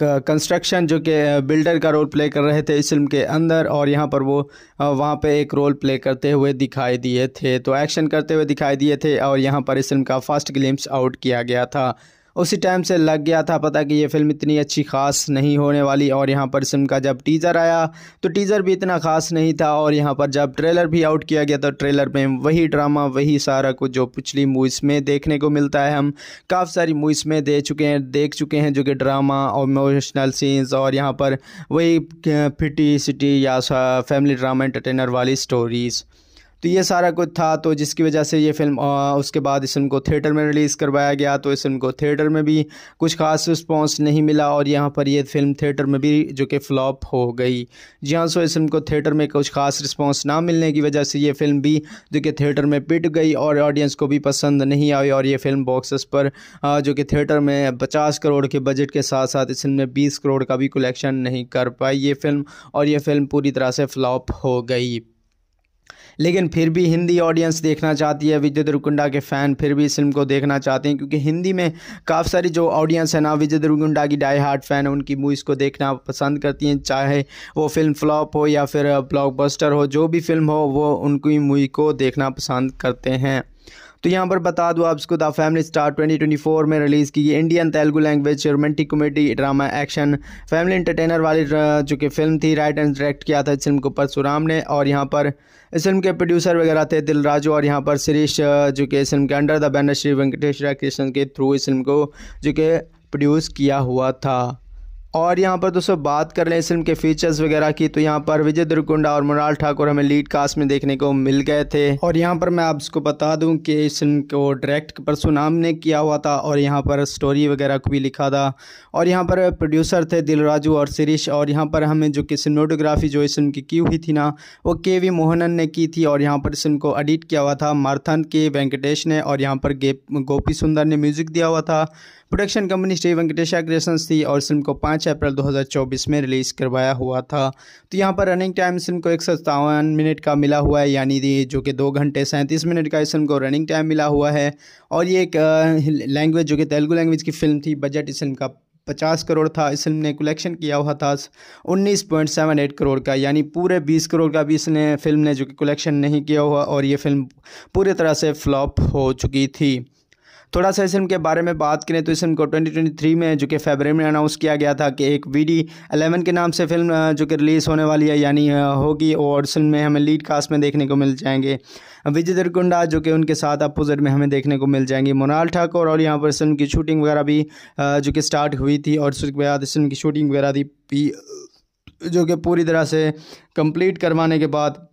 Speaker 1: कंस्ट्रक्शन जो कि बिल्डर का रोल प्ले कर रहे थे इस फिल्म के अंदर और यहाँ पर वो वहाँ पे एक रोल प्ले करते हुए दिखाई दिए थे तो एक्शन करते हुए दिखाई दिए थे और यहाँ पर इस फिल्म का फर्स्ट ग्लिम्स आउट किया गया था उसी टाइम से लग गया था पता कि ये फिल्म इतनी अच्छी खास नहीं होने वाली और यहाँ पर सिम का जब टीज़र आया तो टीज़र भी इतना ख़ास नहीं था और यहाँ पर जब ट्रेलर भी आउट किया गया तो ट्रेलर में वही ड्रामा वही सारा कुछ जो पिछली मूवीज़ में देखने को मिलता है हम काफ़ी सारी मूवीज़ में दे चुके हैं देख चुके हैं जो कि ड्रामा और इमोशनल सीन्स और यहाँ पर वही फिटी सिटी या फैमिली ड्रामा एंटरटेनर वाली स्टोरीज़ तो ये सारा कुछ था तो जिसकी वजह से ये फिल्म आ, उसके बाद इस फिल्म को थिएटर में रिलीज़ करवाया गया तो इस फिल्म को थिएटर में भी कुछ खास रिस्पॉन्स नहीं मिला और यहाँ पर ये फिल्म थिएटर में भी जो कि फ्लॉप हो गई जी हाँ सो इस फिल्म को थिएटर में कुछ खास रिस्पॉन्स ना मिलने की वजह से ये फिल्म भी जो कि थिएटर में पिट गई और ऑडियंस को भी पसंद नहीं आई और ये फिल्म बॉक्सेस पर आ, जो कि थिएटर में पचास करोड़ के बजट के साथ साथ इस फिल्म में बीस करोड़ का भी कलेक्शन नहीं कर पाई ये फिल्म और ये फिल्म पूरी तरह से फ्लॉप हो गई लेकिन फिर भी हिंदी ऑडियंस देखना चाहती है विजय देवरकुंडा के फ़ैन फिर भी इस फिल्म को देखना चाहते हैं क्योंकि हिंदी में काफ़ी सारी जो ऑडियंस है ना विजय देवरकुंडा की डाई हार्ट फ़ैन है उनकी मूवीज़ को देखना पसंद करती हैं चाहे वो फिल्म फ्लॉप हो या फिर ब्लॉकबस्टर हो जो भी फिल्म हो वो उनकी मूवी को देखना पसंद करते हैं तो यहाँ पर बता दूँ आपको द फैमिली स्टार 2024 में रिलीज़ की गई Indian Telugu language romantic comedy drama action family entertainer वाली जो कि फिल्म थी राइट एंड डायरेक्ट किया था इस फिल्म को परशुराम ने और यहाँ पर इस फिल्म के प्रोड्यूसर वगैरह थे दिल राजू और यहाँ पर शिरीश जो कि इस फिल्म के under the banner Shri Venkateshwara Krishna के थ्रू इस फिल्म को जो कि प्रोड्यूस किया हुआ था और यहाँ पर दोस्तों बात कर लें इस फिल्म के फीचर्स वगैरह की तो यहाँ पर विजय दुर्कुंडा और मुराल ठाकुर हमें लीड कास्ट में देखने को मिल गए थे और यहाँ पर मैं आपको बता दूं कि इस फिल्म को डायरेक्ट नाम ने किया हुआ था और यहाँ पर स्टोरी वगैरह को भी लिखा था और यहाँ पर प्रोड्यूसर थे दिलराजू और सिरिश और यहाँ पर हमें जो कि सिनेटोग्राफी जो इस फिल्म की की हुई थी ना वो के वी मोहनन ने की थी और यहाँ पर इस फिल्म को एडिट किया हुआ था मारथन के वेंकटेश ने और यहाँ पर गोपी सुंदर ने म्यूज़िक दिया हुआ था production company Shri Venkatesha creations थी और फिल्म को पाँच अप्रैल 2024 में रिलीज़ करवाया हुआ था तो यहाँ पर रनिंग टाइम फिल्म को एक मिनट का मिला हुआ है यानी जो कि दो घंटे सैंतीस मिनट का इस फिल्म को रनिंग टाइम मिला हुआ है और ये एक लैंग्वेज जो कि तेलुगु लैंग्वेज की फिल्म थी बजट इस फिल्म का पचास करोड़ था इस फिल्म ने कलेक्शन किया हुआ था उन्नीस पॉइंट सेवन एट करोड़ का यानी पूरे बीस करोड़ का भी इसने फिल्म ने जो कि कलेक्शन नहीं किया हुआ और ये फिल्म पूरी तरह से फ्लॉप हो चुकी थी थोड़ा सा इस फिल्म के बारे में बात करें तो इस फिल्म को 2023 में जो कि फेबरे में अनाउंस किया गया था कि एक वी डी एलेवन के नाम से फिल्म जो कि रिलीज़ होने वाली है यानी होगी और फिल्म में हमें लीड कास्ट में देखने को मिल जाएंगे विजय दरकुंडा जो कि उनके साथ अपोजिट में हमें देखने को मिल जाएंगे मोनाल ठाकुर और यहाँ पर फिल्म की शूटिंग वगैरह भी जो कि स्टार्ट हुई थी और उसके बाद इस फिल्म की शूटिंग वगैरह थी जो कि पूरी तरह से कंप्लीट करवाने के बाद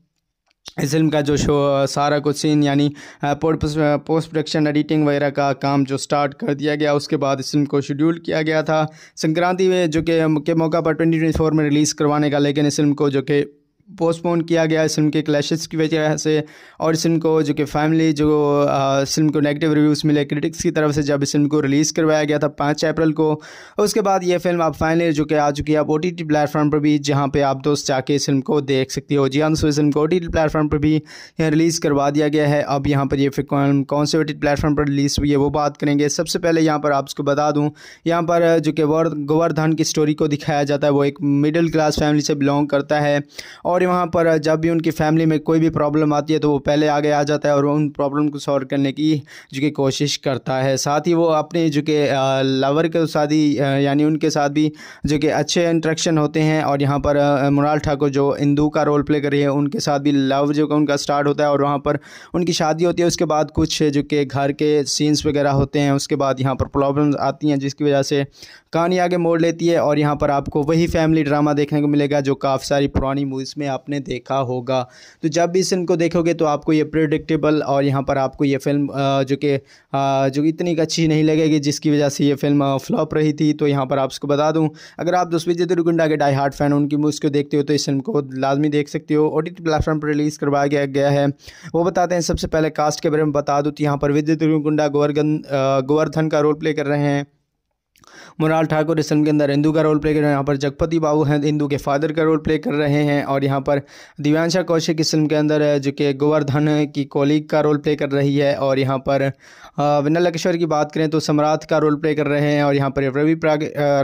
Speaker 1: इस फिल्म का जो शो सारा कुछ सीन यानी पोस्ट प्रोडक्शन एडिटिंग वगैरह का काम जो स्टार्ट कर दिया गया उसके बाद इस फिल्म को शेड्यूल किया गया था संक्रांति में जो के, के मौका पर 2024 में रिलीज़ करवाने का लेकिन इस फिल्म को जो कि पोस्टपोन किया गया इस फिल्म के क्लैशेस की वजह से और इस फिल्म को जो कि फैमिली जो इस फिल्म को नेगेटिव रिव्यूज़ मिले क्रिटिक्स की तरफ से जब इस फिल्म को रिलीज़ करवाया गया था पाँच अप्रैल को उसके बाद ये फिल्म आप फाइनली जो कि आ चुकी है आप ओ प्लेटफॉर्म पर भी जहाँ पर आप दोस्त जाके इस फिल्म को देख सकती हो जी हाँ दोस्तों इस फिल्म को ओ प्लेटफॉर्म पर भी यहाँ रिलीज़ करवा दिया गया है अब यहाँ पर ये फिल्म कौन से ओ प्लेटफॉर्म पर रिलीज़ हुई है वो बात करेंगे सबसे पहले यहाँ पर आप उसको बता दूँ यहाँ पर जो कि गोवर्धन की स्टोरी को दिखाया जाता है वो एक मिडिल क्लास फैमिली से बिलोंग करता है और और यहाँ पर जब भी उनकी फैमिली में कोई भी प्रॉब्लम आती है तो वो पहले आगे आ जाता है और उन प्रॉब्लम को सॉल्व करने की जो कि कोशिश करता है साथ ही वो अपने जो कि लवर के साथ ही यानी उनके साथ भी जो कि अच्छे इंट्रैक्शन होते हैं और यहाँ पर मुराल ठाकुर जो इंदू का रोल प्ले कर रही है उनके साथ भी लव जो उनका स्टार्ट होता है और वहाँ पर उनकी शादी होती है उसके बाद कुछ जो कि घर के सीन्स वगैरह होते हैं उसके बाद यहाँ पर प्रॉब्लम्स आती हैं जिसकी वजह से कहानी आगे मोड़ लेती है और यहाँ पर आपको वही फैमिली ड्रामा देखने को मिलेगा जो काफ़ी सारी पुरानी मूवीज़ में आपने देखा होगा तो जब भी इस फिल्म को देखोगे तो आपको ये प्रिडिक्टेबल और यहाँ पर आपको ये फिल्म जो कि जो इतनी अच्छी नहीं लगेगी जिसकी वजह से ये फिल्म फ्लॉप रही थी तो यहाँ पर आपको बता दूँ अगर आप विजय दुर्गुंडा के डाई हार्ट फैन उनकी मूवीज़ को देखते हो तो इस फिल्म को लाजमी देख सकते हो ओ प्लेटफॉर्म पर रिलीज़ करवाया गया, गया है वो बताते हैं सबसे पहले कास्ट के बारे में बता दूँ तो यहाँ पर विजय दुर्गुंडा गोवर्धन गोवर्धन का रोल प्ले कर रहे हैं मुराल ठाकुर इस फिल्म के अंदर इंदू का रोल प्ले कर रहे हैं यहाँ पर जगपति बाबू हैं इंदू के फादर का रोल प्ले कर रहे हैं और यहाँ पर दिव्यांशा कौशिक इस फिल्म के अंदर जो कि गोवर्धन की कोलीग का रोल प्ले कर रही है और यहाँ पर विनल लकेश्वर की बात करें तो सम्राट का रोल प्ले कर रहे हैं और यहाँ पर रवि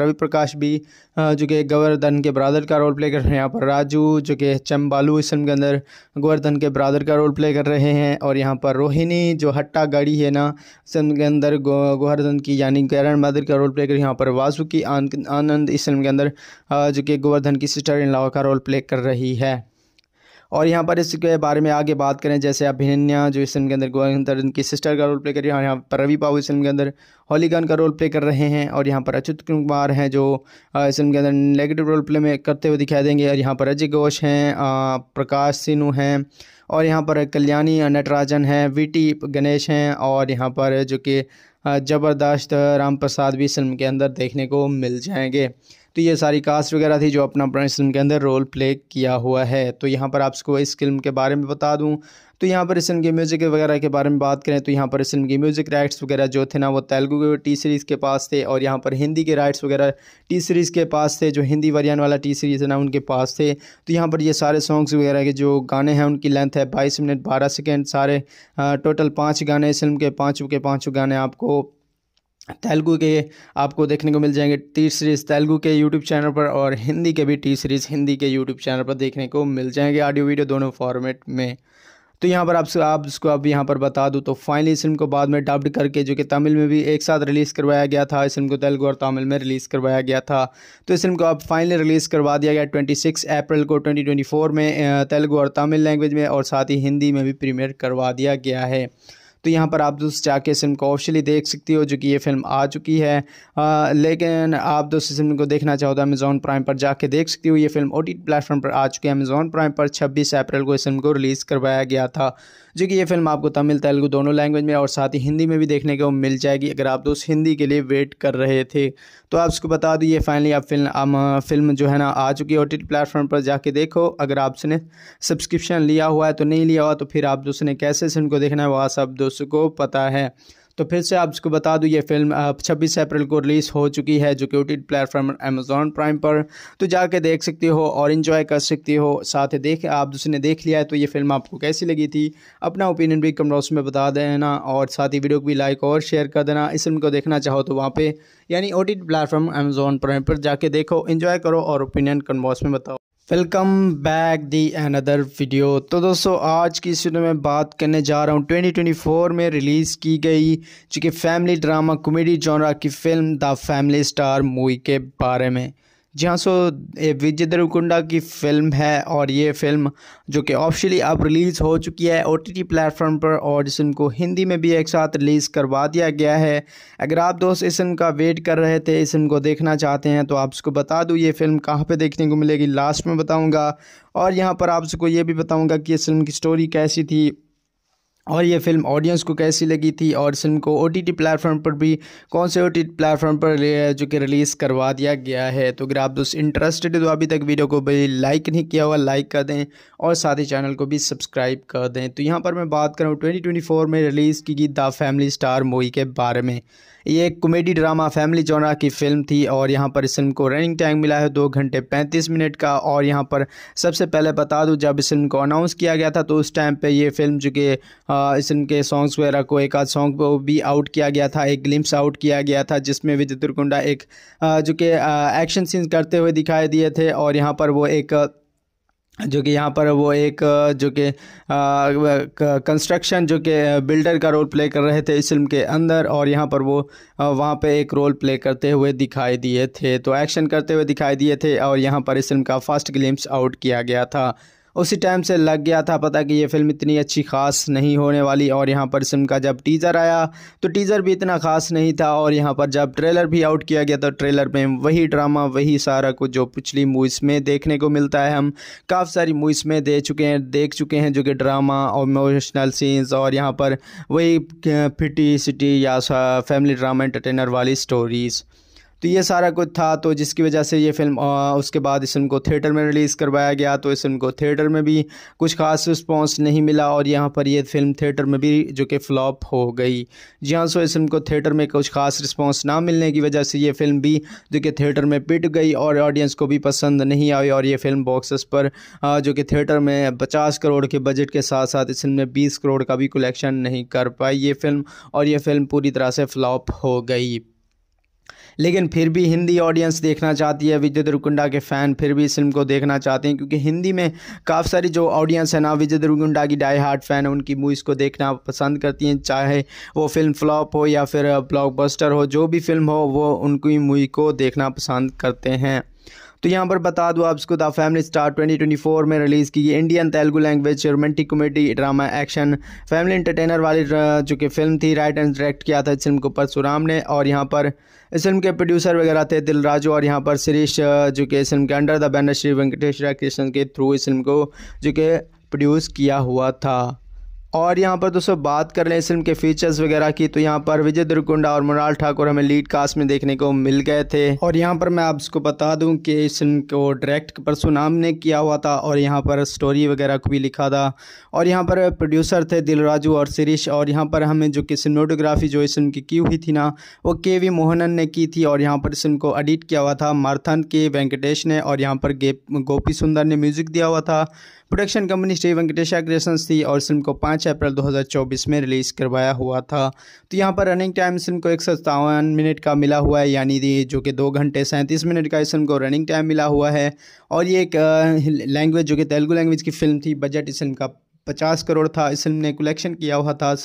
Speaker 1: रवि प्रकाश भी जो कि गोवर्धन के ब्रादर का रोल प्ले कर रहे हैं यहाँ पर राजू जो कि चम्बालू इस फिल्म के अंदर गोवर्धन के ब्रादर का रोल प्ले कर रहे हैं और यहाँ पर रोहिणी जो हट्टा गाड़ी है ना फिल्म के अंदर गोवर्धन की यानी करण मादर का रोल प्ले कर यहाँ पर पर वासु की आनंद इस फिल्म के अंदर जो कि गोवर्धन की सिस्टर इन लॉ का रोल प्ले कर रही है और यहाँ पर इसके बारे में आगे बात करें जैसे अभिनन्या जो इस फिल्म के अंदर गोवर्धन की सिस्टर का रोल प्ले कर रही है और यहाँ पर रवि बाबू इस फिल्म के अंदर होलीगन का रोल प्ले कर रहे हैं और यहाँ पर अच्युत कुमार हैं जो इस फिल्म के अंदर नेगेटिव रोल प्ले में करते हुए दिखाई देंगे और यहाँ पर अजय घोष हैं प्रकाश सिन्हू हैं और यहाँ पर कल्याणी नटराजन हैं वी टी गणेश हैं और यहाँ पर जो कि ज़बरदस्त राम प्रसाद भी इस फिल्म के अंदर देखने को मिल जाएंगे तो ये सारी कास्ट वगैरह थी जो अपना अपना इस फिल्म के अंदर रोल प्ले किया हुआ है तो यहाँ पर आपको इस फिल्म के बारे में बता दूँ तो यहाँ पर इस फिल्म के म्यूज़िक वगैरह के बारे में बात करें तो यहाँ पर इस फिल्म के म्यूज़िक राइट्स वगैरह जो थे ना वो तेलुगु के टी सीरीज़ के पास थे और यहाँ पर हिंदी के राइट्स वगैरह टी सीरीज़ के पास थे जो हिंदी वरियन वाला टी सीरीज़ है ना उनके पास थे तो यहाँ पर ये सारे सॉन्ग्स वगैरह के जो गाने हैं उनकी लेंथ है बाईस मिनट बारह सेकेंड सारे टोटल पाँच गाने इस फिल्म के पाँचों के पाँचों गाने आपको तेलुगु के आपको देखने को मिल जाएंगे टी सीरीज़ तेलुगु के यूट्यूब चैनल पर और हिंदी के भी टी सीरीज़ हिंदी के यूट्यूब चैनल पर देखने को मिल जाएंगे ऑडियो वीडियो दोनों फॉर्मेट में तो यहाँ पर आपसे आप इसको आप यहाँ पर बता दूँ तो फाइनली इस फिल्म को बाद में डब्ड करके जो कि तमिल में भी एक साथ रिलीज़ करवाया गया था इस फिल्म को तेलुगु और तमिल में रिलीज़ करवाया गया था तो इस फिल्म को अब फाइनली रिलीज़ करवा दिया गया ट्वेंटी सिक्स अप्रैल को ट्वेंटी ट्वेंटी फोर में तेलुगु और तमिल लैंग्वेज में और साथ ही हिंदी में भी प्रीमियर करवा दिया गया है तो यहाँ पर आप दोस्त जाके इस फिल्म को ऑफिशियली देख सकती हो जो कि ये फिल्म आ चुकी है आ, लेकिन आप दोस्त इस फिल्म को देखना चाहो तो अमेज़ॉन प्राइम पर जाके देख सकती हो ये फिल्म ओ टी प्लेटफॉर्म पर आ चुकी है अमेज़ॉन प्राइम पर छब्बीस अप्रैल को इस फिल्म को रिलीज़ करवाया गया था जो कि ये फिल्म आपको तमिल तेलुगू दोनों लैंग्वेज में और साथ ही हिंदी में भी देखने को मिल जाएगी अगर आप दोस्त हिंदी के लिए वेट कर रहे थे तो आप उसको बता दो ये फाइनली आप फिल्म आम, फिल्म जो है ना आ चुकी है ओ प्लेटफॉर्म पर जाके देखो अगर आपने सब्सक्रिप्शन लिया हुआ है तो नहीं लिया हुआ तो फिर आप दोस्तों ने कैसे को देखना है वह सब दोस्तों को पता है तो फिर से आपको बता दूँ ये फिल्म छब्बीस अप्रैल को रिलीज़ हो चुकी है जो कि प्लेटफॉर्म अमेजोन प्राइम पर तो जाके देख सकते हो और इन्जॉय कर सकते हो साथ ही देख आप दूसरे ने देख लिया है तो ये फिल्म आपको कैसी लगी थी अपना ओपिनियन भी बॉक्स में बता देना और साथ ही वीडियो को भी लाइक और शेयर कर देना इस फिल्म को देखना चाहो तो वहाँ पर यानी O T platform Amazon Prime पर जाके देखो इन्जॉय करो और ओपिनियन बॉक्स में बताओ welcome back the another video तो दोस्तों आज की इस वीडियो में बात करने जा रहा हूँ 2024 में रिलीज़ की गई जो कि फैमिली ड्रामा कॉमेडी जॉनरा की film the family star movie के बारे में जी हाँ सो विजय देवकुंडा की फिल्म है और ये फिल्म जो कि ऑफिशियली अब रिलीज़ हो चुकी है ओ टी प्लेटफॉर्म पर और इस को हिंदी में भी एक साथ रिलीज़ करवा दिया गया है अगर आप दोस्त इस का वेट कर रहे थे इस को देखना चाहते हैं तो आप उसको बता दूँ ये फिल्म कहाँ पे देखने को मिलेगी लास्ट में बताऊँगा और यहाँ पर आप उसको ये भी बताऊँगा कि इस फिल्म की स्टोरी कैसी थी और ये फिल्म ऑडियंस को कैसी लगी थी और फिल्म को ओ टी प्लेटफॉर्म पर भी कौन से ओ टी प्लेटफॉर्म पर जो कि रिलीज़ करवा दिया गया है तो अगर आप दोस्त इंटरेस्टेड तो अभी तक वीडियो को भी लाइक नहीं किया हुआ लाइक कर दें और साथ ही चैनल को भी सब्सक्राइब कर दें तो यहाँ पर मैं बात कर रहा हूँ ट्वेंटी में रिलीज़ की गई द फैमिली स्टार मूवी के बारे में ये एक कॉमेडी ड्रामा फैमिली जोनरा की फिल्म थी और यहाँ पर इस फिल्म को रनिंग टाइम मिला है दो घंटे पैंतीस मिनट का और यहाँ पर सबसे पहले बता दूँ जब इस फिल्म को अनाउंस किया गया था तो उस टाइम पर ये फिल्म जो कि इस फिल्म के सॉन्ग्स वगैरह को एक आध सॉन्ग को भी आउट किया गया था एक ग्लिम्स आउट किया गया था जिसमें विजय तुरकुंडा एक जो कि एक्शन सीन्स करते हुए दिखाई दिए थे और यहाँ पर वो एक जो कि यहाँ पर वो एक जो कि कंस्ट्रक्शन जो कि बिल्डर का रोल प्ले कर रहे थे इस फिल्म के अंदर और यहाँ पर वो वहाँ पे एक रोल प्ले करते हुए दिखाई दिए थे तो एक्शन करते हुए दिखाई दिए थे और यहाँ पर इस फिल्म का फर्स्ट ग्लिम्स आउट किया गया था उसी टाइम से लग गया था पता कि ये फिल्म इतनी अच्छी खास नहीं होने वाली और यहाँ पर सिम का जब टीज़र आया तो टीज़र भी इतना खास नहीं था और यहाँ पर जब ट्रेलर भी आउट किया गया तो ट्रेलर में वही ड्रामा वही सारा कुछ जो पिछली मूवीज़ में देखने को मिलता है हम काफ़ी सारी मूवीज़ में दे चुके हैं देख चुके हैं जो कि ड्रामा और इमोशनल सीन्स और यहाँ पर वही फिटी सिटी या फैमिली ड्रामा एंटरटेनर वाली स्टोरीज़ तो ये सारा कुछ था तो जिसकी वजह से ये फिल्म आ, उसके बाद इस फिल्म को थिएटर में रिलीज़ करवाया गया तो इस फिल्म को थिएटर में भी कुछ खास रिस्पॉन्स नहीं मिला और यहाँ पर ये फिल्म थिएटर में भी जो कि फ्लॉप हो गई जी हाँ सो इस फिल्म को थिएटर में कुछ खास रिस्पॉन्स ना मिलने की वजह से ये फिल्म भी जो कि थिएटर में पिट गई और ऑडियंस को भी पसंद नहीं आई और ये फिल्म बॉक्सेस पर आ, जो कि थिएटर में पचास करोड़ के बजट के साथ साथ इस फिल्म ने बीस करोड़ का भी कलेक्शन नहीं कर पाई ये फिल्म और ये फिल्म पूरी तरह से फ्लॉप हो गई लेकिन फिर भी हिंदी ऑडियंस देखना चाहती है विजय देवरकुंडा के फ़ैन फिर भी इस फिल्म को देखना चाहते हैं क्योंकि हिंदी में काफ़ी सारी जो ऑडियंस है ना विजय देवरकुंडा की डाई हार्ट फ़ैन उनकी मूवीज़ को देखना पसंद करती हैं चाहे वो फिल्म फ्लॉप हो या फिर ब्लॉकबस्टर uh, हो जो भी फिल्म हो वो उनकी मूवी को देखना पसंद करते हैं तो यहाँ पर बता दूँ आपको द फैमिली स्टार 2024 में रिलीज़ की गई Indian Telugu language romantic comedy drama action family entertainer वाली uh, जो कि फिल्म थी राइट एंड डायरेक्ट किया था इस फिल्म को परशुराम ने और यहाँ पर इस फिल्म के प्रोड्यूसर वगैरह थे दिलराजू और यहाँ पर श्रीश जो कि इस फिल्म के under the banner Shri Venkatesh Krishna के थ्रू इस फिल्म को जो कि प्रोड्यूस किया हुआ था और यहाँ पर दोस्तों बात कर लें इस फिल्म के फीचर्स वगैरह की तो यहाँ पर विजय दुर्गुंडा और मुराल ठाकुर हमें लीड कास्ट में देखने को मिल गए थे और यहाँ पर मैं आपको बता दूं कि इस फिल्म को डायरेक्ट परसुनाम ने किया हुआ था और यहाँ पर स्टोरी वगैरह को भी लिखा था और यहाँ पर प्रोड्यूसर थे दिलराजू और शिरीश और यहाँ पर हमें जो कि सिनेमाटोग्राफी जो इस फिल्म की की हुई थी ना वो के वी मोहनन ने की थी और यहाँ पर इस फिल्म को एडिट किया हुआ था मारथन के वेंकटेश ने और यहाँ पर गोपी सुंदर ने म्यूज़िक दिया हुआ था production company Shri Venkatesha creations थी और फिल्म को पाँच पाँच अप्रैल 2024 में रिलीज़ करवाया हुआ था तो यहाँ पर रनिंग टाइम इस फिल्म को एक मिनट का मिला हुआ है यानी जो कि दो घंटे सैंतीस मिनट का इस फिल्म को रनिंग टाइम मिला हुआ है और ये एक लैंग्वेज जो कि तेलुगु लैंग्वेज की फ़िल्म थी बजट इस फिल्म का पचास करोड़ था इस फिल्म ने कलेक्शन किया हुआ था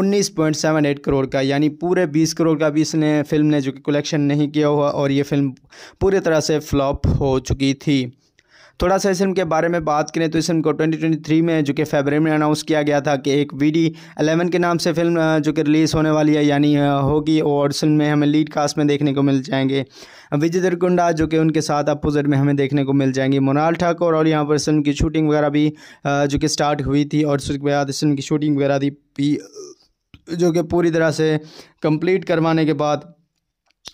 Speaker 1: उन्नीस पॉइंट सेवन एट करोड़ का यानी पूरे बीस करोड़ का भी इसने फिल्म ने जो कि कलेक्शन नहीं किया हुआ और ये फिल्म पूरी तरह से फ्लॉप हो चुकी थी थोड़ा सा इस फिल्म के बारे में बात करें तो इस फिल्म को 2023 में जो कि फेबरी में अनाउंस किया गया था कि एक वी डी एलेवन के नाम से फिल्म जो कि रिलीज़ होने वाली है यानी होगी और फिल्म में हमें लीड कास्ट में देखने को मिल जाएंगे विजय दरकुंडा जो कि उनके साथ अपोजिट में हमें देखने को मिल जाएंगे मोनाल ठाकुर और यहाँ पर इस फिल्म की शूटिंग वगैरह भी जो कि स्टार्ट हुई थी और उसके बाद इस फिल्म की शूटिंग वगैरह भी जो कि पूरी तरह से कंप्लीट करवाने के बाद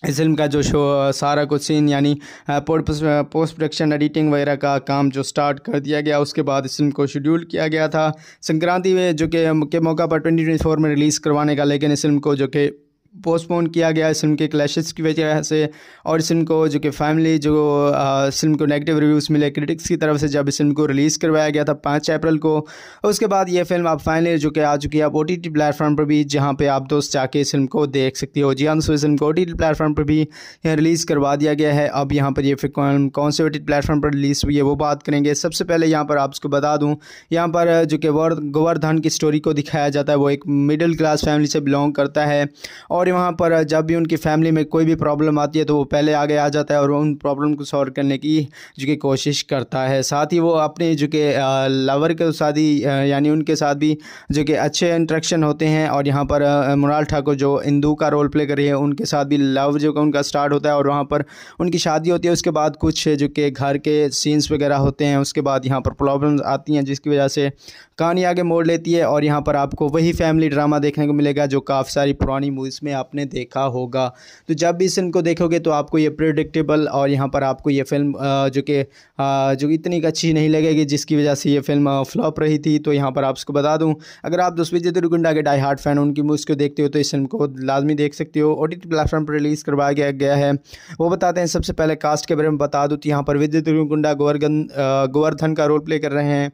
Speaker 1: इस फिल्म का जो शो सारा कुछ सीन यानी पोस्ट प्रोडक्शन एडिटिंग वगैरह का काम जो स्टार्ट कर दिया गया उसके बाद इस फिल्म को शेड्यूल किया गया था संक्रांति में जो कि के मौका पर 2024 में रिलीज़ करवाने का लेकिन इस फिल्म को जो कि पोस्टपोन किया गया इस फिल्म के क्लैशेस की वजह से और इस फिल्म को जो कि फैमिली जो इस फिल्म को नेगेटिव रिव्यूज़ मिले क्रिटिक्स की तरफ से जब इस फिल्म को रिलीज़ करवाया गया था पाँच अप्रैल को उसके बाद ये फिल्म आप फाइनली जो कि आ चुकी है आप ओ टी टी प्लेटफॉर्म पर भी जहाँ पर आप दोस्त जाके इस फिल्म को देख सकती हो जी हाँ दोस्तों इस फिल्म को ओ टी टी प्लेटफॉर्म पर भी यहाँ रिलीज़ करवा दिया गया है अब यहाँ पर यह फिल्म कौन से ओ टी टी प्लेटफॉर्म पर रिलीज़ हुई है वो बात करेंगे सबसे पहले यहाँ पर आपको बता दूँ यहाँ पर जो कि गोवर्धन की स्टोरी को दिखाया जाता है वो एक मिडिल क्लास फैमिली से बिलोंग करता है और और यहाँ पर जब भी उनकी फैमिली में कोई भी प्रॉब्लम आती है तो वो पहले आगे आ जाता है और उन प्रॉब्लम को सॉल्व करने की जो कि कोशिश करता है साथ ही वो अपने जो कि लवर के साथ ही यानी उनके साथ भी जो कि अच्छे इंट्रैक्शन होते हैं और यहाँ पर मुराल ठाकुर जो इंदू का रोल प्ले कर रही है उनके साथ भी लव जो कि उनका स्टार्ट होता है और वहाँ पर उनकी शादी होती है उसके बाद कुछ जो कि घर के सीन्स वगैरह होते हैं उसके बाद यहाँ पर प्रॉब्लम आती हैं जिसकी वजह से कहानी आगे मोड़ लेती है और यहाँ पर आपको वही फैमिली ड्रामा देखने को मिलेगा जो काफ़ी सारी पुरानी मूवीज़ में आपने देखा होगा तो जब भी इस फिल्म को देखोगे तो आपको ये प्रिडिक्टेबल और यहाँ पर आपको ये फिल्म जो कि जो इतनी अच्छी नहीं लगेगी जिसकी वजह से ये फिल्म फ्लॉप रही थी तो यहाँ पर आपको बता दूँ अगर आप विजय दुर्गुंडा के डाई हार्ट फैन उनकी मूवीज़ को देखते हो तो इस फिल्म को लाजमी देख सकते हो ओ प्लेटफॉर्म पर रिलीज़ करवाया गया गया है वो बताते हैं सबसे पहले कास्ट के बारे में बता दूँ तो यहाँ पर विजय दुर्गुंडा गोवर्धन गोवर्धन का रोल प्ले कर रहे हैं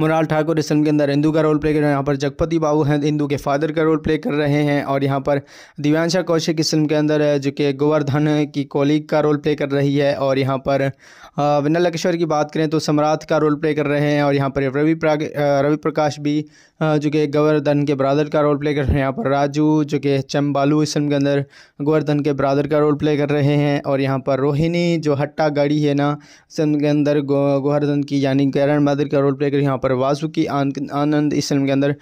Speaker 1: मुराल ठाकुर इस फिल्म के अंदर इंदू का रोल प्ले कर रहे हैं यहाँ पर जगपति बाबू हैं इंदू के फादर का रोल प्ले कर रहे हैं और यहाँ पर दिव्यांशा कौशिक इस फिल्म के अंदर जो कि गोवर्धन की कोलिक का रोल प्ले कर रही है और यहाँ पर विनल लक्ष्वर की बात करें तो सम्राट का रोल प्ले कर रहे हैं और यहाँ पर रवि रवि प्रकाश भी जो कि गोवर्धन के ब्रादर का रोल प्ले कर रहे हैं यहाँ पर राजू जो कि चम्बालू इस फिल्म के अंदर गोवर्धन के ब्रादर का रोल प्ले कर रहे हैं और यहाँ पर रोहिणी जो हट्टा गाड़ी है ना इस फिल्म के अंदर गोवर्धन की यानी करण मादर का रोल प्ले कर यहाँ पर पर वाजू की आनंद इस फिल्म के अंदर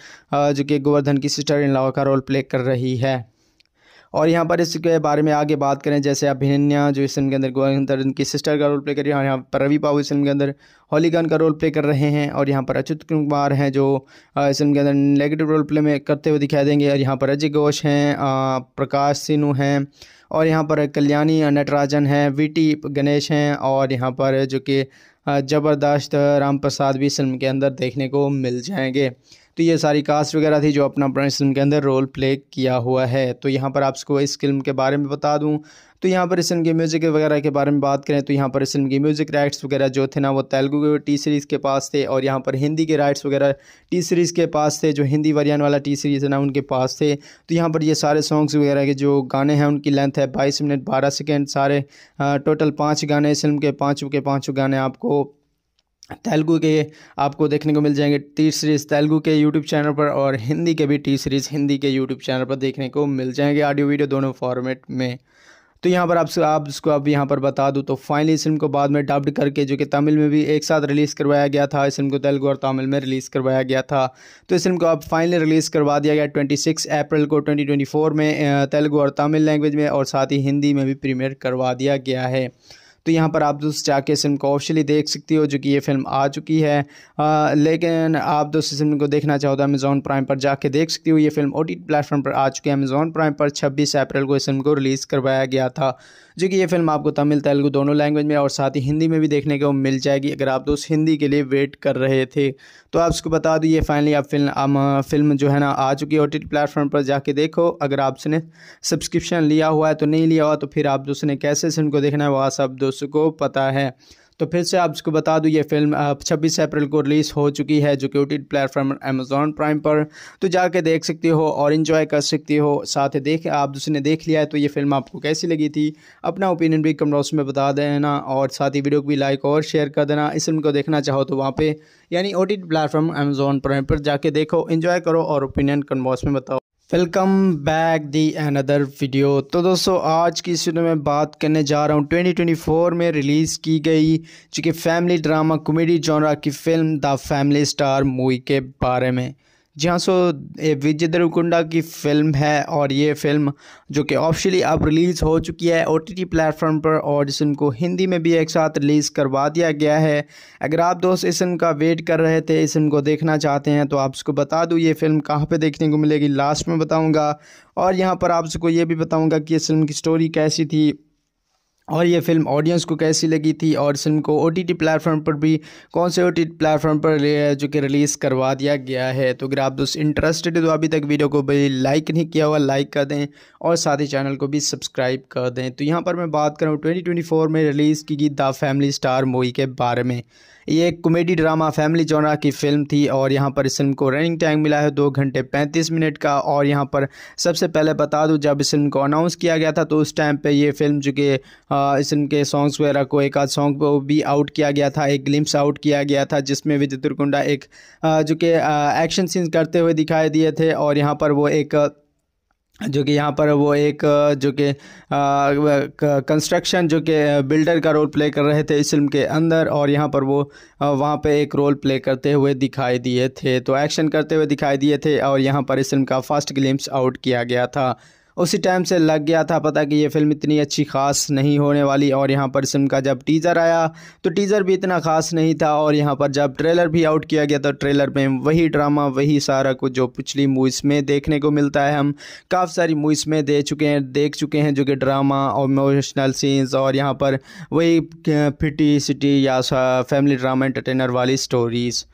Speaker 1: जो कि गोवर्धन की सिस्टर इन लॉ का रोल प्ले कर रही है और यहाँ पर इसके बारे में आगे बात करें जैसे अभिनन्या जो इस फिल्म के अंदर गोवर्धन की सिस्टर का रोल प्ले कर रही है और यहाँ पर रवि बाबू इस फिल्म के अंदर होलीगन का रोल प्ले कर रहे हैं और यहाँ पर अच्युत कुमार हैं जो इस फिल्म के अंदर नेगेटिव रोल प्ले में करते हुए दिखाई देंगे और यहाँ पर अजय घोष हैं प्रकाश सिन्हू हैं और यहाँ पर कल्याणी नटराजन हैं टी गणेश हैं और यहाँ पर जो कि ज़बरदस्त राम प्रसाद भी फिल्म के अंदर देखने को मिल जाएंगे तो ये सारी कास्ट वगैरह थी जो अपना अपना फिल्म के अंदर रोल प्ले किया हुआ है तो यहाँ पर आपको इस फिल्म के बारे में बता दूँ तो यहाँ पर इस फिल्म के म्यूज़िक वगैरह के बारे में बात करें तो यहाँ पर इस फिल्म के म्यूज़िक राइट्स वगैरह जो थे ना वो तेलुगु के टी सीरीज़ के पास थे और यहाँ पर हिंदी के राइट्स वगैरह टी सीरीज़ के पास थे जो हिंदी वरियान वाला टी सीरीज़ है ना उनके पास थे तो यहाँ पर ये सारे सॉन्ग्स वगैरह के जो गाने हैं उनकी लेंथ है बाईस मिनट बारह सेकेंड सारे टोटल पाँच गाने इस फिल्म के पाँचों के पाँचों गाने आपको तेलुगु के आपको देखने को मिल जाएंगे टी सीरीज़ तेलुगु के यूट्यूब चैनल पर और हिंदी के भी टी सीरीज़ हिंदी के यूट्यूब चैनल पर देखने को मिल जाएंगे ऑडियो वीडियो दोनों फॉर्मेट में तो यहाँ पर आप आप इसको आप यहाँ पर बता दूँ तो फाइनली इस फिल्म को बाद में डब्ड करके जो कि तमिल में भी एक साथ रिलीज़ करवाया गया था इस फिल्म को तेलुगु और तमिल में रिलीज़ करवाया गया था तो इस फिल्म को अब फाइनली रिलीज़ करवा दिया गया ट्वेंटी अप्रैल को ट्वेंटी में तेलुगु और तमिल लैंग्वेज में और साथ ही हिंदी में भी प्रीमियर करवा दिया गया है तो यहाँ पर आप दोस्त जाके इस फिल्म को ऑफिशियली देख सकती हो जो कि ये फिल्म आ चुकी है आ, लेकिन आप दोस्त इस फिल्म को देखना चाहो तो अमेज़ॉन प्राइम पर जाके देख सकती हो ये फिल्म ओ प्लेटफॉर्म पर आ चुकी है अमेज़ॉन प्राइम पर छब्बीस अप्रैल को इस फिल्म को रिलीज़ करवाया गया था जो कि ये फिल्म आपको तमिल तेलुगू दोनों लैंग्वेज में और साथ ही हिंदी में भी देखने को मिल जाएगी अगर आप दोस्त हिंदी के लिए वेट कर रहे थे तो आप उसको बता दो ये फाइनली आप फिल्म आम, फिल्म जो है ना आ चुकी है ओ प्लेटफॉर्म पर जाके देखो अगर आपने सब्सक्रिप्शन लिया हुआ है तो नहीं लिया हुआ तो फिर आप दोस्तों ने कैसे फिल्म को देखना है वह सब दोस्तों को पता है तो फिर से आप इसको बता दूँ ये फिल्म छब्बीस अप्रैल को रिलीज़ हो चुकी है जो कि प्लेटफॉर्म अमेजोन प्राइम पर तो जाके देख सकते हो और इन्जॉय कर सकते हो साथ ही देख आप ने देख लिया है तो ये फिल्म आपको कैसी लगी थी अपना ओपिनियन भी कमेंट में बता देना और साथ ही वीडियो को भी लाइक और शेयर कर देना इस फिल्म को देखना चाहो तो वहाँ पर यानी ओ प्लेटफॉर्म अमेजोन प्राइम पर जाके देखो इन्जॉय करो और ओपिनियन कमेंट में बताओ welcome back the another video तो दोस्तों आज की इस वीडियो में बात करने जा रहा हूँ 2024 में रिलीज़ की गई जो कि फैमिली ड्रामा कॉमेडी जॉनरा की film the family star movie के बारे में जी हाँ सो विजय देवकुंडा की फिल्म है और ये फिल्म जो कि ऑफिशियली अब रिलीज़ हो चुकी है ओ टी प्लेटफॉर्म पर और जिस को हिंदी में भी एक साथ रिलीज़ करवा दिया गया है अगर आप दोस्त इस फिल्म का वेट कर रहे थे इस को देखना चाहते हैं तो आपको बता दूँ ये फिल्म कहाँ पे देखने को मिलेगी लास्ट में बताऊँगा और यहाँ पर आपको ये भी बताऊँगा कि इस फिल्म की स्टोरी कैसी थी और ये फिल्म ऑडियंस को कैसी लगी थी और इस फिल्म को ओ टी प्लेटफॉर्म पर भी कौन से ओ टी प्लेटफॉर्म पर जो कि रिलीज़ करवा दिया गया है तो अगर आप दोस्त इंटरेस्टेड तो अभी तक वीडियो को भी लाइक नहीं किया हुआ लाइक कर दें और साथ ही चैनल को भी सब्सक्राइब कर दें तो यहाँ पर मैं बात करूँ ट्वेंटी में रिलीज़ की गई द फैमिली स्टार मूवी के बारे में ये एक कॉमेडी ड्रामा फैमिली जोनरा की फिल्म थी और यहाँ पर इस फिल्म को रनिंग टाइम मिला है दो घंटे पैंतीस मिनट का और यहाँ पर सबसे पहले बता दूँ जब इस फिल्म को अनाउंस किया गया था तो उस टाइम पर यह फिल्म जो कि इस फिल्म के सॉन्ग्स वगैरह को एक आध सॉन्ग को भी आउट किया गया था एक ग्लिम्स आउट किया गया था जिसमें विजय तुरकुंडा एक जो कि एक्शन सीन करते हुए दिखाई दिए थे और यहाँ पर वो एक जो कि यहाँ पर वो एक जो कि कंस्ट्रक्शन जो कि बिल्डर का रोल प्ले कर रहे थे इस फिल्म के अंदर और यहाँ पर वो वहाँ पे एक रोल प्ले करते हुए दिखाई दिए थे तो एक्शन करते हुए दिखाई दिए थे और यहाँ पर इस फिल्म का फर्स्ट ग्लिम्स आउट किया गया था उसी टाइम से लग गया था पता कि ये फिल्म इतनी अच्छी खास नहीं होने वाली और यहाँ पर सिम का जब टीज़र आया तो टीज़र भी इतना ख़ास नहीं था और यहाँ पर जब ट्रेलर भी आउट किया गया तो ट्रेलर में वही ड्रामा वही सारा कुछ जो पिछली मूवीज़ में देखने को मिलता है हम काफ़ी सारी मूवीज़ में दे चुके हैं देख चुके हैं जो कि ड्रामा और इमोशनल सीन्स और यहाँ पर वही फिटी सिटी या फैमिली ड्रामा एंटरटेनर वाली स्टोरीज़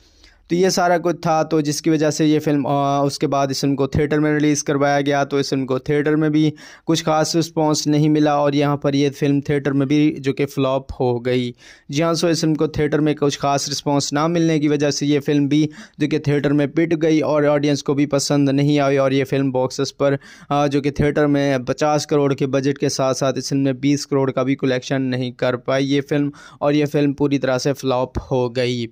Speaker 1: तो ये सारा कुछ था तो जिसकी वजह से ये फिल्म आ, उसके बाद इस फिल्म को थिएटर में रिलीज़ करवाया गया तो इस फिल्म को थिएटर में भी कुछ खास रिस्पॉन्स नहीं मिला और यहाँ पर ये फिल्म थिएटर में भी जो कि फ्लॉप हो गई जी हाँ सो इस फिल्म को थिएटर में कुछ खास रिस्पॉन्स ना मिलने की वजह से ये फिल्म भी जो कि थिएटर में पिट गई और ऑडियंस को भी पसंद नहीं आई और ये फिल्म बॉक्सेस पर आ, जो कि थिएटर में पचास करोड़ के बजट के साथ साथ इस फिल्म में बीस करोड़ का भी कलेक्शन नहीं कर पाई ये फिल्म और ये फिल्म पूरी तरह से फ्लॉप हो गई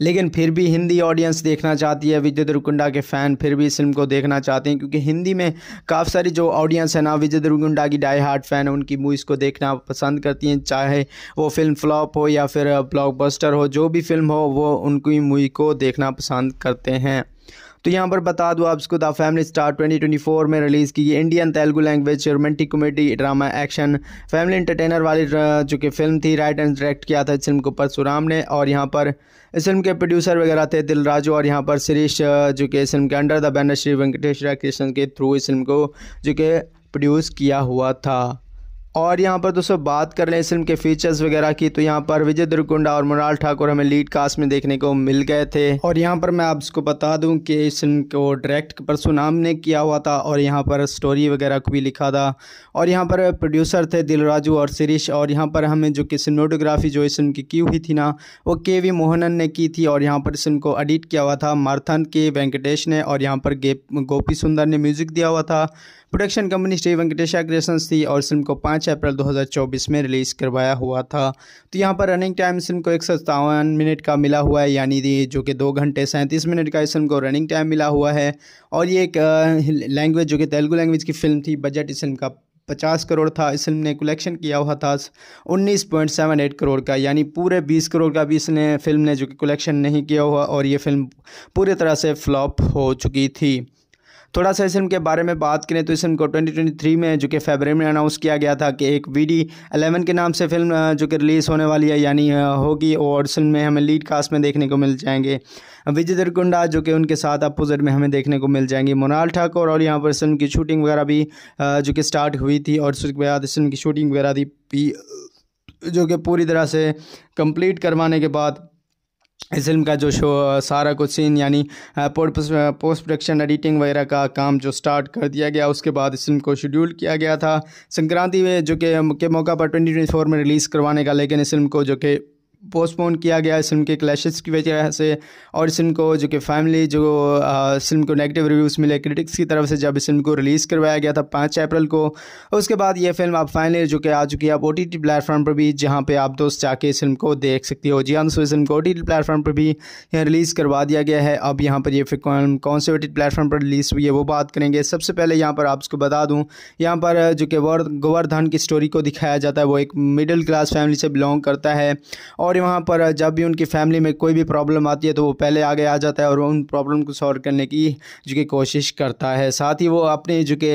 Speaker 1: लेकिन फिर भी हिंदी ऑडियंस देखना चाहती है विजय देवरकुंडा के फ़ैन फिर भी इस फिल्म को देखना चाहते हैं क्योंकि हिंदी में काफ़ी सारी जो ऑडियंस है ना विजय देवरकुंडा की डाई हार्ट फ़ैन उनकी मूवीज़ को देखना पसंद करती हैं चाहे वो फिल्म फ्लॉप हो या फिर ब्लॉकबस्टर हो जो भी फिल्म हो वो उनकी मूवी को देखना पसंद करते हैं तो यहाँ पर बता दूँ आपको द फैमिली स्टार 2024 में रिलीज़ की गई Indian Telugu language romantic comedy drama action family entertainer वाली जो कि फिल्म थी राइट एंड डायरेक्ट किया था इस फिल्म को परशुराम ने और यहाँ पर इस फिल्म के प्रोड्यूसर वगैरह थे दिलराजू और यहाँ पर श्रीश जो कि इस फिल्म के under the banner Shri Venkateshwara Krishna के थ्रू इस फिल्म को जो कि प्रोड्यूस किया हुआ था और यहाँ पर दोस्तों बात कर लें इस फिल्म के फीचर्स वगैरह की तो यहाँ पर विजय दुर्गुंडा और मुराल ठाकुर हमें लीड कास्ट में देखने को मिल गए थे और यहाँ पर मैं आपको बता दूं कि इस फिल्म को डायरेक्ट परसुनाम ने किया हुआ था और यहाँ पर स्टोरी वगैरह को भी लिखा था और यहाँ पर प्रोड्यूसर थे दिलराजू और शिरीश और यहाँ पर हमें जो कि सिनेमाटोग्राफी जो इस फिल्म की की हुई थी ना वो के वी मोहनन ने की थी और यहाँ पर इस फिल्म को एडिट किया हुआ था मारथन के वेंकटेश ने और यहाँ पर गोपी सुंदर ने म्यूज़िक दिया हुआ था production company Shri Venkatesha creations थी और फिल्म को पाँच अप्रैल 2024 में रिलीज़ करवाया हुआ था तो यहाँ पर रनिंग टाइम फिल्म को एक मिनट का मिला हुआ है यानी जो कि दो घंटे सैंतीस मिनट का इस फिल्म को रनिंग टाइम मिला हुआ है और ये एक लैंग्वेज जो कि तेलुगु लैंग्वेज की फिल्म थी बजट इस फिल्म का पचास करोड़ था इस फिल्म ने कलेक्शन किया हुआ था उन्नीस पॉइंट सेवन एट करोड़ का यानी पूरे बीस करोड़ का भी इसने फिल्म ने जो कि कलेक्शन नहीं किया हुआ और ये फिल्म पूरी तरह से फ्लॉप हो चुकी थी थोड़ा सा इस फिल्म के बारे में बात करें तो इस फिल्म को 2023 में जो कि फेबर में अनाउंस किया गया था कि एक वी डी एलेवन के नाम से फिल्म जो कि रिलीज़ होने वाली है यानी होगी और इस फिल्म में हमें लीड कास्ट में देखने को मिल जाएंगे विजय दरकुंडा जो कि उनके साथ अपोजिट में हमें देखने को मिल जाएंगे मोनाल ठाकुर और यहाँ पर इस फिल्म की शूटिंग वगैरह भी जो कि स्टार्ट हुई थी और उसके बाद इस फिल्म की शूटिंग वगैरह भी जो कि पूरी तरह से कंप्लीट करवाने के बाद इस फिल्म का जो शो सारा कुछ सीन यानी पोस्ट प्रोडक्शन एडिटिंग वगैरह का काम जो स्टार्ट कर दिया गया उसके बाद इस फिल्म को शेड्यूल किया गया था संक्रांति में जो कि के, मौका पर 2024 में रिलीज़ करवाने का लेकिन इस फिल्म को जो कि पोस्टपोन किया गया इस फिल्म के क्लैशेस की वजह से और इस फिल्म को जो कि फैमिली जो इस फिल्म को नेगेटिव रिव्यूज़ मिले क्रिटिक्स की तरफ से जब इस फिल्म को रिलीज़ करवाया गया था पाँच अप्रैल को उसके बाद ये फिल्म आप फाइनली जो कि आ चुकी है आप ओ टी टी प्लेटफॉर्म पर भी जहाँ पर आप दोस्त जाके इस फिल्म को देख सकती हो जी हाँ दोस्तों इस फिल्म को ओ टी टी प्लेटफॉर्म पर भी यहाँ रिलीज़ करवा दिया गया है अब यहाँ पर यह फिल्म कौन से ओ प्लेटफॉर्म पर रिलीज़ हुई है वो बात करेंगे सबसे पहले यहाँ पर आप उसको बता दूँ यहाँ पर जो कि गोवर्धन की स्टोरी को दिखाया जाता है वो एक मिडिल क्लास फैमिली से बिलोंग करता है और और वहाँ पर जब भी उनकी फैमिली में कोई भी प्रॉब्लम आती है तो वो पहले आगे आ जाता है और उन प्रॉब्लम को सॉल्व करने की जो कि कोशिश करता है साथ ही वो अपने जो कि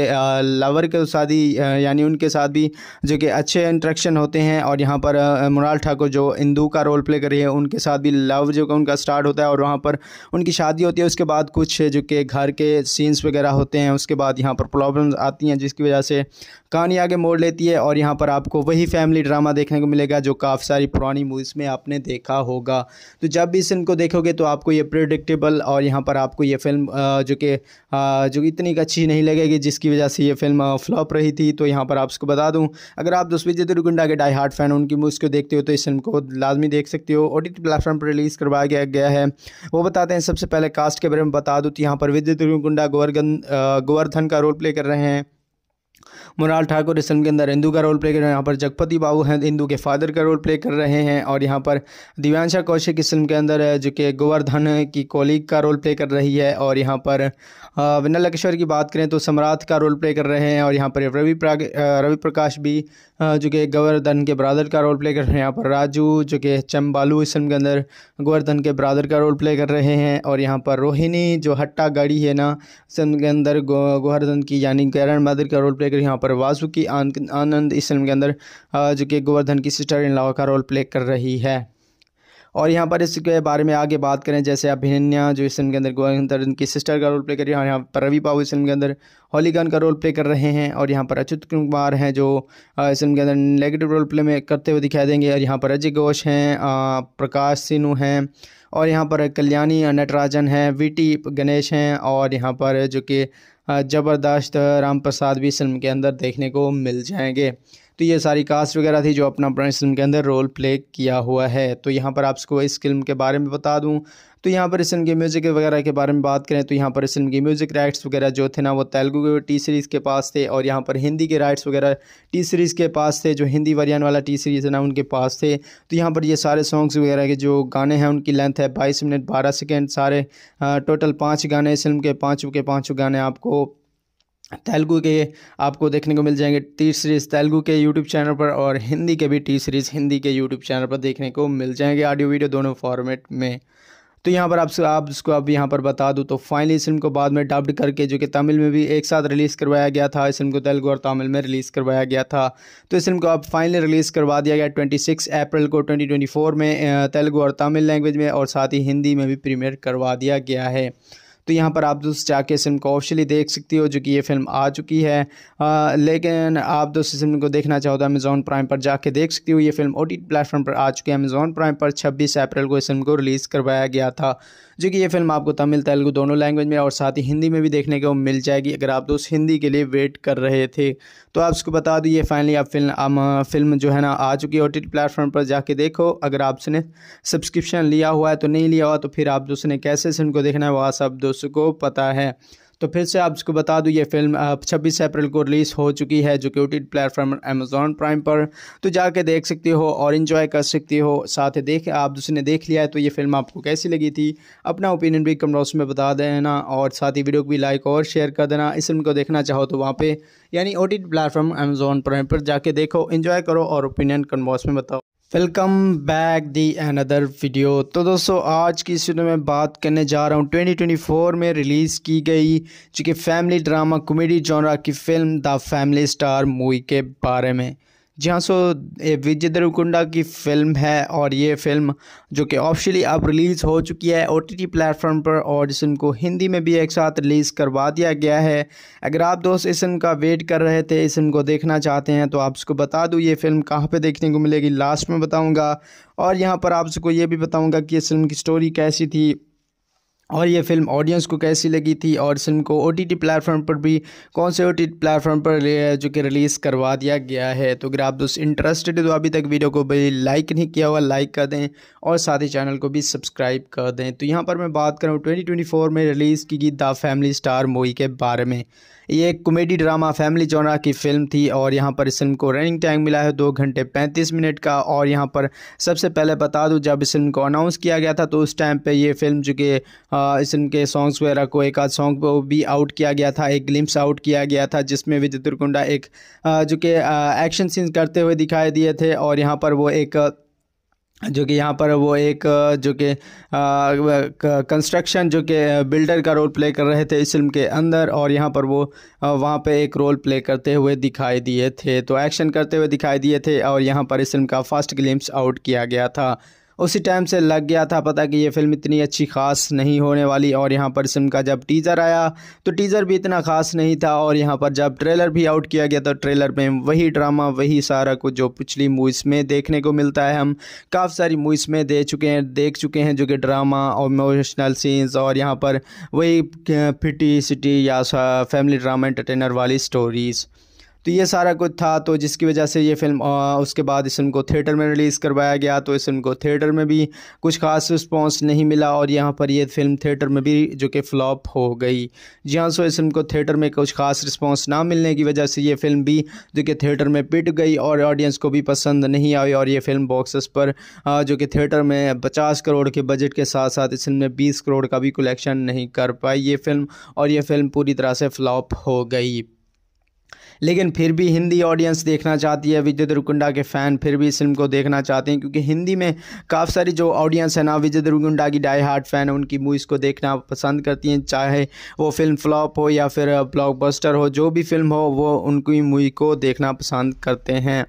Speaker 1: लवर के साथ ही यानी उनके साथ भी जो कि अच्छे इंट्रैक्शन होते हैं और यहाँ पर मुराल ठाकुर जो इंदू का रोल प्ले कर रही है उनके साथ भी लव जो कि उनका स्टार्ट होता है और वहाँ पर उनकी शादी होती है उसके बाद कुछ जो कि घर के सीन्स वगैरह होते हैं उसके बाद यहाँ पर प्रॉब्लम आती हैं जिसकी वजह से कहानी आगे मोड़ लेती है और यहाँ पर आपको वही फैमिली ड्रामा देखने को मिलेगा जो काफ़ी सारी पुरानी मूवीज़ में में आपने देखा होगा तो जब भी इस को देखोगे तो आपको ये प्रिडिक्टेबल और यहाँ पर आपको ये फिल्म जो कि जो इतनी अच्छी नहीं लगेगी जिसकी वजह से ये फिल्म फ्लॉप रही थी तो यहाँ पर आप उसको बता दूँ अगर आप विजय जतुरगुंडा के डाई हार्ट फैन उनकी मूवीज़ को देखते हो तो इस फिल्म को लाजमी देख सकते हो टी प्लेटफॉर्म पर रिलीज़ करवाया गया है वो बताते हैं सबसे पहले कास्ट के बारे में बता दूँ तो यहाँ पर विजय गुंडा गोवर्धन गोवर्धन का रोल प्ले कर रहे हैं मुराल ठाकुर इस फिल्म के अंदर इंदू का रोल प्ले कर रहे हैं यहाँ पर जगपति बाबू हैं इंदू के फादर का रोल प्ले कर रहे हैं और यहाँ पर दिव्यांशा कौशिक इस फिल्म के अंदर है जो कि गोवर्धन की कोलीग का रोल प्ले कर रही है और यहाँ पर विनल लकेश्वर की बात करें तो सम्राट का रोल प्ले कर रहे हैं और यहाँ पर रवि रवि प्रकाश भी जो कि गवर्धन के ब्रादर का रोल प्ले कर रहे हैं यहाँ पर राजू जो कि चंबालू इस फिल्म के अंदर गोवर्धन के ब्रादर का रोल प्ले कर रहे हैं और यहाँ पर रोहिणी जो हट्टा गाड़ी है ना इस फिल्म के अंदर गोवर्धन की यानी कैरन मदर का रोल प्ले कर यहाँ पर वासुकी आनंद इस फिल्म के अंदर जो कि गोवर्धन की सिस्टर इन लॉ का रोल प्ले कर रही है और यहाँ पर इसके बारे में आगे बात करें जैसे अभिनन्या जो इस फिल्म के अंदर गोविंदर इनकी सिस्टर का रोल प्ले कर रही है और यहाँ पर रवि बाबू इस फिल्म के अंदर होलीगन का रोल प्ले कर रहे हैं और यहाँ पर अच्युत कुमार हैं जो इस फिल्म के अंदर नेगेटिव रोल प्ले में करते हुए दिखाई देंगे और यहाँ पर अजय घोष हैं प्रकाश सिन्हू हैं और यहाँ पर कल्याणी नटराजन हैं वी गणेश हैं और यहाँ पर जो कि ज़बरदस्त राम प्रसाद भी इस फिल्म के अंदर देखने को मिल जाएंगे तो ये सारी कास्ट वगैरह थी जो अपना अपना इस फिल्म के अंदर रोल प्ले किया हुआ है तो यहाँ पर आपको इस फिल्म के बारे में बता दूँ तो यहाँ पर इस फिल्म के म्यूज़िक वगैरह के बारे में बात करें तो यहाँ पर इस फिल्म के म्यूज़िक राइट्स वगैरह जो थे ना वो तेलुगु टी सीरीज़ के पास थे और यहाँ पर हिंदी के राइट्स वगैरह टी सीरीज़ के पास थे जो हिंदी वर्जन वाला टी सीरीज़ है ना उनके पास थे तो यहाँ पर ये सारे सॉन्ग्स वगैरह के जो गाने हैं उनकी लेंथ है बाईस मिनट बारह सेकेंड सारे टोटल पाँच गाने इस फिल्म के पाँचों के पाँचों गाने आपको तेलुगू के आपको देखने को मिल जाएंगे टी सीरीज़ तेलुगू के यूट्यूब चैनल पर और हिंदी के भी टी सीरीज़ हिंदी के यूट्यूब चैनल पर देखने को मिल जाएंगे ऑडियो वीडियो दोनों फॉर्मेट में तो यहाँ पर आपसे आप इसको आप यहाँ पर बता दूँ तो फाइनली इस फिल्म को बाद में डब्ड करके जो कि तमिल में भी एक साथ रिलीज़ करवाया गया था इस फिल्म को तेलुगु और तमिल में रिलीज़ करवाया गया था तो इस फिल्म को अब फाइनली रिलीज़ करवा दिया गया 26 अप्रैल को 2024 में तेलुगू और तमिल लैंग्वेज में और साथ ही हिंदी में भी प्रीमियर करवा दिया गया है तो यहाँ पर आप दोस्त जाके इस फिल्म को ऑफिशियली देख सकती हो जो कि ये फिल्म आ चुकी है आ, लेकिन आप दोस्त इस फिल्म को देखना चाहो तो अमेज़ॉन प्राइम पर जाके देख सकती हो ये फिल्म ओ प्लेटफॉर्म पर आ चुकी है अमेज़ॉन प्राइम पर छब्बीस अप्रैल को इस फिल्म को रिलीज़ करवाया गया था जो कि ये फिल्म आपको तमिल तेलुगु दोनों लैंग्वेज में और साथ ही हिंदी में भी देखने को मिल जाएगी अगर आप दोस्त हिंदी के लिए वेट कर रहे थे तो आप उसको बता दो ये फाइनली आप फिल्म फिल्म जो है ना आ चुकी है ओ प्लेटफॉर्म पर जाके देखो अगर आपने सब्सक्रिप्शन लिया हुआ है तो नहीं लिया हुआ तो फिर आप दोस्त ने कैसे इस फिल्म को देखना है वह सब दोस्त दोस्तों को पता है तो फिर से आपको बता दूं ये फिल्म 26 अप्रैल को रिलीज़ हो चुकी है जो कि ओ प्लेटफॉर्म अमेजोन प्राइम पर तो जाके देख सकती हो और इन्जॉय कर सकती हो साथ ही देख आप दूसरे ने देख लिया है तो ये फिल्म आपको कैसी लगी थी अपना ओपिनियन भी कमेंट में बता देना और साथ ही वीडियो को भी लाइक और शेयर कर देना इस फिल्म को देखना चाहो तो वहाँ पर यानी ओ प्लेटफॉर्म अमेजोन प्राइम पर जाके देखो इन्जॉय करो और ओपिनियन कमेंट में बताओ welcome back the another video तो दोस्तों आज की इस वीडियो में बात करने जा रहा हूँ 2024 में रिलीज़ की गई जो कि फैमिली ड्रामा कॉमेडी जॉनरा की film the family star movie के बारे में जी हाँ सो विजय देवकुंडा की फिल्म है और ये फिल्म जो कि ऑफिशियली अब रिलीज़ हो चुकी है ओ टी प्लेटफॉर्म पर और इस फिल्म को हिंदी में भी एक साथ रिलीज़ करवा दिया गया है अगर आप दोस्त इस फिल्म का वेट कर रहे थे इस फिल्म को देखना चाहते हैं तो आपको बता दूँ ये फिल्म कहाँ पर देखने को मिलेगी लास्ट में बताऊँगा और यहाँ पर आपको ये भी बताऊँगा कि इस फिल्म की स्टोरी कैसी थी और ये फिल्म ऑडियंस को कैसी लगी थी और फिल्म को ओ टी प्लेटफॉर्म पर भी कौन से ओ टी प्लेटफॉर्म पर जो कि रिलीज़ करवा दिया गया है तो अगर आप दोस्त इंटरेस्टेड है तो अभी तक वीडियो को भी लाइक नहीं किया हुआ लाइक कर दें और साथ ही चैनल को भी सब्सक्राइब कर दें तो यहाँ पर मैं बात कर रहा हूँ ट्वेंटी में रिलीज़ की गई द फैमिली स्टार मूवी के बारे में ये एक कॉमेडी ड्रामा फैमिली जोनरा की फिल्म थी और यहाँ पर इस फिल्म को रनिंग टाइम मिला है दो घंटे पैंतीस मिनट का और यहाँ पर सबसे पहले बता दूँ जब इस फिल्म को अनाउंस किया गया था तो उस टाइम पर ये फिल्म जो कि इस फिल्म के सॉन्ग्स वगैरह को एक आध सॉन्ग को भी आउट किया गया था एक ग्लिम्स आउट किया गया था जिसमें विजय दुर्कुंडा एक जो कि एक्शन सीन करते हुए दिखाई दिए थे और यहाँ पर वो एक जो कि यहाँ पर वो एक जो कि कंस्ट्रक्शन जो कि बिल्डर का रोल प्ले कर रहे थे इस फिल्म के अंदर और यहाँ पर वो वहाँ पे एक रोल प्ले करते हुए दिखाई दिए थे तो एक्शन करते हुए दिखाई दिए थे और यहाँ पर इस फिल्म का फर्स्ट ग्लिम्स आउट किया गया था उसी टाइम से लग गया था पता कि ये फिल्म इतनी अच्छी खास नहीं होने वाली और यहाँ पर फिल्म का जब टीज़र आया तो टीज़र भी इतना ख़ास नहीं था और यहाँ पर जब ट्रेलर भी आउट किया गया तो ट्रेलर में वही ड्रामा वही सारा कुछ जो पिछली मूवीज़ में देखने को मिलता है हम काफ़ी सारी मूवीज़ में दे चुके हैं देख चुके हैं जो कि ड्रामा और इमोशनल सीन्स और यहाँ पर वही फिटी सिटी या फैमिली ड्रामा एंटरटेनर वाली स्टोरीज़ तो ये सारा कुछ था तो जिसकी वजह से ये फिल्म आ, उसके बाद इस फिल्म को थिएटर में रिलीज़ करवाया गया तो इस फिल्म को थिएटर में भी कुछ खास रिस्पॉन्स नहीं मिला और यहाँ पर यह फिल्म थिएटर में भी जो कि फ्लॉप हो गई जी हाँ सो इस फिल्म को थिएटर में कुछ खास रिस्पॉन्स ना मिलने की वजह से ये फिल्म भी जो कि थिएटर में पिट गई और ऑडियंस को भी पसंद नहीं आई और ये फिल्म बॉक्सेस पर आ, जो कि थिएटर में पचास करोड़ के बजट के साथ साथ इस फिल्म में बीस करोड़ का भी कलेक्शन नहीं कर पाई ये फिल्म और ये फिल्म पूरी तरह से फ्लॉप हो गई लेकिन फिर भी हिंदी ऑडियंस देखना चाहती है विजय देवरकुंडा के फ़ैन फिर भी इस फिल्म को देखना चाहते हैं क्योंकि हिंदी में काफ़ी सारी जो ऑडियंस है ना विजय देवरकुंडा की डाई हार्ट फ़ैन है उनकी मूवीज़ को देखना पसंद करती हैं चाहे वो फिल्म फ्लॉप हो या फिर ब्लॉकबस्टर हो जो भी फिल्म हो वो उनकी मूवी को देखना पसंद करते हैं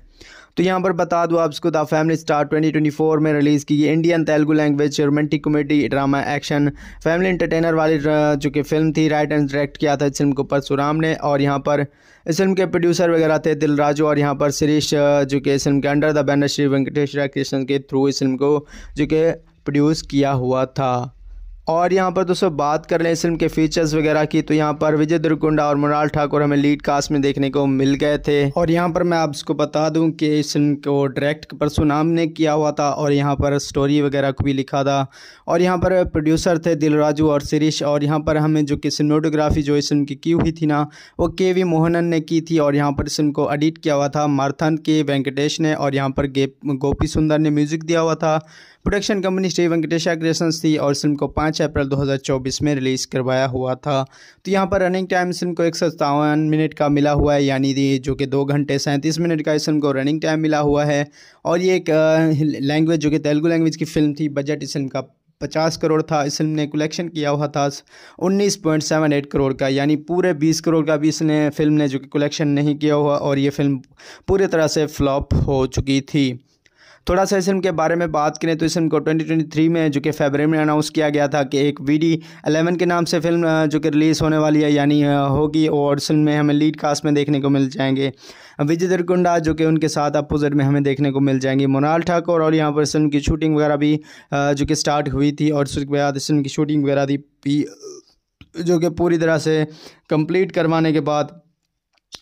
Speaker 1: तो यहाँ पर बता दूँ आपको द फैमिली स्टार 2024 में रिलीज़ की गई Indian Telugu language romantic comedy drama action family entertainer वाली जो कि फिल्म थी राइट एंड डायरेक्ट किया था इस फिल्म को परशुराम ने और यहाँ पर इस फिल्म के प्रोड्यूसर वगैरह थे राजू और यहाँ पर शिरीश जो कि इस फिल्म के under the banner Shri Venkateshwara Krishna के थ्रू इस फिल्म को जो कि प्रोड्यूस किया हुआ था और यहाँ पर दोस्तों बात कर लें इस फिल्म के फीचर्स वगैरह की तो यहाँ पर विजय दुर्कुंडा और मुराल ठाकुर हमें लीड कास्ट में देखने को मिल गए थे और यहाँ पर मैं आपको बता दूं कि इस फिल्म को डायरेक्ट नाम ने किया हुआ था और यहाँ पर स्टोरी वगैरह को भी लिखा था और यहाँ पर प्रोड्यूसर थे दिलराजू और शिरीश और यहाँ पर हमें जो कि सिनेटोग्राफी जो इस फिल्म की की हुई थी ना वो के वी मोहनन ने की थी और यहाँ पर इस फिल्म को एडिट किया हुआ था मारथन के वेंकटेश ने और यहाँ पर गोपी सुंदर ने म्यूज़िक दिया हुआ था production company Shri Venkatesha creations थी और फिल्म को पाँच अप्रैल 2024 में रिलीज़ करवाया हुआ था तो यहाँ पर रनिंग टाइम फिल्म को एक मिनट का मिला हुआ है यानी जो कि दो घंटे सैंतीस मिनट का इस फिल्म को रनिंग टाइम मिला हुआ है और ये एक लैंग्वेज जो कि तेलुगु लैंग्वेज की फिल्म थी बजट इस फिल्म का पचास करोड़ था इस फिल्म ने कलेक्शन किया हुआ था उन्नीस पॉइंट सेवन एट करोड़ का यानी पूरे बीस करोड़ का भी इसने फिल्म ने जो कि कलेक्शन नहीं किया हुआ और ये फिल्म पूरी तरह से फ्लॉप हो चुकी थी थोड़ा सा इस फिल्म के बारे में बात करें तो इस फिल्म को 2023 में जो कि फेबरी में अनाउंस किया गया था कि एक वी डी एलेवन के नाम से फिल्म जो कि रिलीज़ होने वाली है यानी होगी और फिल्म में हमें लीड कास्ट में देखने को मिल जाएंगे विजय दरकुंडा जो कि उनके साथ अपोजिट में हमें देखने को मिल जाएंगे मोनाल ठाकुर और यहाँ पर फिल्म की शूटिंग वगैरह भी जो कि स्टार्ट हुई थी और उसके बाद इस फिल्म की शूटिंग वगैरह थी जो कि पूरी तरह से कंप्लीट करवाने के बाद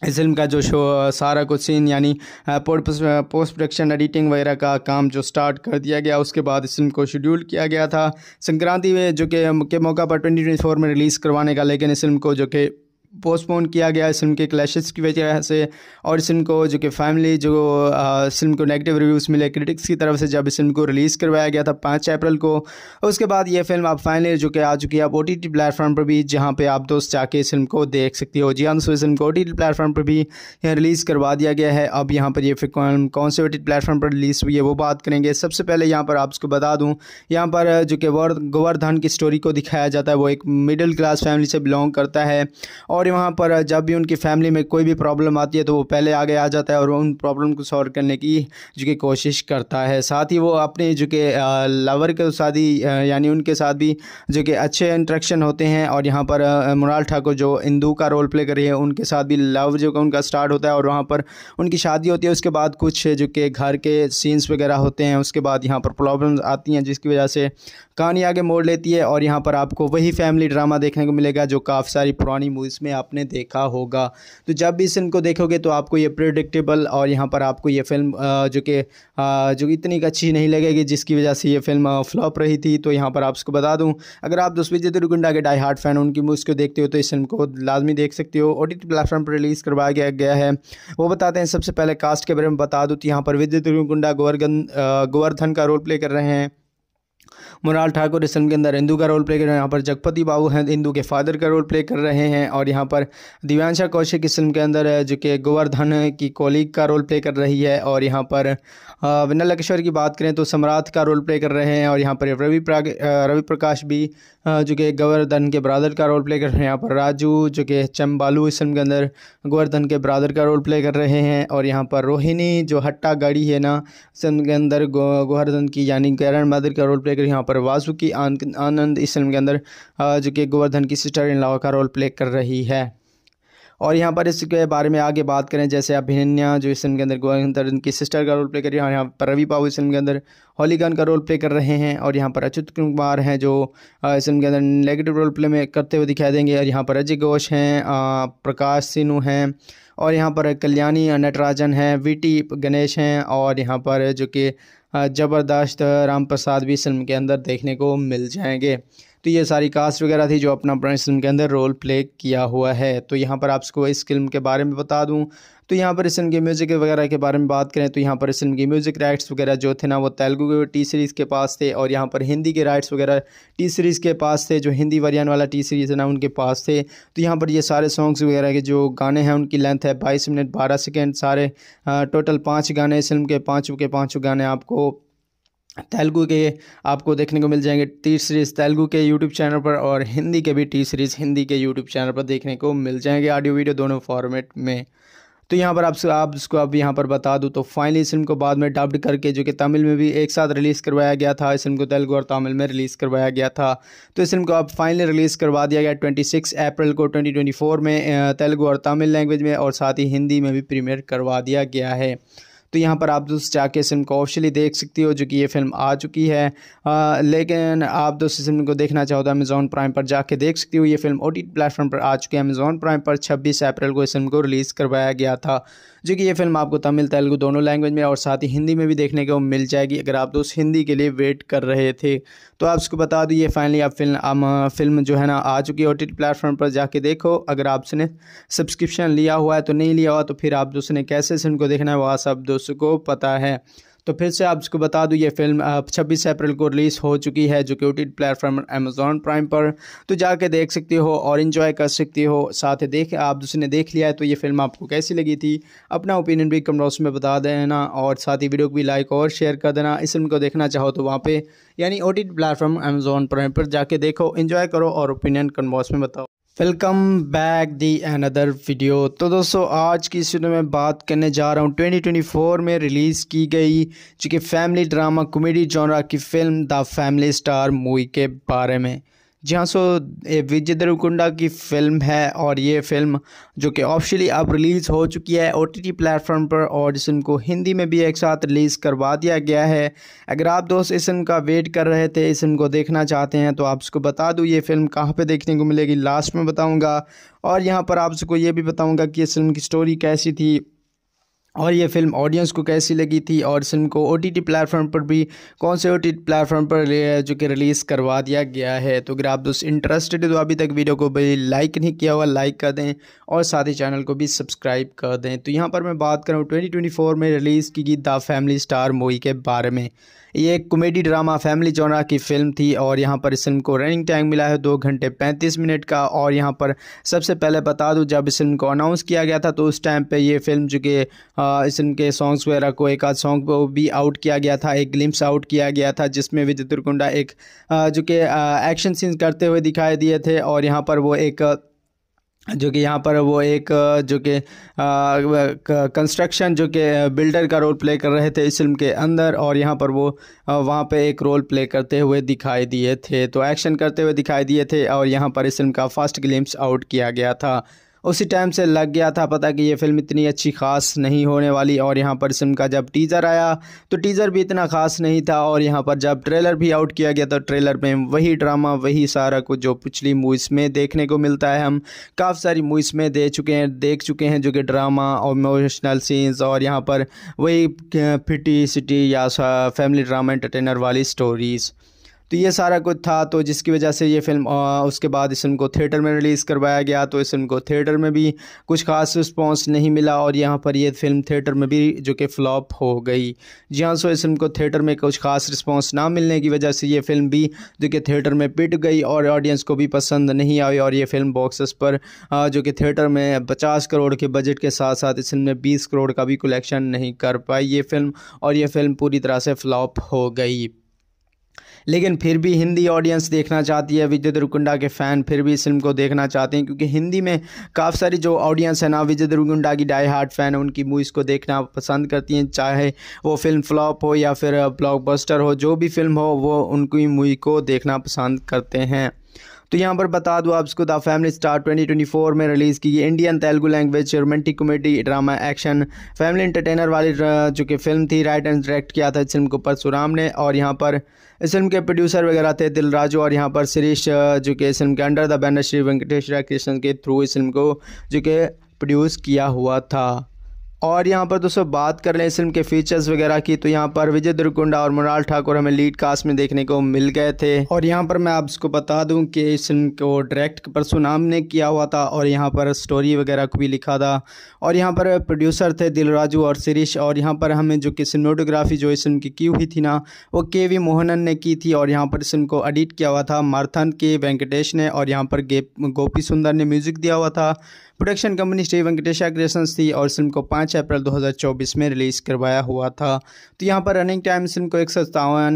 Speaker 1: इस फिल्म का जो शो सारा कुछ सीन यानी पोस्ट प्रोडक्शन एडिटिंग वगैरह का काम जो स्टार्ट कर दिया गया उसके बाद इस फिल्म को शेड्यूल किया गया था संक्रांति में जो के, के मौका पर 2024 में रिलीज़ करवाने का लेकिन इस फिल्म को जो कि पोस्टपोन किया गया इस फिल्म के क्लैशेस की वजह से और इस फिल्म को जो कि फैमिली जो इस फिल्म को नेगेटिव रिव्यूज़ मिले क्रिटिक्स की तरफ से जब इस फिल्म को रिलीज़ करवाया गया था पाँच अप्रैल को उसके बाद ये फिल्म आप फाइनली जो कि आ चुकी है आप ओ प्लेटफॉर्म पर भी जहाँ पर आप दोस्त जाके इस फिल्म को देख सकती हो जी हाँ दोस्तों इस फिल्म को ओ प्लेटफॉर्म पर भी यहाँ रिलीज़ करवा दिया गया है अब यहाँ पर यह फिल्म कौन से ओ प्लेटफॉर्म पर रिलीज़ हुई है वो बात करेंगे सबसे पहले यहाँ पर आप उसको बता दूँ यहाँ पर जो कि गोवर्धन की स्टोरी को दिखाया जाता है वो एक मिडिल क्लास फैमिली से बिलोंग करता है और और यहाँ पर जब भी उनकी फैमिली में कोई भी प्रॉब्लम आती है तो वो पहले आगे आ जाता है और उन प्रॉब्लम को सॉल्व करने की जो कि कोशिश करता है साथ ही वो अपने जो कि लवर के साथ ही यानी उनके साथ भी जो कि अच्छे इंट्रैक्शन होते हैं और यहाँ पर मुराल ठाकुर जो इंदू का रोल प्ले कर रही है उनके साथ भी लव जो उनका स्टार्ट होता है और वहाँ पर उनकी शादी होती है उसके बाद कुछ जो कि घर के सीन्स वगैरह होते हैं उसके बाद यहाँ पर प्रॉब्लम्स आती हैं जिसकी वजह से कहानी आगे मोड़ लेती है और यहाँ पर आपको वही फैमिली ड्रामा देखने को मिलेगा जो काफ़ी सारी पुरानी मूवीज़ में आपने देखा होगा तो जब भी इस फिल्म को देखोगे तो आपको ये प्रिडिक्टेबल और यहाँ पर आपको ये फिल्म जो कि जो इतनी अच्छी नहीं लगेगी जिसकी वजह से ये फिल्म फ्लॉप रही थी तो यहाँ पर आपको बता दूँ अगर आप विजय दुर्गुंडा के डाई हार्ट फैन उनकी मूवीज़ को देखते हो तो इस फिल्म को लाजमी देख सकते हो ओ प्लेटफॉर्म पर रिलीज़ करवाया गया, गया है वो बताते हैं सबसे पहले कास्ट के बारे में बता दूँ तो यहाँ पर विजय दुर्गुंडा गोवर्धन गोवर्धन का रोल प्ले कर रहे हैं मुराल ठाकुर इस फिल्म के अंदर इंदू का रोल प्ले कर रहे हैं यहाँ पर जगपति बाबू हैं इंदू के फादर का रोल प्ले कर रहे हैं और यहाँ पर दिव्यांशा कौशिक इस फिल्म के अंदर जो कि गोवर्धन की कोलीग का रोल प्ले कर रही है और यहाँ पर विनल लकेश्वर की बात करें तो सम्राट का रोल प्ले कर रहे हैं और यहाँ पर रवि रवि प्रकाश भी जो कि गोवर्धन के ब्रादर का रोल प्ले कर रहे हैं यहाँ पर राजू जो कि चम्बालू इस फिल्म के अंदर गोवर्धन के ब्रादर का रोल प्ले कर रहे हैं और यहाँ पर रोहिणी जो हट्टा गाड़ी है ना इस फिल्म के अंदर गोवर्धन की यानी करण मादर का रोल प्ले कर यहाँ पर वासुकी आनंद इस फिल्म के अंदर जो कि गोवर्धन की सिस्टर इन लॉ का रोल प्ले कर रही है और यहाँ पर इसके बारे में आगे बात करें जैसे अभिनन्या जो इस फिल्म के अंदर अंदर उनकी सिस्टर का रोल प्ले कर रही है और यहाँ पर रवि पाव इस फिल्म के अंदर होलीगन का रोल प्ले कर रहे हैं और यहाँ पर अच्युत कुमार हैं जो इस फिल्म के अंदर नेगेटिव रोल प्ले में करते हुए दिखाई देंगे और यहाँ पर अजय घोष हैं प्रकाश सिन्हू हैं और यहाँ पर कल्याणी नटराजन हैं वी गणेश हैं और यहाँ पर जो कि ज़बरदस्त राम प्रसाद भी इस फिल्म के अंदर देखने को मिल जाएंगे तो ये सारी कास्ट वगैरह थी जो अपना अपना फिल्म के अंदर रोल प्ले किया हुआ है तो यहाँ पर आपको इस फिल्म के बारे में बता दूँ तो यहाँ पर इस फिल्म के म्यूज़िक वगैरह के बारे में बात करें तो यहाँ पर इस फिल्म की म्यूज़िक राइट्स वगैरह जो थे ना वो तेलुगु टी सीरीज़ के पास थे और यहाँ पर हिंदी के राइट्स वगैरह टी सीरीज़ के पास थे जो हिंदी वरियन वाला टी सीरीज़ है ना उनके पास थे तो यहाँ पर ये सारे सॉन्ग्स वगैरह के जो गाने हैं उनकी लेंथ है बाईस मिनट बारह सेकेंड सारे टोटल पाँच गाने इस फिल्म के पाँचों के पाँचों गाने आपको तेलुगु के आपको देखने को मिल जाएंगे टी सीरीज़ तेलुगु के यूट्यूब चैनल पर और हिंदी के भी टी सीरीज़ हिंदी के यूट्यूब चैनल पर देखने को मिल जाएंगे ऑडियो वीडियो दोनों फॉर्मेट में तो यहाँ पर आपसे आप इसको आप यहाँ पर बता दूँ तो फाइनली इस फिल्म को बाद में डब्ड करके जो कि तमिल में भी एक साथ रिलीज़ करवाया गया था इस फिल्म को तेलुगु और तमिल में रिलीज़ करवाया गया था तो इस फिल्म को अब फाइनली रिलीज़ करवा दिया गया 26 अप्रैल को 2024 में तेलुगु और तमिल लैंग्वेज में और साथ ही हिंदी में भी प्रीमियर करवा दिया गया है तो यहाँ पर आप दोस्त जाके इस फिल्म को ऑफिशियली देख सकती हो जो कि ये फिल्म आ चुकी है आ, लेकिन आप दोस्त इस फिल्म को देखना चाहो तो अमेज़ॉन प्राइम पर जाके देख सकती हो ये फिल्म ओ टी प्लेटफॉर्म पर आ चुकी है अमेज़ॉन प्राइम पर छब्बीस अप्रैल को इस फिल्म को रिलीज़ करवाया गया था जो कि ये फिल्म आपको तमिल तेलुगू दोनों लैंग्वेज में और साथ ही हिंदी में भी देखने को मिल जाएगी अगर आप दोस्त हिंदी के लिए वेट कर रहे थे तो आप उसको बता दो ये फाइनली आप फिल्म आम, फिल्म जो है ना आ चुकी है ओ प्लेटफॉर्म पर जाके देखो अगर आपने सब्सक्रिप्शन लिया हुआ है तो नहीं लिया हुआ तो फिर आप दोस्तों ने कैसे फिल्म को देखना है वह सब दोस्तों को पता है तो फिर से आपको बता दूँ ये फिल्म छब्बीस अप्रैल को रिलीज़ हो चुकी है जो क्यूटेड प्लेटफॉर्म अमेजोन प्राइम पर तो जाके देख सकते हो और इन्जॉय कर सकते हो साथ देख आप दूसरे ने देख लिया है तो ये फिल्म आपको कैसी लगी थी अपना ओपिनियन भी कमेंट में बता देना और साथ ही वीडियो को भी लाइक और शेयर कर देना इस फिल्म को देखना चाहो तो वहाँ पर यानी ओ प्लेटफॉर्म अमेजोन प्राइम पर जाके देखो इन्जॉय करो और ओपिनियन कमेंट में बताओ welcome back the another video तो दोस्तों आज की इस वीडियो में बात करने जा रहा हूँ 2024 में रिलीज़ की गई जो कि फैमिली ड्रामा कॉमेडी जॉनरा की film the family star movie के बारे में जी हाँ सो विजय देवकुंडा की फिल्म है और ये फिल्म जो कि ऑफिशियली अब रिलीज़ हो चुकी है ओ टी प्लेटफॉर्म पर और इस को हिंदी में भी एक साथ रिलीज़ करवा दिया गया है अगर आप दोस्त इस का वेट कर रहे थे इस को देखना चाहते हैं तो आप उसको बता दूँ ये फिल्म कहाँ पे देखने को मिलेगी लास्ट में बताऊँगा और यहाँ पर आप उसको ये भी बताऊँगा कि इस फिल्म की स्टोरी कैसी थी और ये फिल्म ऑडियंस को कैसी लगी थी और इस फिल्म को ओ टी टी प्लेटफॉर्म पर भी कौन से ओ टी टी प्लेटफॉर्म पर जो कि रिलीज़ करवा दिया गया है तो अगर आप दोस्त इंटरेस्टेड है तो अभी तक वीडियो को भी लाइक नहीं किया हुआ लाइक कर दें और साथ ही चैनल को भी सब्सक्राइब कर दें तो यहाँ पर मैं बात करूँ ट्वेंटी ट्वेंटी फोर में रिलीज़ की गई द फैमिली स्टार मूवी के बारे में ये एक कॉमेडी ड्रामा फैमिली जोनरा की फिल्म थी और यहाँ पर इस फिल्म को रनिंग टाइम मिला है दो घंटे पैंतीस मिनट का और यहाँ पर सबसे पहले बता दूँ जब इस फिल्म को अनाउंस किया गया था तो उस टाइम पर ये फिल्म जो कि इस फिल्म के सॉन्ग्स वगैरह को एक आध सॉन्ग को भी आउट किया गया था एक ग्लिम्स आउट किया गया था जिसमें विजय तुरकुंडा एक जो कि एक्शन सीन्स करते हुए दिखाई दिए थे और यहाँ पर वो एक जो कि यहाँ पर वो एक जो कि कंस्ट्रक्शन जो कि बिल्डर का रोल प्ले कर रहे थे इस फिल्म के अंदर और यहाँ पर वो वहाँ पे एक रोल प्ले करते हुए दिखाई दिए थे तो एक्शन करते हुए दिखाई दिए थे और यहाँ पर इस फिल्म का फर्स्ट ग्लिम्स आउट किया गया था उसी टाइम से लग गया था पता कि ये फिल्म इतनी अच्छी खास नहीं होने वाली और यहाँ पर सिम का जब टीज़र आया तो टीज़र भी इतना ख़ास नहीं था और यहाँ पर जब ट्रेलर भी आउट किया गया तो ट्रेलर में वही ड्रामा वही सारा कुछ जो पिछली मूवीज़ में देखने को मिलता है हम काफ़ी सारी मूवीज़ में दे चुके हैं देख चुके हैं जो कि ड्रामा और इमोशनल सीन्स और यहाँ पर वही फिटी सिटी या फैमिली ड्रामा एंटरटेनर वाली स्टोरीज़ तो ये सारा कुछ था तो जिसकी वजह से ये फिल्म आ, उसके बाद इस फिल्म को थिएटर में रिलीज़ करवाया गया तो इस फिल्म को थिएटर में भी कुछ खास रिस्पॉन्स नहीं मिला और यहाँ पर ये फिल्म थिएटर में भी जो कि फ्लॉप हो गई जी हाँ सो इस फिल्म को थिएटर में कुछ खास रिस्पॉन्स ना मिलने की वजह से ये फिल्म भी जो कि थिएटर में पिट गई और ऑडियंस को भी पसंद नहीं आई और ये फिल्म बॉक्सेस पर आ, जो कि थिएटर में पचास करोड़ के बजट के साथ साथ इस फिल्म ने बीस करोड़ का भी कलेक्शन नहीं कर पाई ये फिल्म और ये फिल्म पूरी तरह से फ्लॉप हो गई लेकिन फिर भी हिंदी ऑडियंस देखना चाहती है विजय देवरकुंडा के फ़ैन फिर भी इस फिल्म को देखना चाहते हैं क्योंकि हिंदी में काफ़ी सारी जो ऑडियंस है ना विजय देवरकुंडा की डाई हार्ट फ़ैन उनकी मूवीज़ को देखना पसंद करती हैं चाहे वो फिल्म फ्लॉप हो या फिर ब्लॉकबस्टर हो जो भी फिल्म हो वो उनकी मूवी को देखना पसंद करते हैं तो यहाँ पर बता दूँ इसको द फैमिली स्टार 2024 में रिलीज़ की गई Indian Telugu language romantic comedy drama action family entertainer वाली जो कि फिल्म थी राइट एंड डायरेक्ट किया था इस फिल्म को परसुराम ने और यहाँ पर इस फिल्म के प्रोड्यूसर वगैरह थे दिलराजू और यहाँ पर शरीश जो कि इस फिल्म के under the banner Shri Venkateshwara Krishna के थ्रू इस फिल्म को जो कि प्रोड्यूस किया हुआ था और यहाँ पर दोस्तों बात कर लें इस फिल्म के फीचर्स वगैरह की तो यहाँ पर विजय दुर्गुंडा और मुराल ठाकुर हमें लीड कास्ट में देखने को मिल गए थे और यहाँ पर मैं आपको बता दूं कि इस फिल्म को डायरेक्ट परसुनाम ने किया हुआ था और यहाँ पर स्टोरी वगैरह को भी लिखा था और यहाँ पर प्रोड्यूसर थे दिलराजू और शिरीश और यहाँ पर हमें जो कि सिनेटोग्राफी जो इस फिल्म की की हुई थी ना वो के वी मोहनन ने की थी और यहाँ पर इस फिल्म को एडिट किया हुआ था मारथन के वेंकटेश ने और यहाँ पर गोपी सुंदर ने म्यूज़िक दिया हुआ था production company Shri Venkatesha creation थी और फिल्म को 5 अप्रैल 2024 में रिलीज़ करवाया हुआ था तो यहाँ पर रनिंग टाइम फिल्म को एक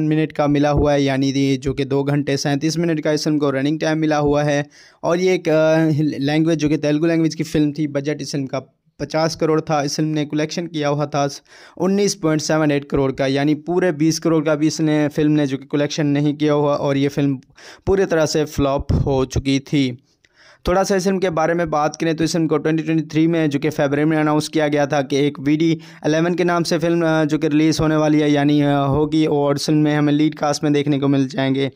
Speaker 1: मिनट का मिला हुआ है यानी जो कि दो घंटे सैंतीस मिनट का इस फिल्म को रनिंग टाइम मिला हुआ है और ये एक लैंग्वेज जो कि तेलुगु लैंग्वेज की फिल्म थी बजट इस फिल्म का पचास करोड़ था इस फिल्म ने कलेक्शन किया हुआ था उन्नीस पॉइंट सेवन एट करोड़ का यानी पूरे बीस करोड़ का भी इसने फिल्म ने जो कि कलेक्शन नहीं किया हुआ और ये फिल्म पूरी तरह से फ्लॉप हो चुकी थी थोड़ा सा इस फिल्म के बारे में बात करें तो इस फिल्म को 2023 में जो कि फरवरी में अनाउंस किया गया था कि एक वी डी एलेवन के नाम से फिल्म जो कि रिलीज़ होने वाली है यानी होगी और फिल्म में हमें लीड कास्ट में देखने को मिल जाएंगे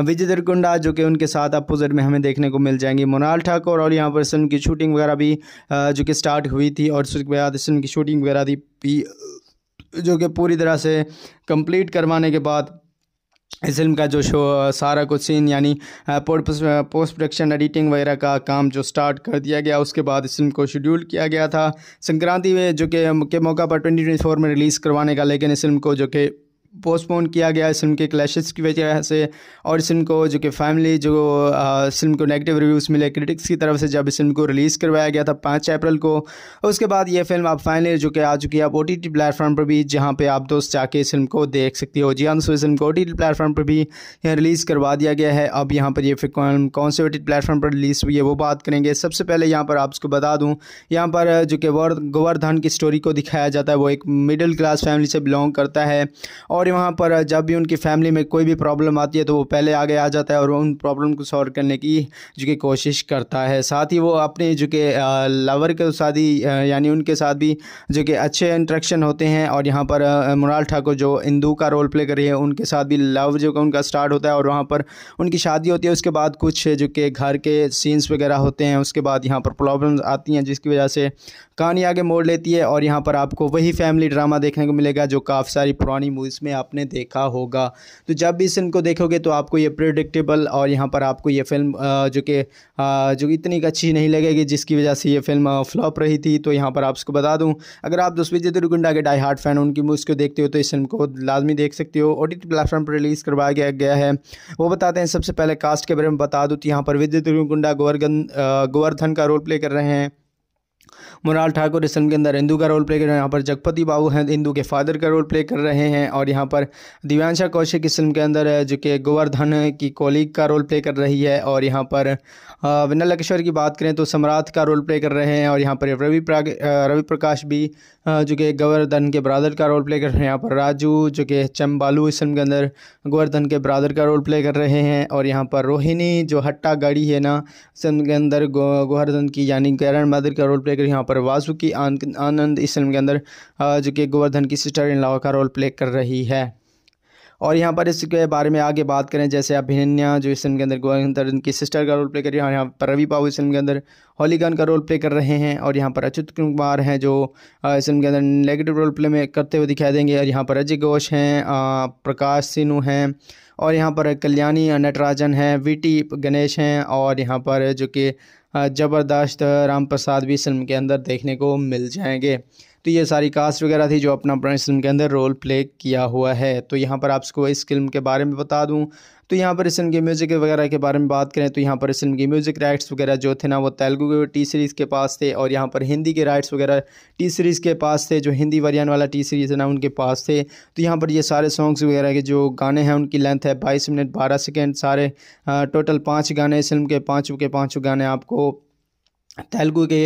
Speaker 1: विजय दरकुंडा जो कि उनके साथ अपोजिट में हमें देखने को मिल जाएंगे मोनाल ठाकुर और यहाँ पर इस फिल्म की शूटिंग वगैरह भी जो कि स्टार्ट हुई थी और उसके बाद इस फिल्म की शूटिंग वगैरह थी जो कि पूरी तरह से कंप्लीट करवाने के बाद इस फिल्म का जो शो सारा कुछ सीन यानी पोस्ट प्रोडक्शन एडिटिंग वगैरह का काम जो स्टार्ट कर दिया गया उसके बाद इस फिल्म को शेड्यूल किया गया था संक्रांति में जो कि के मौका पर 2024 में रिलीज़ करवाने का लेकिन इस फिल्म को जो कि पोस्टपोन किया गया इस फिल्म के क्लैशेस की वजह से और इस फिल्म को जो कि फैमिली जो इस फिल्म को नेगेटिव रिव्यूज़ मिले क्रिटिक्स की तरफ से जब इस फिल्म को रिलीज़ करवाया गया था पाँच अप्रैल को उसके बाद ये फिल्म आप फाइनली जो कि आ चुकी है आप ओ टी टी प्लेटफॉर्म पर भी जहाँ पर आप दोस्त जाके इस फिल्म को देख सकती हो जी हाँ दोस्तों इस फिल्म को ओ टी टी प्लेटफॉर्म पर भी यहाँ रिलीज़ करवा दिया गया है अब यहाँ पर यह फिल्म कौन से ओ टी टी प्लेटफॉर्म पर रिलीज़ हुई है वो बात करेंगे सबसे पहले यहाँ पर आपको बता दूँ यहाँ पर जो कि गोवर्धन की स्टोरी को दिखाया जाता है वो एक मिडिल क्लास फैमिली से बिलोंग करता है और और वहाँ पर जब भी उनकी फैमिली में कोई भी प्रॉब्लम आती है तो वो पहले आगे आ जाता है और उन प्रॉब्लम को सॉल्व करने की जो कि कोशिश करता है साथ ही वो अपने जो कि लवर के साथ ही यानी उनके साथ भी जो कि अच्छे इंट्रैक्शन होते हैं और यहाँ पर मुराल ठाकुर जो इंदू का रोल प्ले कर रही है उनके साथ भी लव जो कि उनका स्टार्ट होता है और वहाँ पर उनकी शादी होती है उसके बाद कुछ जो कि घर के सीन्स वगैरह होते हैं उसके बाद यहाँ पर प्रॉब्लम्स आती हैं जिसकी वजह से कहानी आगे मोड़ लेती है और यहाँ पर आपको वही फैमिली ड्रामा देखने को मिलेगा जो काफ़ी सारी पुरानी मूवीज़ में आपने देखा होगा तो जब भी इस फिल्म को देखोगे तो आपको ये प्रिडिक्टेबल और यहाँ पर आपको ये फिल्म जो कि जो इतनी अच्छी नहीं लगेगी जिसकी वजह से ये फिल्म फ्लॉप रही थी तो यहाँ पर आपको बता दूँ अगर आप विजय दुर्गुंडा के डाई हार्ट फैन उनकी मूवीज़ को देखते हो तो इस फिल्म को लाजमी देख सकते हो ओ प्लेटफॉर्म पर रिलीज़ करवाया गया गया है वो बताते हैं सबसे पहले कास्ट के बारे में बता दूँ तो यहाँ पर विजय दुर्गुंडा गोवर्धन गोवर्धन का रोल प्ले कर रहे हैं मुराल ठाकुर इस फिल्म के अंदर इंदू का रोल प्ले कर रहे हैं यहाँ पर जगपति बाबू हैं इंदू के फादर का रोल प्ले कर रहे हैं और यहाँ पर दिव्यांशा कौशिक इस फिल्म के अंदर जो कि गोवर्धन की कोलीग का रोल प्ले कर रही है और यहाँ पर विनल लक्ष्वर की बात करें तो सम्राट का रोल प्ले कर रहे हैं और यहाँ पर रवि रवि प्रकाश भी जो कि गोवर्धन के ब्रादर का रोल प्ले कर रहे हैं यहाँ पर राजू जो कि चम्बालू इस फिल्म के अंदर गोवर्धन के ब्रादर का रोल प्ले कर रहे हैं और यहाँ पर रोहिणी जो हट्टा गाड़ी है ना इस फिल्म के अंदर गोवर्धन की यानी ग्रैंड मादर का रोल प्ले कर यहाँ पर वासुकी की आनंद इस फिल्म के अंदर जो कि गोवर्धन की सिस्टर इन लॉ का रोल प्ले कर रही है और यहाँ पर इसके बारे में आगे बात करें जैसे अभिनन्या जो इस फिल्म के अंदर गोवर्धन की सिस्टर का रोल प्ले कर रही है और यहाँ पर रवि बाबू इस फिल्म के अंदर होलीगन का रोल प्ले कर रहे हैं और यहाँ पर अच्युत कुमार हैं जो इस फिल्म के अंदर नेगेटिव रोल प्ले में करते हुए दिखाई देंगे और यहाँ पर अजय घोष हैं प्रकाश सिन्हू हैं और यहाँ पर कल्याणी नटराजन हैं टी गणेश हैं और यहाँ पर जो कि ज़बरदस्त राम प्रसाद भी फिल्म के अंदर देखने को मिल जाएंगे तो ये सारी कास्ट वगैरह थी जो अपना अपना फिल्म के अंदर रोल प्ले किया हुआ है तो यहाँ पर आपको इस फिल्म के बारे में बता दूँ तो यहाँ पर इस फिल्म के म्यूज़िक वगैरह के बारे में बात करें तो यहाँ पर इस फिल्म के म्यूज़िक राइट्स वगैरह जो थे ना वो तेलुगु के टी सीरीज़ के पास थे और यहाँ पर हिंदी के राइट्स वगैरह टी सीरीज़ के पास थे जो हिंदी वर्जन वाला टी सीरीज़ है ना उनके पास थे तो यहाँ पर ये सारे सॉन्ग्स वगैरह के जो गाने हैं उनकी लेंथ है बाईस मिनट बारह सेकेंड सारे टोटल पाँच गाने इस फिल्म के पाँचों के पाँचों गाने आपको तेलुगु के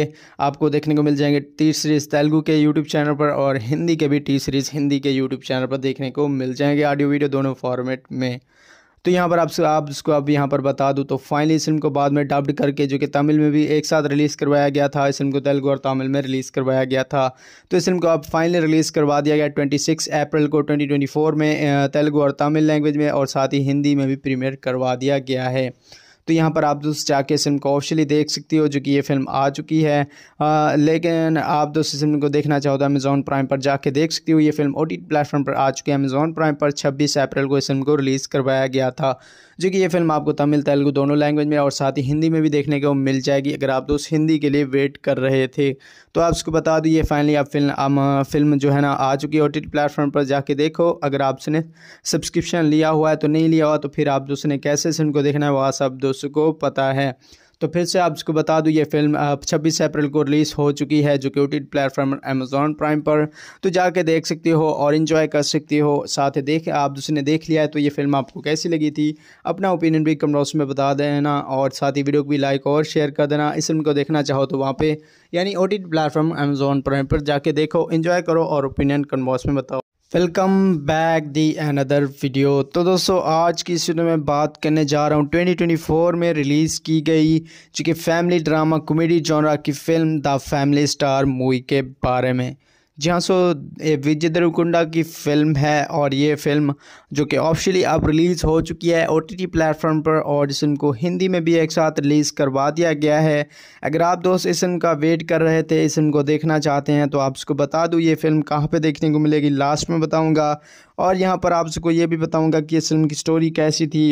Speaker 1: आपको देखने को मिल जाएंगे टी सीरीज़ तेलुगु के यूट्यूब चैनल पर और हिंदी के भी टी सीरीज़ हिंदी के यूट्यूब चैनल पर देखने को मिल जाएंगे ऑडियो वीडियो दोनों फॉर्मेट में तो यहाँ पर आप आप इसको आप यहाँ पर बता दूँ तो फाइनली इस फिल्म को बाद में डब्ड करके जो कि तमिल में भी एक साथ रिलीज़ करवाया गया था इस फिल्म को तेलुगु और तमिल में रिलीज़ करवाया गया था तो इस फिल्म को अब फाइनली रिलीज़ करवा दिया गया ट्वेंटी सिक्स अप्रैल को ट्वेंटी ट्वेंटी फोर में तेलुगु और तमिल लैंग्वेज में और साथ ही हिंदी में भी प्रीमियर करवा दिया गया है तो यहाँ पर आप दोस्त जाके इस फिल्म को ऑफिशियली देख सकती हो जो कि ये फिल्म आ चुकी है आ, लेकिन आप दोस्त इस फिल्म को देखना चाहो तो अमेज़ॉन प्राइम पर जाके देख सकती हो ये फिल्म ओ प्लेटफॉर्म पर आ चुकी है अमेज़ॉन प्राइम पर छब्बीस अप्रैल को इस फिल्म को रिलीज़ करवाया गया था जो कि ये फिल्म आपको तमिल तेलुगू दोनों लैंग्वेज में और साथ ही हिंदी में भी देखने को मिल जाएगी अगर आप दोस्त हिंदी के लिए वेट कर रहे थे तो आप उसको बता दो ये फाइनली आप फिल्म फिल्म जो है ना आ चुकी है ओ प्लेटफॉर्म पर जाके देखो अगर आपने सब्सक्रिप्शन लिया हुआ है तो नहीं लिया हुआ तो फिर आप दोस्तों ने कैसे फिल्म को देखना है वह सब दोस्तों को पता है तो फिर से आप इसको बता दूँ ये फिल्म छब्बीस अप्रैल को रिलीज़ हो चुकी है जो कि प्लेटफॉर्म अमेजोन प्राइम पर तो जाके देख सकते हो और इन्जॉय कर सकते हो साथ ही देख आप दूसरे ने देख लिया है तो ये फिल्म आपको कैसी लगी थी अपना ओपिनियन भी कमरोस में बता देना और साथ ही वीडियो को भी लाइक और शेयर कर देना इस फिल्म को देखना चाहो तो वहाँ पर यानी ओ प्लेटफॉर्म अमेजोन प्राइम पर जाके देखो इन्जॉय करो और ओपिनियन बॉक्स में बताओ welcome back the another video तो दोस्तों आज की इस वीडियो में बात करने जा रहा हूँ 2024 में रिलीज़ की गई जो कि फैमिली ड्रामा कॉमेडी जॉनरा की film the family star movie के बारे में जी हाँ सो विजय देवकुंडा की फिल्म है और ये फिल्म जो कि ऑफिशियली अब रिलीज़ हो चुकी है ओ टी प्लेटफॉर्म पर और को हिंदी में भी एक साथ रिलीज़ करवा दिया गया है अगर आप दोस्त इस फिल्म का वेट कर रहे थे इस फिल्म को देखना चाहते हैं तो आप उसको बता दूँ ये फिल्म कहाँ पे देखने को मिलेगी लास्ट में बताऊँगा और यहाँ पर आप सबको ये भी बताऊँगा कि इस फिल्म की स्टोरी कैसी थी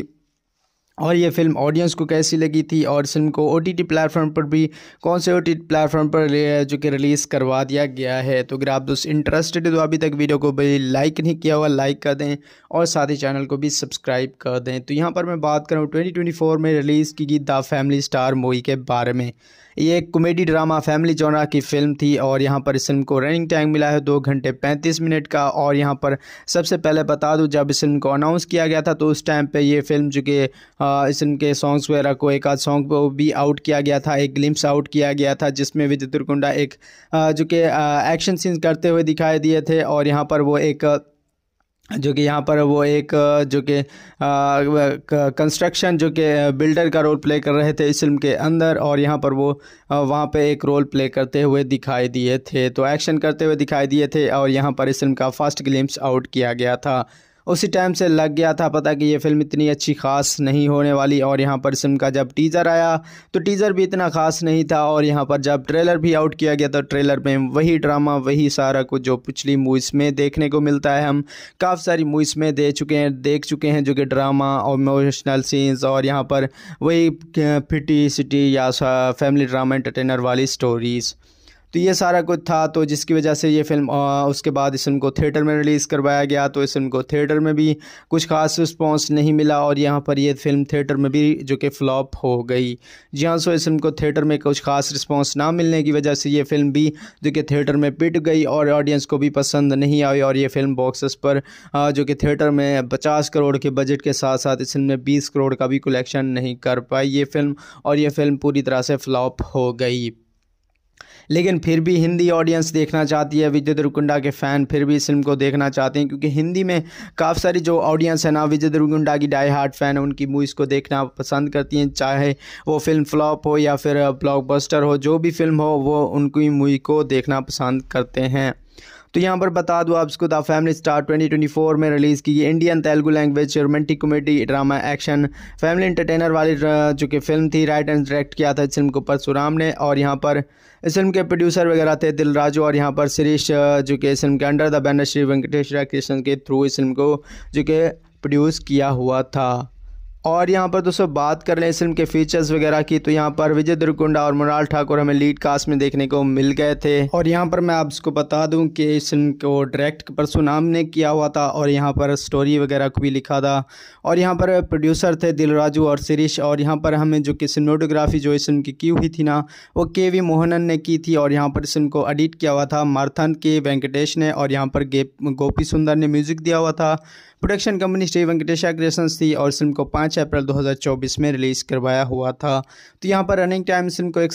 Speaker 1: और ये फिल्म ऑडियंस को कैसी लगी थी और इस फिल्म को ओ टी टी प्लेटफॉर्म पर भी कौन से ओ टी प्लेटफॉर्म पर जो कि रिलीज़ करवा दिया गया है तो अगर आप दोस्त इंटरेस्टेड है तो अभी तक वीडियो को भी लाइक नहीं किया हुआ लाइक कर दें और साथ ही चैनल को भी सब्सक्राइब कर दें तो यहाँ पर मैं बात करूँ ट्वेंटी ट्वेंटी ट्वेंटी में रिलीज़ की गई द फैमिली स्टार मूवी के बारे में ये एक कॉमेडी ड्रामा फैमिली जोनरा की फिल्म थी और यहाँ पर इस फिल्म को रनिंग टाइम मिला है दो घंटे पैंतीस मिनट का और यहाँ पर सबसे पहले बता दूँ जब इस फिल्म को अनाउंस किया गया था तो उस टाइम पर ये फिल्म जो कि इस फिल्म के सॉन्ग्स वगैरह को एक आध सॉन्ग को भी आउट किया गया था एक ग्लिम्स आउट किया गया था जिसमें विजय तुरकुंडा एक जो कि एक्शन सीन करते हुए दिखाई दिए थे और यहाँ पर वो एक जो कि यहाँ पर वो एक जो कि कंस्ट्रक्शन जो कि बिल्डर का रोल प्ले कर रहे थे इस फिल्म के अंदर और यहाँ पर वो वहाँ पे एक रोल प्ले करते हुए दिखाई दिए थे तो एक्शन करते हुए दिखाई दिए थे और यहाँ पर इस फिल्म का फर्स्ट ग्लिम्स आउट किया गया था उसी टाइम से लग गया था पता कि ये फिल्म इतनी अच्छी खास नहीं होने वाली और यहाँ पर सिम का जब टीज़र आया तो टीज़र भी इतना ख़ास नहीं था और यहाँ पर जब ट्रेलर भी आउट किया गया तो ट्रेलर में वही ड्रामा वही सारा कुछ जो पिछली मूवीज़ में देखने को मिलता है हम काफ़ी सारी मूवीज़ में दे चुके हैं देख चुके हैं जो कि ड्रामा और इमोशनल सीन्स और यहाँ पर वही फिटी सिटी या फैमिली ड्रामा एंटरटेनर वाली स्टोरीज़ तो ये सारा कुछ था तो जिसकी वजह से ये फिल्म आ, उसके बाद इस फिल्म को थिएटर में रिलीज़ करवाया गया तो इस फिल्म को थिएटर में भी कुछ खास रिस्पॉन्स नहीं मिला और यहाँ पर ये फिल्म थिएटर में भी जो कि फ्लॉप हो गई जी हाँ सो इस फिल्म को थिएटर में कुछ खास रिस्पॉन्स ना मिलने की वजह से ये फिल्म भी जो कि थिएटर में पिट गई और ऑडियंस को भी पसंद नहीं आई और ये फिल्म बॉक्सेस पर आ, जो कि थिएटर में पचास करोड़ के बजट के साथ साथ इस फिल्म में बीस करोड़ का भी कलेक्शन नहीं कर पाई ये फिल्म और ये फिल्म पूरी तरह से फ्लॉप हो गई लेकिन फिर भी हिंदी ऑडियंस देखना चाहती है विजय देवरकुंडा के फ़ैन फिर भी इस फिल्म को देखना चाहते हैं क्योंकि हिंदी में काफ़ी सारी जो ऑडियंस है ना विजय देवरकुंडा की डाई हार्ट फ़ैन है उनकी मूवीज़ को देखना पसंद करती हैं चाहे वो फिल्म फ्लॉप हो या फिर ब्लॉकबस्टर हो जो भी फिल्म हो वो उनकी मूवी को देखना पसंद करते हैं तो यहाँ पर बता दूँ आप द फैमिली स्टार 2024 में रिलीज़ की Indian Telugu language romantic comedy drama action family entertainer वाली जो कि फिल्म थी राइट एंड डायरेक्ट किया था इस फिल्म को परसुराम ने और यहाँ पर इस फिल्म के प्रोड्यूसर वगैरह थे दिलराजू और यहाँ पर श्रीश जो कि इस फिल्म के under the banner Shri Venkatesh Krishna के थ्रू इस फिल्म को जो कि प्रोड्यूस किया हुआ था और यहाँ पर दोस्तों बात कर लें इस फिल्म के फीचर्स वगैरह की तो यहाँ पर विजय दुर्कुंडा और मुराल ठाकुर हमें लीड कास्ट में देखने को मिल गए थे और यहाँ पर मैं आपको बता दूं कि इस फिल्म को डायरेक्ट परसुनाम ने किया हुआ था और यहाँ पर स्टोरी वगैरह को भी लिखा था और यहाँ पर प्रोड्यूसर थे दिलराजू और शिरीश और यहाँ पर हमें जो कि सिनेटोग्राफी जो इस फिल्म की की हुई थी ना वो के वी मोहनन ने की थी और यहाँ पर इस फिल्म को एडिट किया हुआ था मारथन के वेंकटेश ने और यहाँ पर गोपी सुंदर ने म्यूज़िक दिया हुआ था production company Shri Venkatesha creations थी और फिल्म को पाँच अप्रैल 2024 में रिलीज़ करवाया हुआ था तो यहाँ पर रनिंग टाइम फिल्म को एक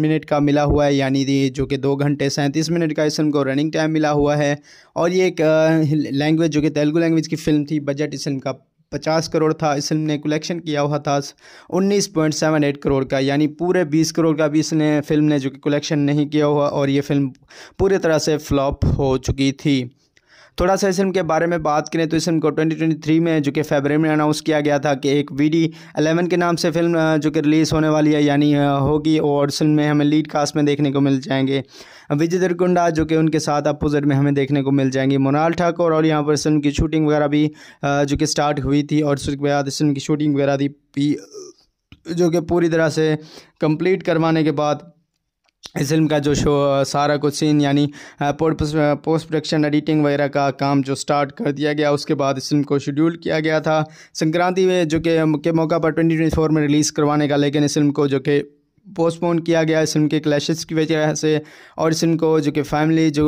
Speaker 1: मिनट का मिला हुआ है यानी जो कि दो घंटे सैंतीस मिनट का इस फिल्म को रनिंग टाइम मिला हुआ है और ये एक लैंग्वेज जो कि तेलुगु लैंग्वेज की फिल्म थी बजट इस फिल्म का पचास करोड़ था इस फिल्म ने कलेक्शन किया हुआ था उन्नीस पॉइंट सेवन एट करोड़ का यानी पूरे बीस करोड़ का भी इसने फिल्म ने जो कि कलेक्शन नहीं किया हुआ और ये फिल्म पूरी तरह से फ्लॉप हो चुकी थी थोड़ा सा इस फिल्म के बारे में बात करें तो इस फिल्म को 2023 में जो कि फेबर में अनाउंस किया गया था कि एक वी डी एलेवन के नाम से फिल्म जो कि रिलीज़ होने वाली है यानी होगी और इस फिल्म में हमें लीड कास्ट में देखने को मिल जाएंगे विजय दरकुंडा जो कि उनके साथ अपोजिट में हमें देखने को मिल जाएंगे मोनाल ठाकुर और यहाँ पर इस फिल्म की शूटिंग वगैरह भी जो कि स्टार्ट हुई थी और उसके बाद इस फिल्म की शूटिंग वगैरह भी जो कि पूरी तरह से कंप्लीट करवाने के बाद इस फिल्म का जो शो सारा कुछ सीन यानी पोस्ट प्रोडक्शन एडिटिंग वगैरह का काम जो स्टार्ट कर दिया गया उसके बाद इस फिल्म को शेड्यूल किया गया था संक्रांति में जो कि के, मौका पर 2024 में रिलीज़ करवाने का लेकिन इस फिल्म को जो कि पोस्टपोन किया गया इस फिल्म के क्लैशेस की वजह से और इस फिल्म को जो कि फैमिली जो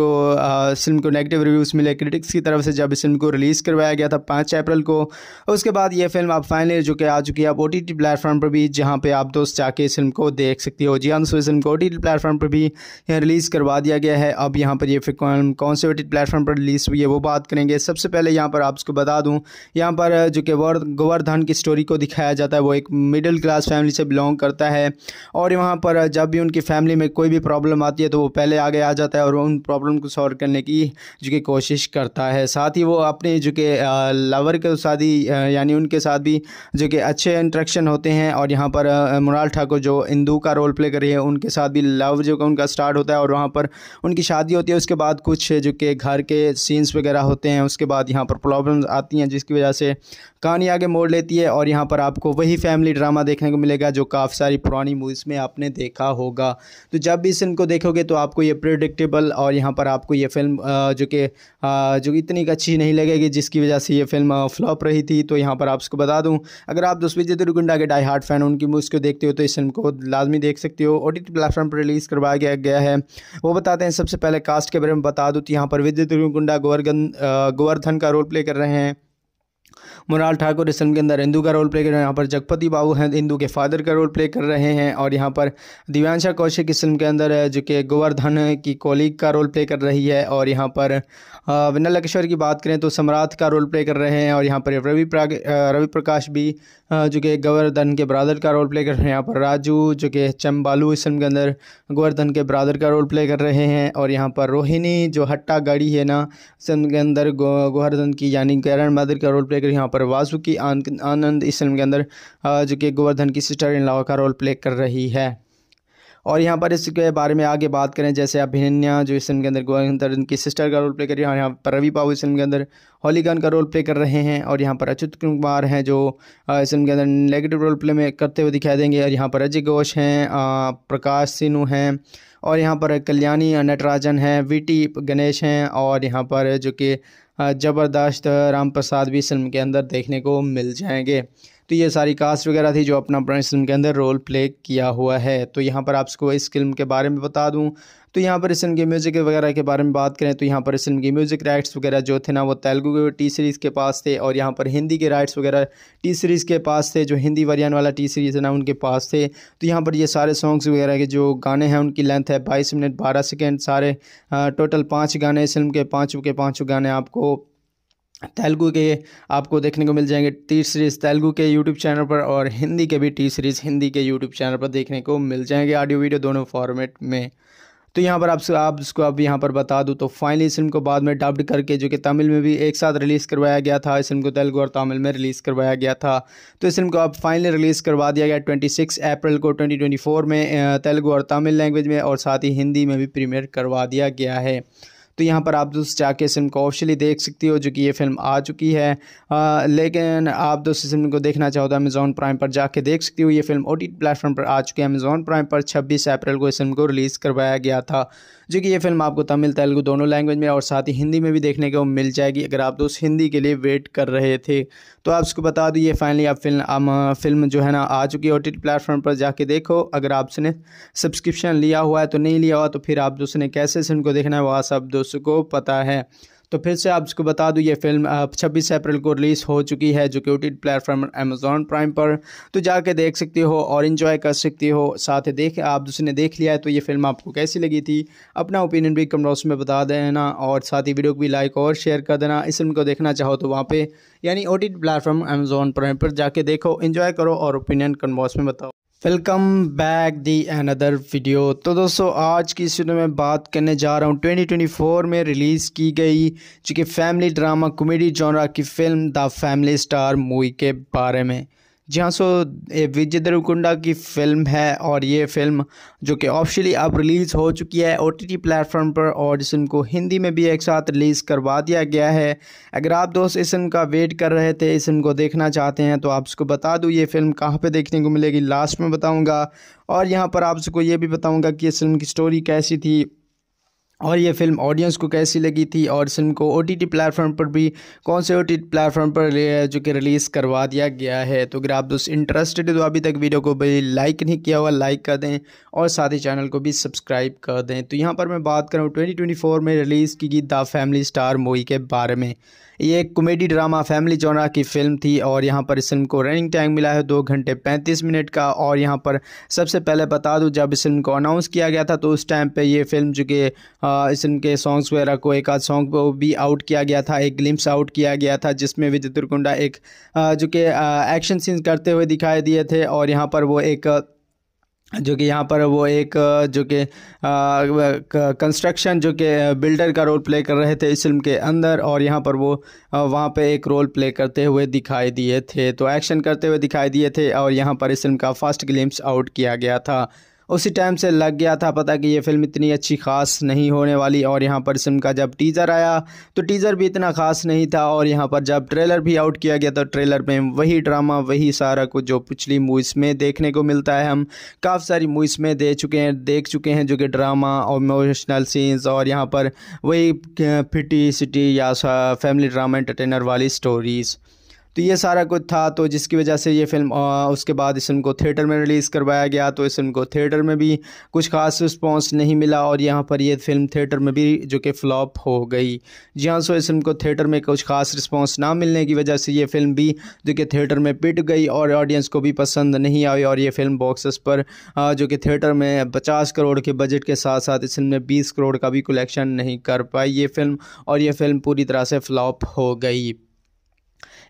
Speaker 1: इस फिल्म को नेगेटिव रिव्यूज़ मिले क्रिटिक्स की तरफ से जब इस फिल्म को रिलीज़ करवाया गया था पाँच अप्रैल को उसके बाद ये फिल्म आप फाइनली जो कि आ चुकी है आप ओ प्लेटफॉर्म पर भी जहाँ पर आप दोस्त जाके इस फिल्म को देख सकती हो जी हाँ दोस्तों इस फिल्म को ओ टी टी प्लेटफॉर्म पर भी रिलीज़ करवा दिया गया है अब यहाँ पर यह फिल्म कौन से ओ प्लेटफॉर्म पर रिलीज़ हुई है वो बात करेंगे सबसे पहले यहाँ पर आप उसको बता दूँ यहाँ पर जो कि गोवर्धन की स्टोरी को दिखाया जाता है वो एक मिडिल क्लास फैमिली से बिलोंग करता है और और यहाँ पर जब भी उनकी फैमिली में कोई भी प्रॉब्लम आती है तो वो पहले आगे आ जाता है और उन प्रॉब्लम को सॉल्व करने की जो कि कोशिश करता है साथ ही वो अपने जो कि लवर के साथ ही यानी उनके साथ भी जो कि अच्छे इंट्रैक्शन होते हैं और यहाँ पर मुराल ठाकुर जो इंदू का रोल प्ले कर रही है उनके साथ भी लव जो कि उनका स्टार्ट होता है और वहाँ पर उनकी शादी होती है उसके बाद कुछ जो कि घर के सीन्स वगैरह होते हैं उसके बाद यहाँ पर प्रॉब्लम आती हैं जिसकी वजह से कहानी आगे मोड़ लेती है और यहाँ पर आपको वही फैमिली ड्रामा देखने को मिलेगा जो काफ़ी सारी पुरानी मूवीज़ में आपने देखा होगा तो जब भी इस को देखोगे तो आपको ये प्रिडिक्टेबल और यहाँ पर आपको ये फिल्म जो कि जो इतनी अच्छी नहीं लगेगी जिसकी वजह से ये फिल्म फ्लॉप रही थी तो यहाँ पर आप उसको बता दूँ अगर आप विजय दुर्गुंडा के डाई हार्ट फैन उनकी मूवीज़ को देखते हो तो इस फिल्म को लाजमी देख सकते हो ओ प्लेटफॉर्म पर रिलीज़ करवाया गया है वो बताते हैं सबसे पहले कास्ट के बारे में बता दूँ तो यहाँ पर विजय दुर्गुंडा गोवर्धन गोवर्धन का रोल प्ले कर रहे हैं मुराल ठाकुर इस फिल्म के अंदर इंदू का रोल प्ले कर रहे हैं यहाँ पर जगपति बाबू हैं इंदू के फादर का रोल प्ले कर रहे हैं और यहाँ पर दिव्यांशा कौशिक इस फिल्म के अंदर जो कि गोवर्धन की कोलीग का रोल प्ले कर रही है और यहाँ पर विनय लकेश्वर की बात करें तो सम्राट का रोल प्ले कर रहे हैं और यहाँ पर रवि रवि प्रकाश भी जो कि गोवर्धन के ब्रादर का रोल प्ले कर रहे हैं यहाँ पर राजू जो कि चम्बालू इस फिल्म के अंदर गोवर्धन के ब्रादर का रोल प्ले कर रहे हैं और यहाँ पर रोहिणी जो हट्टा गाड़ी है ना इस फिल्म के अंदर गोवर्धन की यानी कैरन मादर का रोल प्ले कर यहाँ पर वासुकी आनंद इस फिल्म के अंदर जो कि गोवर्धन की सिस्टर इन लॉ का रोल प्ले कर रही है और यहाँ पर इसके बारे में आगे बात करें जैसे अभिनन्या जो इस फिल्म के अंदर गोविंदर इनकी सिस्टर का रोल प्ले कर रही है और यहाँ पर रवि बाबू इस फिल्म के अंदर होलीगन का रोल प्ले कर रहे हैं और यहाँ पर अच्युत कुमार हैं जो इस फिल्म के अंदर नेगेटिव रोल प्ले में करते हुए दिखाई देंगे और यहाँ पर अजय घोष हैं प्रकाश सिन्हू हैं और यहाँ पर कल्याणी नटराजन हैं वी गणेश हैं और यहाँ पर जो कि ज़बरदस्त राम प्रसाद भी इस फिल्म के अंदर देखने को मिल जाएंगे तो ये सारी कास्ट वगैरह थी जो अपना अपना फिल्म के अंदर रोल प्ले किया हुआ है तो यहाँ पर आपको इस फिल्म के बारे में बता दूँ तो यहाँ पर इस फिल्म के म्यूज़िक वगैरह के बारे में बात करें तो यहाँ पर इस फिल्म के म्यूज़िक राइट्स वगैरह जो थे ना वो तेलुगु के टी सीरीज़ के पास थे और यहाँ पर हिंदी के राइट्स वगैरह टी सीरीज़ के पास थे जो हिंदी वरियान वाला टी सीरीज़ है ना उनके पास थे तो यहाँ पर ये सारे सॉन्ग्स वगैरह के जो गाने हैं उनकी लेंथ है बाईस मिनट बारह सेकेंड सारे टोटल पाँच गाने इस फिल्म के पाँचों के पाँचों गाने आपको तेलुगू के आपको देखने को मिल जाएंगे टी सीरीज़ तेलुगू के यूट्यूब चैनल पर और हिंदी के भी टी सीरीज़ हिंदी के यूट्यूब चैनल पर देखने को मिल जाएंगे ऑडियो वीडियो दोनों फॉर्मेट में तो यहाँ पर आपसे आप इसको अभी यहाँ पर बता दूँ तो फाइनली इस फिल्म को बाद में डब्ड करके जो कि तमिल में भी एक साथ रिलीज़ करवाया गया था इस फिल्म को तेलुगु और तमिल में रिलीज़ करवाया गया था तो इस फिल्म को अब फाइनली रिलीज़ करवा दिया गया 26 अप्रैल को 2024 में तेलुगू और तमिल लैंग्वेज में और साथ ही हिंदी में भी प्रीमियर करवा दिया गया है तो यहाँ पर आप दोस्त जाके इस फिल्म को ऑफिशियली देख सकती हो जो कि ये फिल्म आ चुकी है आ, लेकिन आप दोस्त इस फिल्म को देखना चाहो तो अमेज़ॉन प्राइम पर जाके देख सकती हो ये फिल्म ओ टी प्लेटफॉर्म पर आ चुकी है अमेज़ॉन प्राइम पर छब्बीस अप्रैल को इस फिल्म को रिलीज़ करवाया गया था जो कि ये फिल्म आपको तमिल तेलुगु दोनों लैंग्वेज में और साथ ही हिंदी में भी देखने को मिल जाएगी अगर आप दोस्त हिंदी के लिए वेट कर रहे थे तो आप उसको बता दो ये फाइनली आप फिल्म आम, फिल्म जो है ना आ चुकी है ओ प्लेटफॉर्म पर जाके देखो अगर आपने सब्सक्रिप्शन लिया हुआ है तो नहीं लिया हुआ तो फिर आप दोस्तों ने कैसे फिल्म को देखना है वह सब दोस्तों को पता है तो फिर से आपको बता दूँ ये फिल्म 26 अप्रैल को रिलीज़ हो चुकी है जो कि ओ प्लेटफॉर्म अमेजोन प्राइम पर तो जाके देख सकती हो और इन्जॉय कर सकती हो साथ ही देख आप दूसरे ने देख लिया है तो ये फिल्म आपको कैसी लगी थी अपना ओपिनियन भी कमेंट में बता देना और साथ ही वीडियो को भी लाइक और शेयर कर देना इस फिल्म को देखना चाहो तो वहाँ पर यानी ओ प्लेटफॉर्म अमेजोन प्राइम पर जाके देखो इन्जॉय करो और ओपिनियन कमेंट में बताओ welcome back the another video तो दोस्तों आज की इस वीडियो में बात करने जा रहा हूँ 2024 में रिलीज़ की गई जो कि फैमिली ड्रामा कॉमेडी जॉनरा की film the family star movie के बारे में जी हाँ सो विजय देवकुंडा की फ़िल्म है और ये फ़िल्म जो कि ऑफिशियली अब रिलीज़ हो चुकी है ओ टी प्लेटफॉर्म पर और इस फिल्म को हिंदी में भी एक साथ रिलीज़ करवा दिया गया है अगर आप दोस्त इस फिल्म का वेट कर रहे थे इस फिल्म को देखना चाहते हैं तो आपको बता दूँ ये फ़िल्म कहाँ पर देखने को मिलेगी लास्ट में बताऊँगा और यहाँ पर आपको ये भी बताऊँगा कि इस फिल्म की स्टोरी कैसी थी और ये फिल्म ऑडियंस को कैसी लगी थी और फिल्म को ओ टी प्लेटफॉर्म पर भी कौन से ओ टी प्लेटफॉर्म पर जो कि रिलीज़ करवा दिया गया है तो अगर आप दोस्त इंटरेस्टेड है तो अभी तक वीडियो को भी लाइक नहीं किया हुआ लाइक कर दें और साथ ही चैनल को भी सब्सक्राइब कर दें तो यहाँ पर मैं बात कर रहा हूँ ट्वेंटी में रिलीज़ की गई द फैमिली स्टार मूवी के बारे में ये एक कॉमेडी ड्रामा फैमिली जोनरा की फिल्म थी और यहाँ पर इस फिल्म को रनिंग टाइम मिला है दो घंटे पैंतीस मिनट का और यहाँ पर सबसे पहले बता दूँ जब इस फिल्म को अनाउंस किया गया था तो उस टाइम पर ये फिल्म जो कि इस फिल्म के सॉन्ग्स वगैरह को एक आध सॉन्ग को भी आउट किया गया था एक ग्लिम्स आउट किया गया था जिसमें विजय दुर्कुंडा एक जो कि एक्शन सीन्स करते हुए दिखाई दिए थे और यहाँ पर वो एक जो कि यहाँ पर वो एक जो कि कंस्ट्रक्शन जो कि बिल्डर का रोल प्ले कर रहे थे इस फिल्म के अंदर और यहाँ पर वो वहाँ पे एक रोल प्ले करते हुए दिखाई दिए थे तो एक्शन करते हुए दिखाई दिए थे और यहाँ पर इस फिल्म का फर्स्ट ग्लिम्स आउट किया गया था उसी टाइम से लग गया था पता कि ये फिल्म इतनी अच्छी खास नहीं होने वाली और यहाँ पर इस फिल्म का जब टीज़र आया तो टीज़र भी इतना ख़ास नहीं था और यहाँ पर जब ट्रेलर भी आउट किया गया तो ट्रेलर में वही ड्रामा वही सारा कुछ जो पिछली मूवीज़ में देखने को मिलता है हम काफ़ी सारी मूवीज़ में दे चुके हैं देख चुके हैं जो कि ड्रामा और इमोशनल सीन्स और यहाँ पर वही फिटी सिटी या फैमिली ड्रामा एंटरटेनर वाली स्टोरीज़ तो ये सारा कुछ था तो जिसकी वजह से ये फिल्म आ, उसके बाद इस फिल्म को थिएटर में रिलीज़ करवाया गया तो इस फिल्म को थिएटर में भी कुछ खास रिस्पॉन्स नहीं मिला और यहाँ पर ये फिल्म थिएटर में भी जो कि फ्लॉप हो गई जी हाँ सो इस फिल्म को थिएटर में कुछ खास रिस्पॉन्स ना मिलने की वजह से ये फिल्म भी जो कि थिएटर में पिट गई और ऑडियंस को भी पसंद नहीं आई और ये फिल्म बॉक्सेस पर आ, जो कि थिएटर में पचास करोड़ के बजट के साथ साथ इस फिल्म में बीस करोड़ का भी कलेक्शन नहीं कर पाई ये फिल्म और ये फिल्म पूरी तरह से फ्लॉप हो गई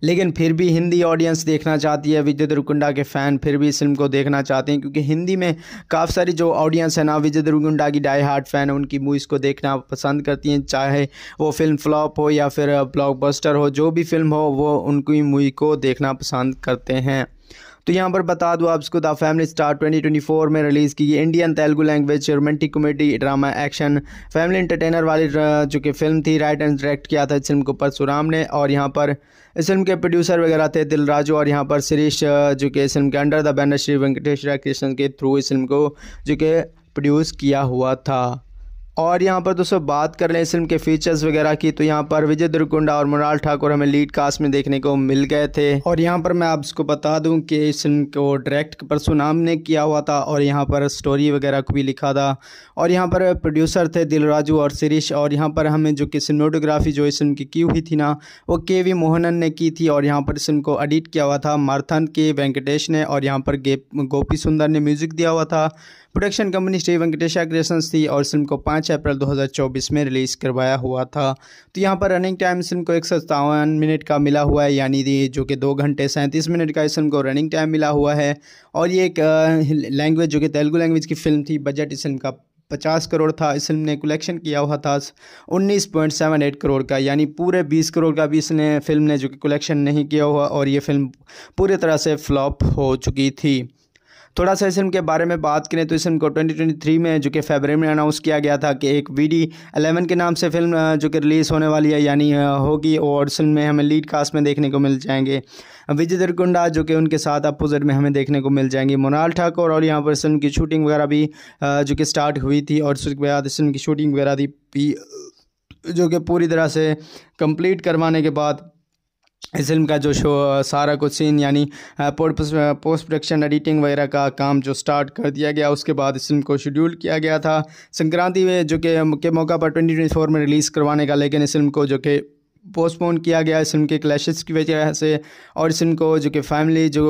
Speaker 1: लेकिन फिर भी हिंदी ऑडियंस देखना चाहती है विजय देवरकुंडा के फ़ैन फिर भी इस फिल्म को देखना चाहते हैं क्योंकि हिंदी में काफ़ी सारी जो ऑडियंस है ना विजय देवरकुंडा की डाई हार्ट फ़ैन है उनकी मूवीज़ को देखना पसंद करती हैं चाहे वो फिल्म फ्लॉप हो या फिर ब्लॉकबस्टर हो जो भी फिल्म हो वो उनकी मूवी को देखना पसंद करते हैं तो यहाँ पर बता दूँ आपको द फैमिली स्टार 2024 में रिलीज़ की गई Indian Telugu language romantic comedy drama action family entertainer वाली जो कि फिल्म थी राइट एंड डायरेक्ट किया था इस फिल्म को परसुराम ने और यहाँ पर इस फिल्म के प्रोड्यूसर वगैरह थे दिल राजू और यहाँ पर शिरीश जो कि इस फिल्म के under the banner Shri Venkateshwara Krishna के थ्रू इस फिल्म को जो कि प्रोड्यूस किया हुआ था और यहाँ पर दोस्तों बात कर लें इस फिल्म के फीचर्स वगैरह की तो यहाँ पर विजय दुर्कुंडा और मुराल ठाकुर हमें लीड कास्ट में देखने को मिल गए थे और यहाँ पर मैं आपको बता दूं कि इस फिल्म को डायरेक्ट परसुनाम ने किया हुआ था और यहाँ पर स्टोरी वगैरह को भी लिखा था और यहाँ पर प्रोड्यूसर थे दिलराजू और शिरीश और यहाँ पर हमें जो कि सिनेमाटोग्राफी जो इस फिल्म की की हुई थी ना वो के वी मोहनन ने की थी और यहाँ पर इस फिल्म को एडिट किया हुआ था मारथन के वेंकटेश ने और यहाँ पर गोपी सुंदर ने म्यूज़िक दिया हुआ था production company Shri Venkatesha creations थी और फिल्म को 5 अप्रैल 2024 में रिलीज़ करवाया हुआ था तो यहाँ पर रनिंग टाइम इस फिल्म को एक मिनट का मिला हुआ है यानी जो कि दो घंटे सैंतीस मिनट का इस फिल्म को रनिंग टाइम मिला हुआ है और ये एक लैंग्वेज जो कि तेलुगु लैंग्वेज की फिल्म थी बजट इस फिल्म का पचास करोड़ था इस फिल्म ने कलेक्शन किया हुआ था उन्नीस पॉइंट सेवन एट करोड़ का यानी पूरे बीस करोड़ का भी इसने फिल्म ने जो कि कलेक्शन नहीं किया हुआ और ये फिल्म पूरी तरह से फ्लॉप हो चुकी थी थोड़ा सा इस फिल्म के बारे में बात करें तो इस फिल्म को 2023 में जो कि फेबरी में अनाउंस किया गया था कि एक वी डी एलेवन के नाम से फिल्म जो कि रिलीज़ होने वाली है यानी होगी और फिल्म में हमें लीड कास्ट में देखने को मिल जाएंगे विजय दरकुंडा जो कि उनके साथ अपोजिट में हमें देखने को मिल जाएंगे मोनाल ठाकुर और यहाँ पर फिल्म की शूटिंग वगैरह भी जो कि स्टार्ट हुई थी और उसके बाद इस फिल्म की शूटिंग वगैरह थी जो कि पूरी तरह से कंप्लीट करवाने के बाद इस फिल्म का जो शो सारा कुछ सीन यानी पोस्ट प्रोडक्शन एडिटिंग वगैरह का काम जो स्टार्ट कर दिया गया उसके बाद इस फिल्म को शेड्यूल किया गया था संक्रांति में जो कि के मौका पर 2024 में रिलीज़ करवाने का लेकिन इस फिल्म को जो कि पोस्टपोन किया गया इस फिल्म के क्लैशेस की वजह से और इस फिल्म को जो कि फैमिली जो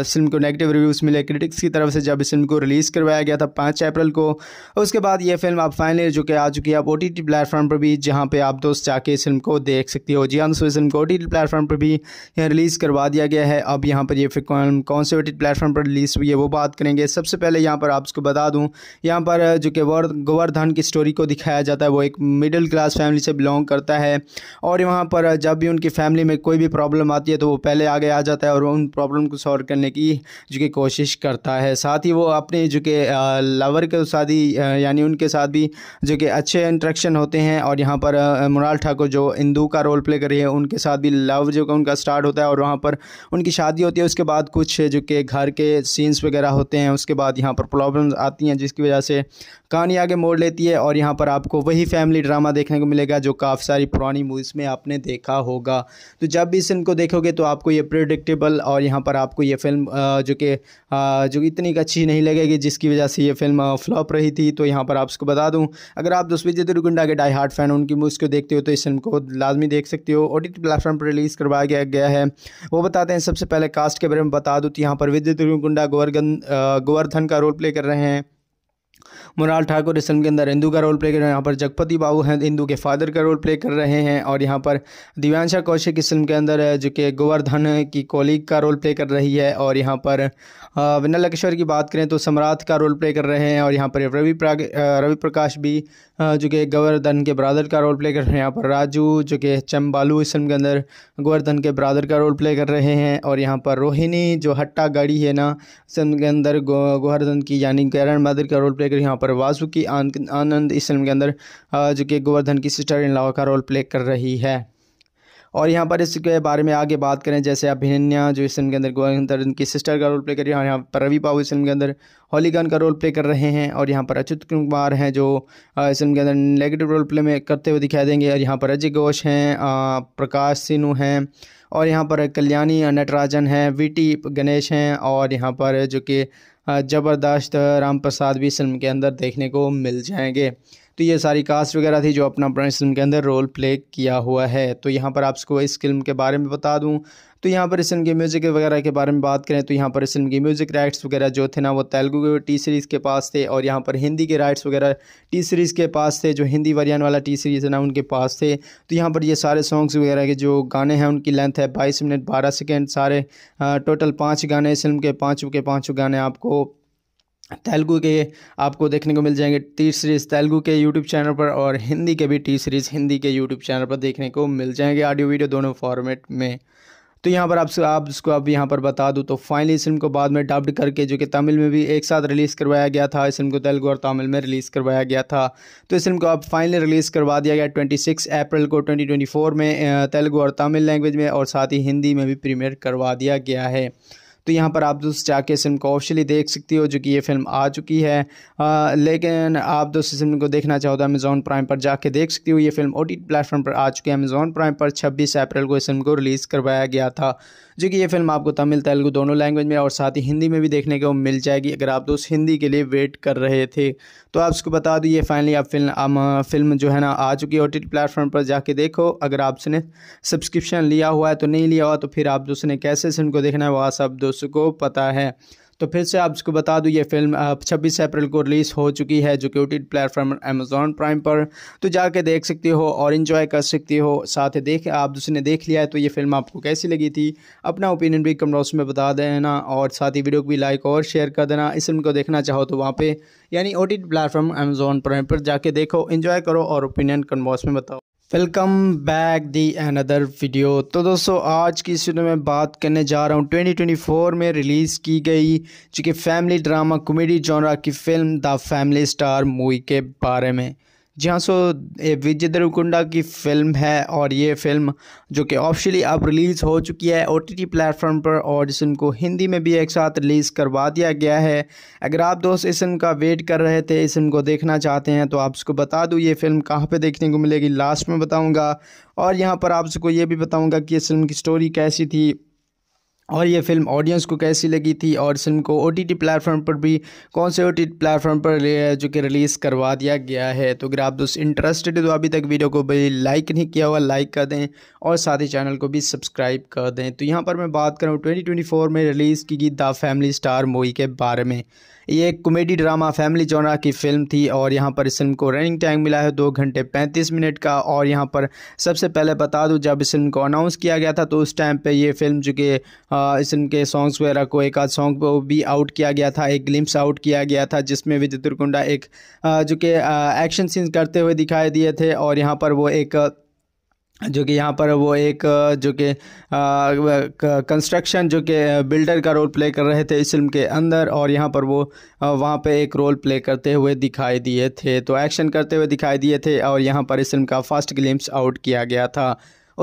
Speaker 1: इस फिल्म को नेगेटिव रिव्यूज़ मिले क्रिटिक्स की तरफ से जब इस फिल्म को रिलीज़ करवाया गया था पाँच अप्रैल को उसके बाद ये फिल्म आप फाइनली जो कि आ चुकी है आप ओ टी प्लेटफॉर्म पर भी जहाँ पर आप दोस्त जाके इस फिल्म को देख सकती हो जी हाँ दोस्तों इस फिल्म को ओ प्लेटफॉर्म पर भी यहाँ रिलीज़ करवा दिया गया है अब यहाँ पर ये फिल्म कौन से ओ टी प्लेटफॉर्म पर रिलीज़ हुई है वो बात करेंगे सबसे पहले यहाँ पर आपको बता दूँ यहाँ पर जो कि गोवर्धन की स्टोरी को दिखाया जाता है वो एक मिडिल क्लास फैमिली से बिलोंग करता है और और यहाँ पर जब भी उनकी फैमिली में कोई भी प्रॉब्लम आती है तो वो पहले आगे आ जाता है और उन प्रॉब्लम को सॉल्व करने की जो कि कोशिश करता है साथ ही वो अपने जो कि लवर के साथ ही यानी उनके साथ भी जो कि अच्छे इंट्रैक्शन होते हैं और यहाँ पर मुराल ठाकुर जो इंदू का रोल प्ले कर रही है उनके साथ भी लव जो उनका स्टार्ट होता है और वहाँ पर उनकी शादी होती है उसके बाद कुछ जो कि घर के सीन्स वगैरह होते हैं उसके बाद यहाँ पर प्रॉब्लम्स आती हैं जिसकी वजह से कहानी आगे मोड़ लेती है और यहाँ पर आपको वही फैमिली ड्रामा देखने को मिलेगा जो काफ़ी सारी पुरानी मूवीज़ में आपने देखा होगा तो जब भी इस फिल्म को देखोगे तो आपको ये प्रिडिक्टेबल और यहाँ पर आपको ये फिल्म जो कि जो इतनी अच्छी नहीं लगेगी जिसकी वजह से ये फिल्म फ्लॉप रही थी तो यहाँ पर आपको बता दूँ अगर आप विजय दुर्गुंडा के डाई हार्ट फैन उनकी मूवीज़ को देखते हो तो इस फिल्म को लाजमी देख सकते हो ओ प्लेटफॉर्म पर रिलीज़ करवाया गया, गया है वो बताते हैं सबसे पहले कास्ट के बारे में बता दूँ तो यहाँ पर विजय दुर्गुंडा गोवर्धन गोवर्धन का रोल प्ले कर रहे हैं मुराल ठाकुर इस फिल्म के अंदर इंदू का रोल प्ले कर रहे हैं यहाँ पर जगपति बाबू हैं इंदू के फादर का रोल प्ले कर रहे हैं और यहाँ पर दिव्यांशा कौशिक इस फिल्म के अंदर जो कि गोवर्धन की कोलीग का रोल प्ले कर रही है और यहाँ पर विनल लकेश्वर की बात करें तो सम्राट का रोल प्ले कर रहे हैं और यहाँ पर रवि रवि प्रकाश भी जो कि गोवर्धन के ब्रादर का रोल प्ले कर रहे हैं यहाँ पर राजू जो कि चंबालू इस फिल्म के अंदर गोवर्धन के ब्रादर का रोल प्ले कर रहे हैं और यहाँ पर रोहिणी जो हट्टा गाड़ी है ना इस फिल्म के अंदर गो, गोवर्धन की यानी कैरन मदर का रोल प्ले कर यहाँ पर वासुकी आनंद इस फिल्म के अंदर जो कि गोवर्धन की सिस्टर इन लॉ का रोल प्ले कर रही है और यहाँ पर इसके बारे में आगे बात करें जैसे अभिनन्या जो इस फिल्म के अंदर अंदर इनकी सिस्टर का रोल प्ले कर रही है और यहाँ पर रवि बाबू इस फिल्म के अंदर होलीगन का रोल प्ले कर रहे हैं और यहाँ पर अच्युत कुमार हैं जो इस फिल्म के अंदर नेगेटिव रोल प्ले में करते हुए दिखाई देंगे और यहाँ पर अजय घोष हैं प्रकाश सिन्हू हैं और यहाँ पर कल्याणी नटराजन हैं वी गणेश हैं और यहाँ पर जो कि ज़बरदस्त राम प्रसाद भी फिल्म के अंदर देखने को मिल जाएंगे तो ये सारी कास्ट वगैरह थी जो अपना अपना इस फिल्म के अंदर रोल प्ले किया हुआ है तो यहाँ पर आपको इस फिल्म के बारे में बता दूँ तो यहाँ पर इस फिल्म के म्यूज़िक वगैरह के बारे में बात करें तो यहाँ पर इस फिल्म की म्यूज़िक राइट्स वगैरह जो थे ना वो तेलुगु टी सीरीज़ के पास थे और यहाँ पर हिंदी के राइट्स वगैरह टी सीरीज़ के पास थे जो हिंदी वरियन वाला टी सीरीज़ है ना उनके पास थे तो यहाँ पर ये सारे सॉन्ग्स वगैरह के जो गाने हैं उनकी लेंथ है बाईस मिनट बारह सेकेंड सारे टोटल पाँच गाने इस फिल्म के पाँचों के पाँचों गाने आपको तेलुगु के आपको देखने को मिल जाएंगे टी सीरीज़ तेलुगु के यूट्यूब चैनल पर और हिंदी के भी टी सीरीज़ हिंदी के यूट्यूब चैनल पर देखने को मिल जाएंगे ऑडियो वीडियो दोनों फॉर्मेट में तो यहाँ पर आपसे आप इसको आप यहाँ पर बता दूँ तो फाइनली इस फिल्म को बाद में डब्ड करके जो कि तमिल में भी एक साथ रिलीज़ करवाया गया था इस फिल्म को तेलुगु और तमिल में रिलीज़ करवाया गया था तो इस फिल्म को अब फाइनली रिलीज़ करवा दिया गया 26 अप्रैल को 2024 में तेलुगु और तमिल लैंग्वेज में और साथ ही हिंदी में भी प्रीमियर करवा दिया गया है तो यहाँ पर आप दोस्त जाके इस फिल्म को ऑफिशियली देख सकती हो जो कि ये फिल्म आ चुकी है आ, लेकिन आप दोस्त इस फिल्म को देखना चाहो तो अमेज़ॉन प्राइम पर जाके देख सकती हो ये फिल्म ओ टी प्लेटफॉर्म पर आ चुकी है अमेज़ॉन प्राइम पर छब्बीस अप्रैल को इस फिल्म को रिलीज़ करवाया गया था जो कि ये फिल्म आपको तमिल तेलुगू दोनों लैंग्वेज में और साथ ही हिंदी में भी देखने को मिल जाएगी अगर आप दोस्त हिंदी के लिए वेट कर रहे थे तो आप उसको बता दो ये फाइनली आप फिल्म आम, फिल्म जो है ना आ चुकी है ओ प्लेटफॉर्म पर जाके देखो अगर आपने सब्सक्रिप्शन लिया हुआ है तो नहीं लिया हुआ तो फिर आप दोस्तों ने कैसे फिल्म को देखना है वह सब दोस्तों को पता है तो फिर से आपको बता दूँ ये फिल्म छब्बीस अप्रैल को रिलीज़ हो चुकी है जो क्यूटेड प्लेटफॉर्म अमेजोन प्राइम पर तो जाके देख सकते हो और इन्जॉय कर सकते हो साथ ही देख आप दूसरे ने देख लिया है तो ये फिल्म आपको कैसी लगी थी अपना ओपिनियन भी कमरोस में बता देना और साथ ही वीडियो को भी लाइक और शेयर कर देना इस फिल्म को देखना चाहो तो वहाँ पर यानी ओ प्लेटफॉर्म अमेजोन प्राइम पर जाके देखो इन्जॉय करो और ओपिनियन कन्वर्स में बताओ welcome back the another video तो दोस्तों आज की इस वीडियो में बात करने जा रहा हूँ 2024 में रिलीज़ की गई जो कि फैमिली ड्रामा कॉमेडी जॉनरा की film the family star movie के बारे में जी हाँ सो विजय देवकुंडा की फिल्म है और ये फिल्म जो कि ऑफिशियली अब रिलीज़ हो चुकी है ओ टी प्लेटफॉर्म पर और इस को हिंदी में भी एक साथ रिलीज़ करवा दिया गया है अगर आप दोस्त इस का वेट कर रहे थे इस को देखना चाहते हैं तो आप उसको बता दूँ ये फिल्म कहाँ पे देखने को मिलेगी लास्ट में बताऊँगा और यहाँ पर आप सबको ये भी बताऊँगा कि इस फिल्म की स्टोरी कैसी थी और ये फिल्म ऑडियंस को कैसी लगी थी और फिल्म को ओ टी प्लेटफॉर्म पर भी कौन से ओ टी प्लेटफॉर्म पर जो कि रिलीज़ करवा दिया गया है तो अगर आप दोस्त इंटरेस्टेड तो अभी तक वीडियो को भी लाइक नहीं किया हुआ लाइक कर दें और साथ ही चैनल को भी सब्सक्राइब कर दें तो यहाँ पर मैं बात करूँ ट्वेंटी में रिलीज़ की गई द फैमिली स्टार मूवी के बारे में ये एक कॉमेडी ड्रामा फैमिली जोनरा की फिल्म थी और यहाँ पर इस फिल्म को रनिंग टाइम मिला है दो घंटे पैंतीस मिनट का और यहाँ पर सबसे पहले बता दूँ जब इस फिल्म को अनाउंस किया गया था तो उस टाइम पर ये फिल्म चूँकि इस फिल्म के सॉन्ग्स वगैरह को एक आध सॉन्ग को भी आउट किया गया था एक ग्लिम्स आउट किया गया था जिसमें विजय तुरकुंडा एक जो कि एक्शन सीन्स करते हुए दिखाई दिए थे और यहाँ पर वो एक जो कि यहाँ पर वो एक जो कि कंस्ट्रक्शन जो कि बिल्डर का रोल प्ले कर रहे थे इस फिल्म के अंदर और यहाँ पर वो वहाँ पे एक रोल प्ले करते हुए दिखाई दिए थे तो एक्शन करते हुए दिखाई दिए थे और यहाँ पर इस फिल्म का फर्स्ट ग्लिम्स आउट किया गया था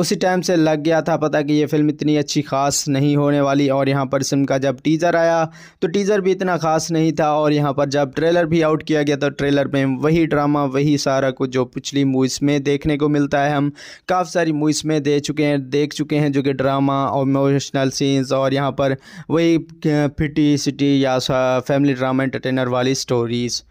Speaker 1: उसी टाइम से लग गया था पता कि ये फिल्म इतनी अच्छी खास नहीं होने वाली और यहाँ पर सिम का जब टीज़र आया तो टीज़र भी इतना ख़ास नहीं था और यहाँ पर जब ट्रेलर भी आउट किया गया तो ट्रेलर में वही ड्रामा वही सारा कुछ जो पिछली मूवीज़ में देखने को मिलता है हम काफ़ी सारी मूवीज़ में दे चुके हैं देख चुके हैं जो कि ड्रामा और इमोशनल सीन्स और यहाँ पर वही फिटी सिटी या फैमिली ड्रामा एंटरटेनर वाली स्टोरीज़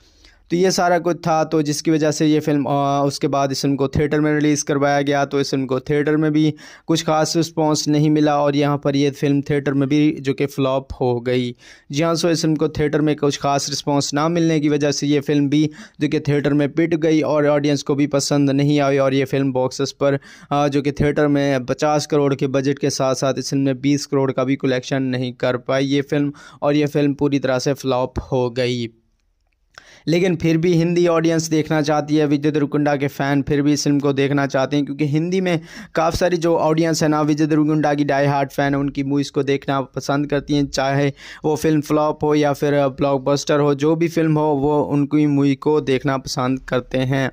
Speaker 1: तो ये सारा कुछ था तो जिसकी वजह से ये फिल्म आ, उसके बाद इस फिल्म को थिएटर में रिलीज़ करवाया गया तो इस फिल्म को थिएटर में भी कुछ खास रिस्पॉन्स नहीं मिला और यहाँ पर ये फिल्म थिएटर में भी जो कि फ्लॉप हो गई जी हाँ सो इस फिल्म को थिएटर में कुछ खास रिस्पॉन्स ना मिलने की वजह से ये फिल्म भी जो कि थिएटर में पिट गई और ऑडियंस को भी पसंद नहीं आई और ये फिल्म बॉक्सेस पर आ, जो कि थिएटर में पचास करोड़ के बजट के साथ साथ इस फिल्म में बीस करोड़ का भी कलेक्शन नहीं कर पाई ये फिल्म और ये फिल्म पूरी तरह से फ्लॉप हो गई लेकिन फिर भी हिंदी ऑडियंस देखना चाहती है विजय देवरकुंडा के फ़ैन फिर भी इस फिल्म को देखना चाहते हैं क्योंकि हिंदी में काफ़ी सारी जो ऑडियंस है ना विजय देवरकुंडा की डाई हार्ट फ़ैन है उनकी मूवीज़ को देखना पसंद करती हैं चाहे वो फिल्म फ्लॉप हो या फिर ब्लॉकबस्टर uh, हो जो भी फिल्म हो वो उनकी मूवी को देखना पसंद करते हैं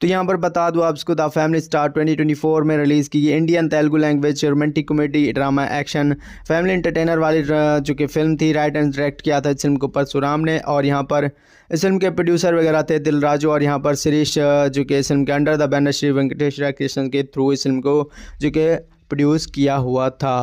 Speaker 1: तो यहाँ पर बता दूँ आप इसको द फैमिली स्टार 2024 में रिलीज़ की गई Indian Telugu language romantic comedy drama action family entertainer वाली uh, जो कि फिल्म थी राइट एंड डायरेक्ट किया था इस फिल्म को परशुराम ने और यहाँ पर इस फिल्म के प्रोड्यूसर वगैरह थे दिलराजू और यहाँ पर शिरीश जो कि इस फिल्म के under the banner Shri Venkateswara Krishna के थ्रू इस फिल्म को जो कि प्रोड्यूस किया हुआ था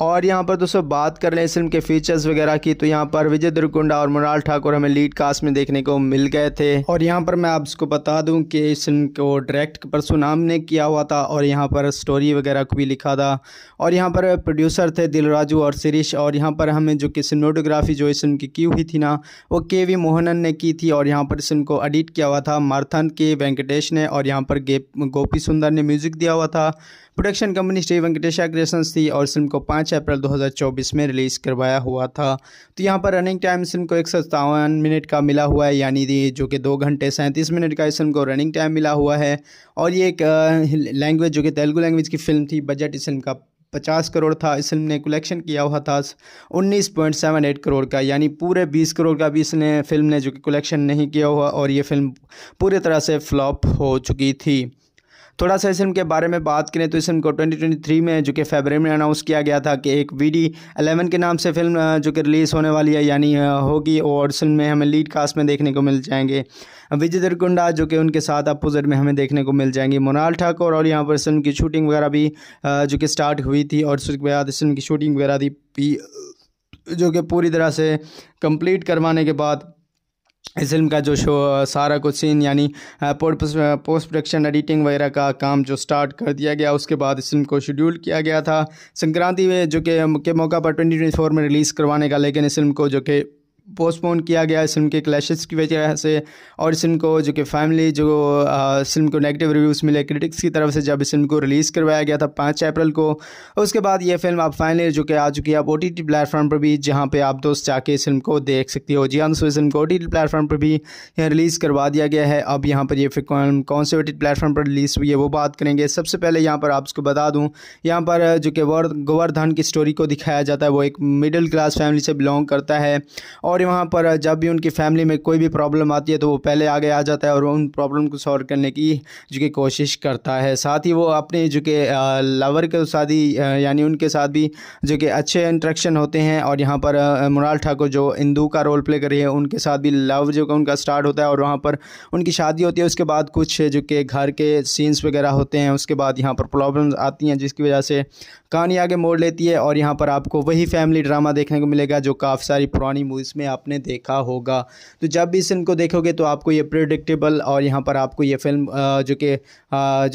Speaker 1: और यहाँ पर दोस्तों बात कर लें इस फिल्म के फीचर्स वगैरह की तो यहाँ पर विजय दुर्गुंडा और मुराल ठाकुर हमें लीड कास्ट में देखने को मिल गए थे और यहाँ पर मैं आपको बता दूं कि इस फिल्म को डायरेक्ट परसुनाम ने किया हुआ था और यहाँ पर स्टोरी वगैरह को भी लिखा था और यहाँ पर प्रोड्यूसर थे दिलराजू और शिरीश और यहाँ पर हमें जो कि सिनेटोग्राफी जो इस फिल्म की की हुई थी ना वो के वी मोहनन ने की थी और यहाँ पर इस फिल्म को एडिट किया हुआ था मारथन के वेंकटेश ने और यहाँ पर गोपी सुंदर ने म्यूज़िक दिया हुआ था production company Shri Venkatesha creations थी और फिल्म को पाँच अप्रैल 2024 में रिलीज़ करवाया हुआ था तो यहाँ पर रनिंग टाइम फिल्म को एक मिनट का मिला हुआ है यानी जो कि दो घंटे सैंतीस मिनट का इस फिल्म को रनिंग टाइम मिला हुआ है और ये एक लैंग्वेज जो कि तेलुगु लैंग्वेज की फिल्म थी बजट इस फिल्म का पचास करोड़ था इस फिल्म ने कलेक्शन किया हुआ था उन्नीस पॉइंट सेवन एट करोड़ का यानी पूरे बीस करोड़ का भी इसने फिल्म ने जो कि कलेक्शन नहीं किया हुआ और ये फिल्म पूरी तरह से फ्लॉप हो चुकी थी थोड़ा सा इस फिल्म के बारे में बात करें तो इस फिल्म को 2023 में जो कि फेबररी में अनाउंस किया गया था कि एक वी डी एलेवन के नाम से फिल्म जो कि रिलीज़ होने वाली है यानी होगी और फिल्म में हमें लीड कास्ट में देखने को मिल जाएंगे विजय दरकुंडा जो कि उनके साथ अपोजिट में हमें देखने को मिल जाएंगे मोनाल ठाकुर और यहाँ पर इस फिल्म की शूटिंग वगैरह भी जो कि स्टार्ट हुई थी और उसके बाद इस फिल्म की शूटिंग वगैरह भी जो कि पूरी तरह से कंप्लीट करवाने के बाद इस फिल्म का जो शो सारा कुछ सीन यानी पोस्ट प्रोडक्शन एडिटिंग वगैरह का काम जो स्टार्ट कर दिया गया उसके बाद इस फिल्म को शेड्यूल किया गया था संक्रांति में जो कि के मौका पर 2024 में रिलीज़ करवाने का लेकिन इस फिल्म को जो कि पोस्टपोन किया गया इस फिल्म के क्लैशेस की वजह से और इस फिल्म को जो कि फैमिली जो इस फिल्म को नेगेटिव रिव्यूज़ मिले क्रिटिक्स की तरफ से जब इस फिल्म को रिलीज़ करवाया गया था पाँच अप्रैल को उसके बाद ये फिल्म आप फाइनली जो कि आ चुकी है आप ओ टी टी प्लेटफॉर्म पर भी जहाँ पर आप दोस्त जाके इस फिल्म को देख सकती हो जी हाँ दोस्तों इस फिल्म को ओ टी टी प्लेटफॉर्म पर भी यहाँ रिलीज़ करवा दिया गया है अब यहाँ पर ये फिल्म कौन से ओ टी टी प्लेटफॉर्म पर रिलीज़ हुई है वो बात करेंगे सबसे पहले यहाँ पर आपको बता दूँ यहाँ पर जो कि गोवर्धन की स्टोरी को दिखाया जाता है वो एक मिडिल क्लास फैमिली से बिलोंग करता है और और वहाँ पर जब भी उनकी फैमिली में कोई भी प्रॉब्लम आती है तो वो पहले आगे आ जाता है और उन प्रॉब्लम को सॉल्व करने की जो कि कोशिश करता है साथ ही वो अपने जो कि लवर के साथ ही यानी उनके साथ भी जो कि अच्छे इंट्रैक्शन होते हैं और यहाँ पर मुराल ठाकुर जो इंदू का रोल प्ले कर रही है उनके साथ भी लव जो कि उनका स्टार्ट होता है और वहाँ पर उनकी शादी होती है उसके बाद कुछ जो कि घर के सीन्स वगैरह होते हैं उसके बाद यहाँ पर प्रॉब्लम आती हैं जिसकी वजह से कहानी आगे मोड़ लेती है और यहाँ पर आपको वही फैमिली ड्रामा देखने को मिलेगा जो काफ़ी सारी पुरानी मूवीज़ में आपने देखा होगा तो जब भी इस फिल्म को देखोगे तो आपको ये प्रिडिक्टेबल और यहाँ पर आपको ये फिल्म जो कि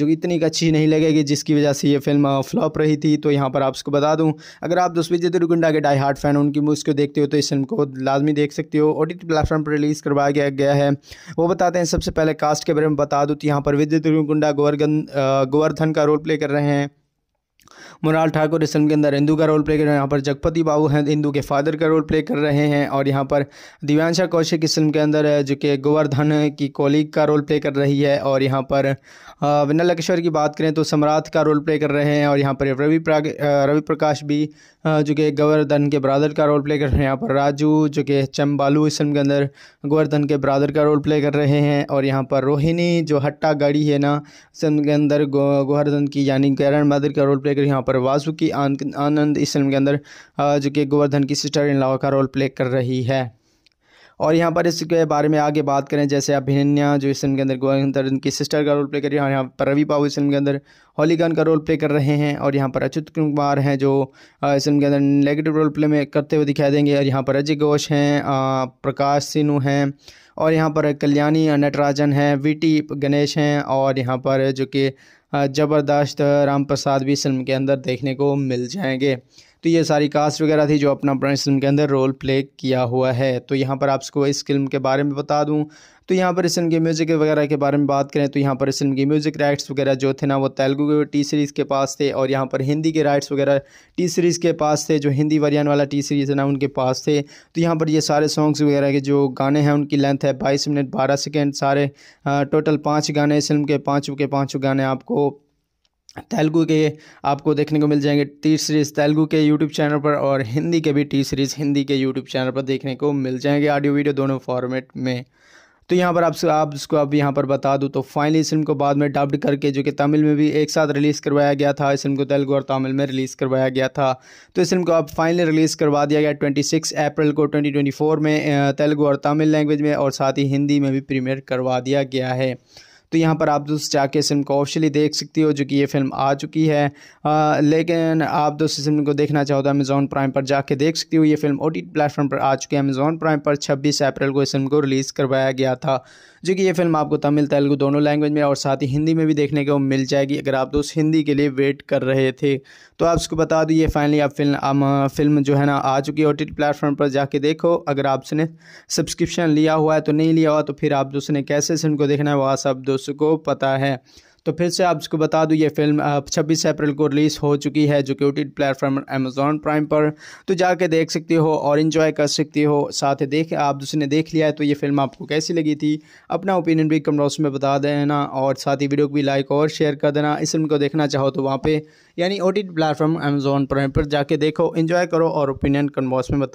Speaker 1: जो इतनी अच्छी नहीं लगेगी जिसकी वजह से ये फिल्म फ्लॉप रही थी तो यहाँ पर आपको बता दूँ अगर आप विजय दुर्गुंडा के डाई हार्ट फैन उनकी मूवीज़ को देखते हो तो इस फिल्म को लाजमी देख सकते हो ओ प्लेटफॉर्म पर रिलीज़ करवाया गया गया है वो बताते हैं सबसे पहले कास्ट के बारे में बता दूँ तो यहाँ पर विजय दुर्गुंडा गोवर्धन गोवर्धन का रोल प्ले कर रहे हैं मुराल ठाकुर इस फिल्म के अंदर इंदू का रोल प्ले कर रहे हैं यहाँ पर जगपति बाबू हैं इंदू के फादर का रोल प्ले कर रहे हैं और यहाँ पर दिव्यांशा कौशिक इस फिल्म के अंदर जो कि गोवर्धन की कोलीग का रोल प्ले कर रही है और यहाँ पर विनल लक्ष्वर की बात करें तो सम्राट का रोल प्ले कर रहे हैं और यहाँ पर रवि रवि प्रकाश भी जो कि गोवर्धन के ब्रादर का रोल प्ले कर रहे हैं यहाँ पर राजू जो कि चम्बालू इस फिल्म के अंदर गोवर्धन के ब्रादर का रोल प्ले कर रहे हैं और यहाँ पर रोहिणी जो हट्टा गाड़ी है ना इस फिल्म के अंदर गोवर्धन की यानी करण मादर का रोल प्ले कर यहाँ पर पर वाजू की आनंद इस फिल्म के अंदर जो कि गोवर्धन की सिस्टर इन लॉ का रोल प्ले कर रही है और यहाँ पर इसके बारे में आगे बात करें जैसे अभिनन्या जो इस फिल्म के अंदर गोवर्धन की सिस्टर का रोल प्ले कर रही है और यहाँ पर रवि बाबू इस फिल्म के अंदर होलीगान का रोल प्ले कर रहे हैं और यहाँ पर अच्युत कुमार हैं जो इस फिल्म के अंदर नेगेटिव रोल प्ले में करते हुए दिखाई देंगे और यहाँ पर अजय घोष हैं प्रकाश सिन्हू हैं और यहाँ पर कल्याणी नटराजन हैं वी टी गणेश हैं और यहाँ पर जो कि ज़बरदस्त राम प्रसाद भी फिल्म के अंदर देखने को मिल जाएंगे तो ये सारी कास्ट वगैरह थी जो अपना अपना फिल्म के अंदर रोल प्ले किया हुआ है तो यहाँ पर आपको इस फिल्म के बारे में बता दूँ तो यहाँ पर इस फिल्म के म्यूज़िक वगैरह के बारे में बात करें तो यहाँ पर इस फिल्म के म्यूज़िक राइट्स वगैरह जो थे ना वो तेलुगु के टी सीरीज़ के पास थे और यहाँ पर हिंदी के राइट्स वगैरह टी सीरीज़ के पास थे जो हिंदी वरियान वाला टी सीरीज़ है ना उनके पास थे तो यहाँ पर ये सारे सॉन्ग्स वगैरह के जो गाने हैं उनकी लेंथ है बाईस मिनट बारह सेकेंड सारे टोटल पाँच गाने इस फिल्म के पाँचों के पाँचों गाने आपको तेलुगु के आपको देखने को मिल जाएंगे टी सीरीज़ तेलुगु के यूट्यूब चैनल पर और हिंदी के भी टी सीरीज़ हिंदी के यूट्यूब चैनल पर देखने को मिल जाएंगे ऑडियो वीडियो दोनों फॉर्मेट में तो यहाँ पर आप आप इसको अब यहाँ पर बता दूँ तो फाइनली इस फिल्म को बाद में डब्ड करके जो कि तमिल में भी एक साथ रिलीज़ करवाया गया था इस फिल्म को तेलुगु और तमिल में रिलीज़ करवाया गया था तो इस फिल्म को अब फाइनली रिलीज़ करवा दिया गया ट्वेंटी सिक्स अप्रैल को ट्वेंटी ट्वेंटी फोर में तेलुगु और तमिल लैंग्वेज में और साथ ही हिंदी में भी प्रीमियर करवा दिया गया है तो यहाँ पर आप दोस्त जाके इस फिल्म को ऑफिशियली देख सकती हो जो कि ये फिल्म आ चुकी है आ, लेकिन आप दोस्त इस फिल्म को देखना चाहो तो अमेज़ॉन प्राइम पर जाके देख सकती हो ये फिल्म ओ प्लेटफॉर्म पर आ चुकी है अमेज़ॉन प्राइम पर छब्बीस अप्रैल को इस फिल्म को रिलीज़ करवाया गया था जो कि ये फिल्म आपको तमिल तेलुगू दोनों लैंग्वेज में और साथ ही हिंदी में भी देखने को मिल जाएगी अगर आप दोस्त हिंदी के लिए वेट कर रहे थे तो आप उसको बता दो ये फाइनली आप फिल्म फिल्म um, जो है ना आ चुकी है ओ प्लेटफॉर्म पर जाके देखो अगर आपने सब्सक्रिप्शन लिया हुआ है तो नहीं लिया हुआ तो फिर आप दोस्तों ने कैसे फिल्म को देखना है वह सब दोस्तों को पता है तो फिर से आप इसको बता दूँ ये फिल्म छब्बीस अप्रैल को रिलीज़ हो चुकी है जो कि ओ प्लेटफॉर्म अमेज़ोन प्राइम पर तो जाके देख सकती हो और इन्जॉय कर सकती हो साथ ही देख आप दूसरे ने देख लिया है तो ये फिल्म आपको कैसी लगी थी अपना ओपिनियन भी बॉक्स में बता देना और साथ ही वीडियो को भी लाइक और शेयर कर देना इस फिल्म को देखना चाहो तो वहाँ पर यानी ओ प्लेटफॉर्म अमेज़ोन प्राइम पर जाके देखो इन्जॉय करो और ओपिनियन बॉक्स में बताओ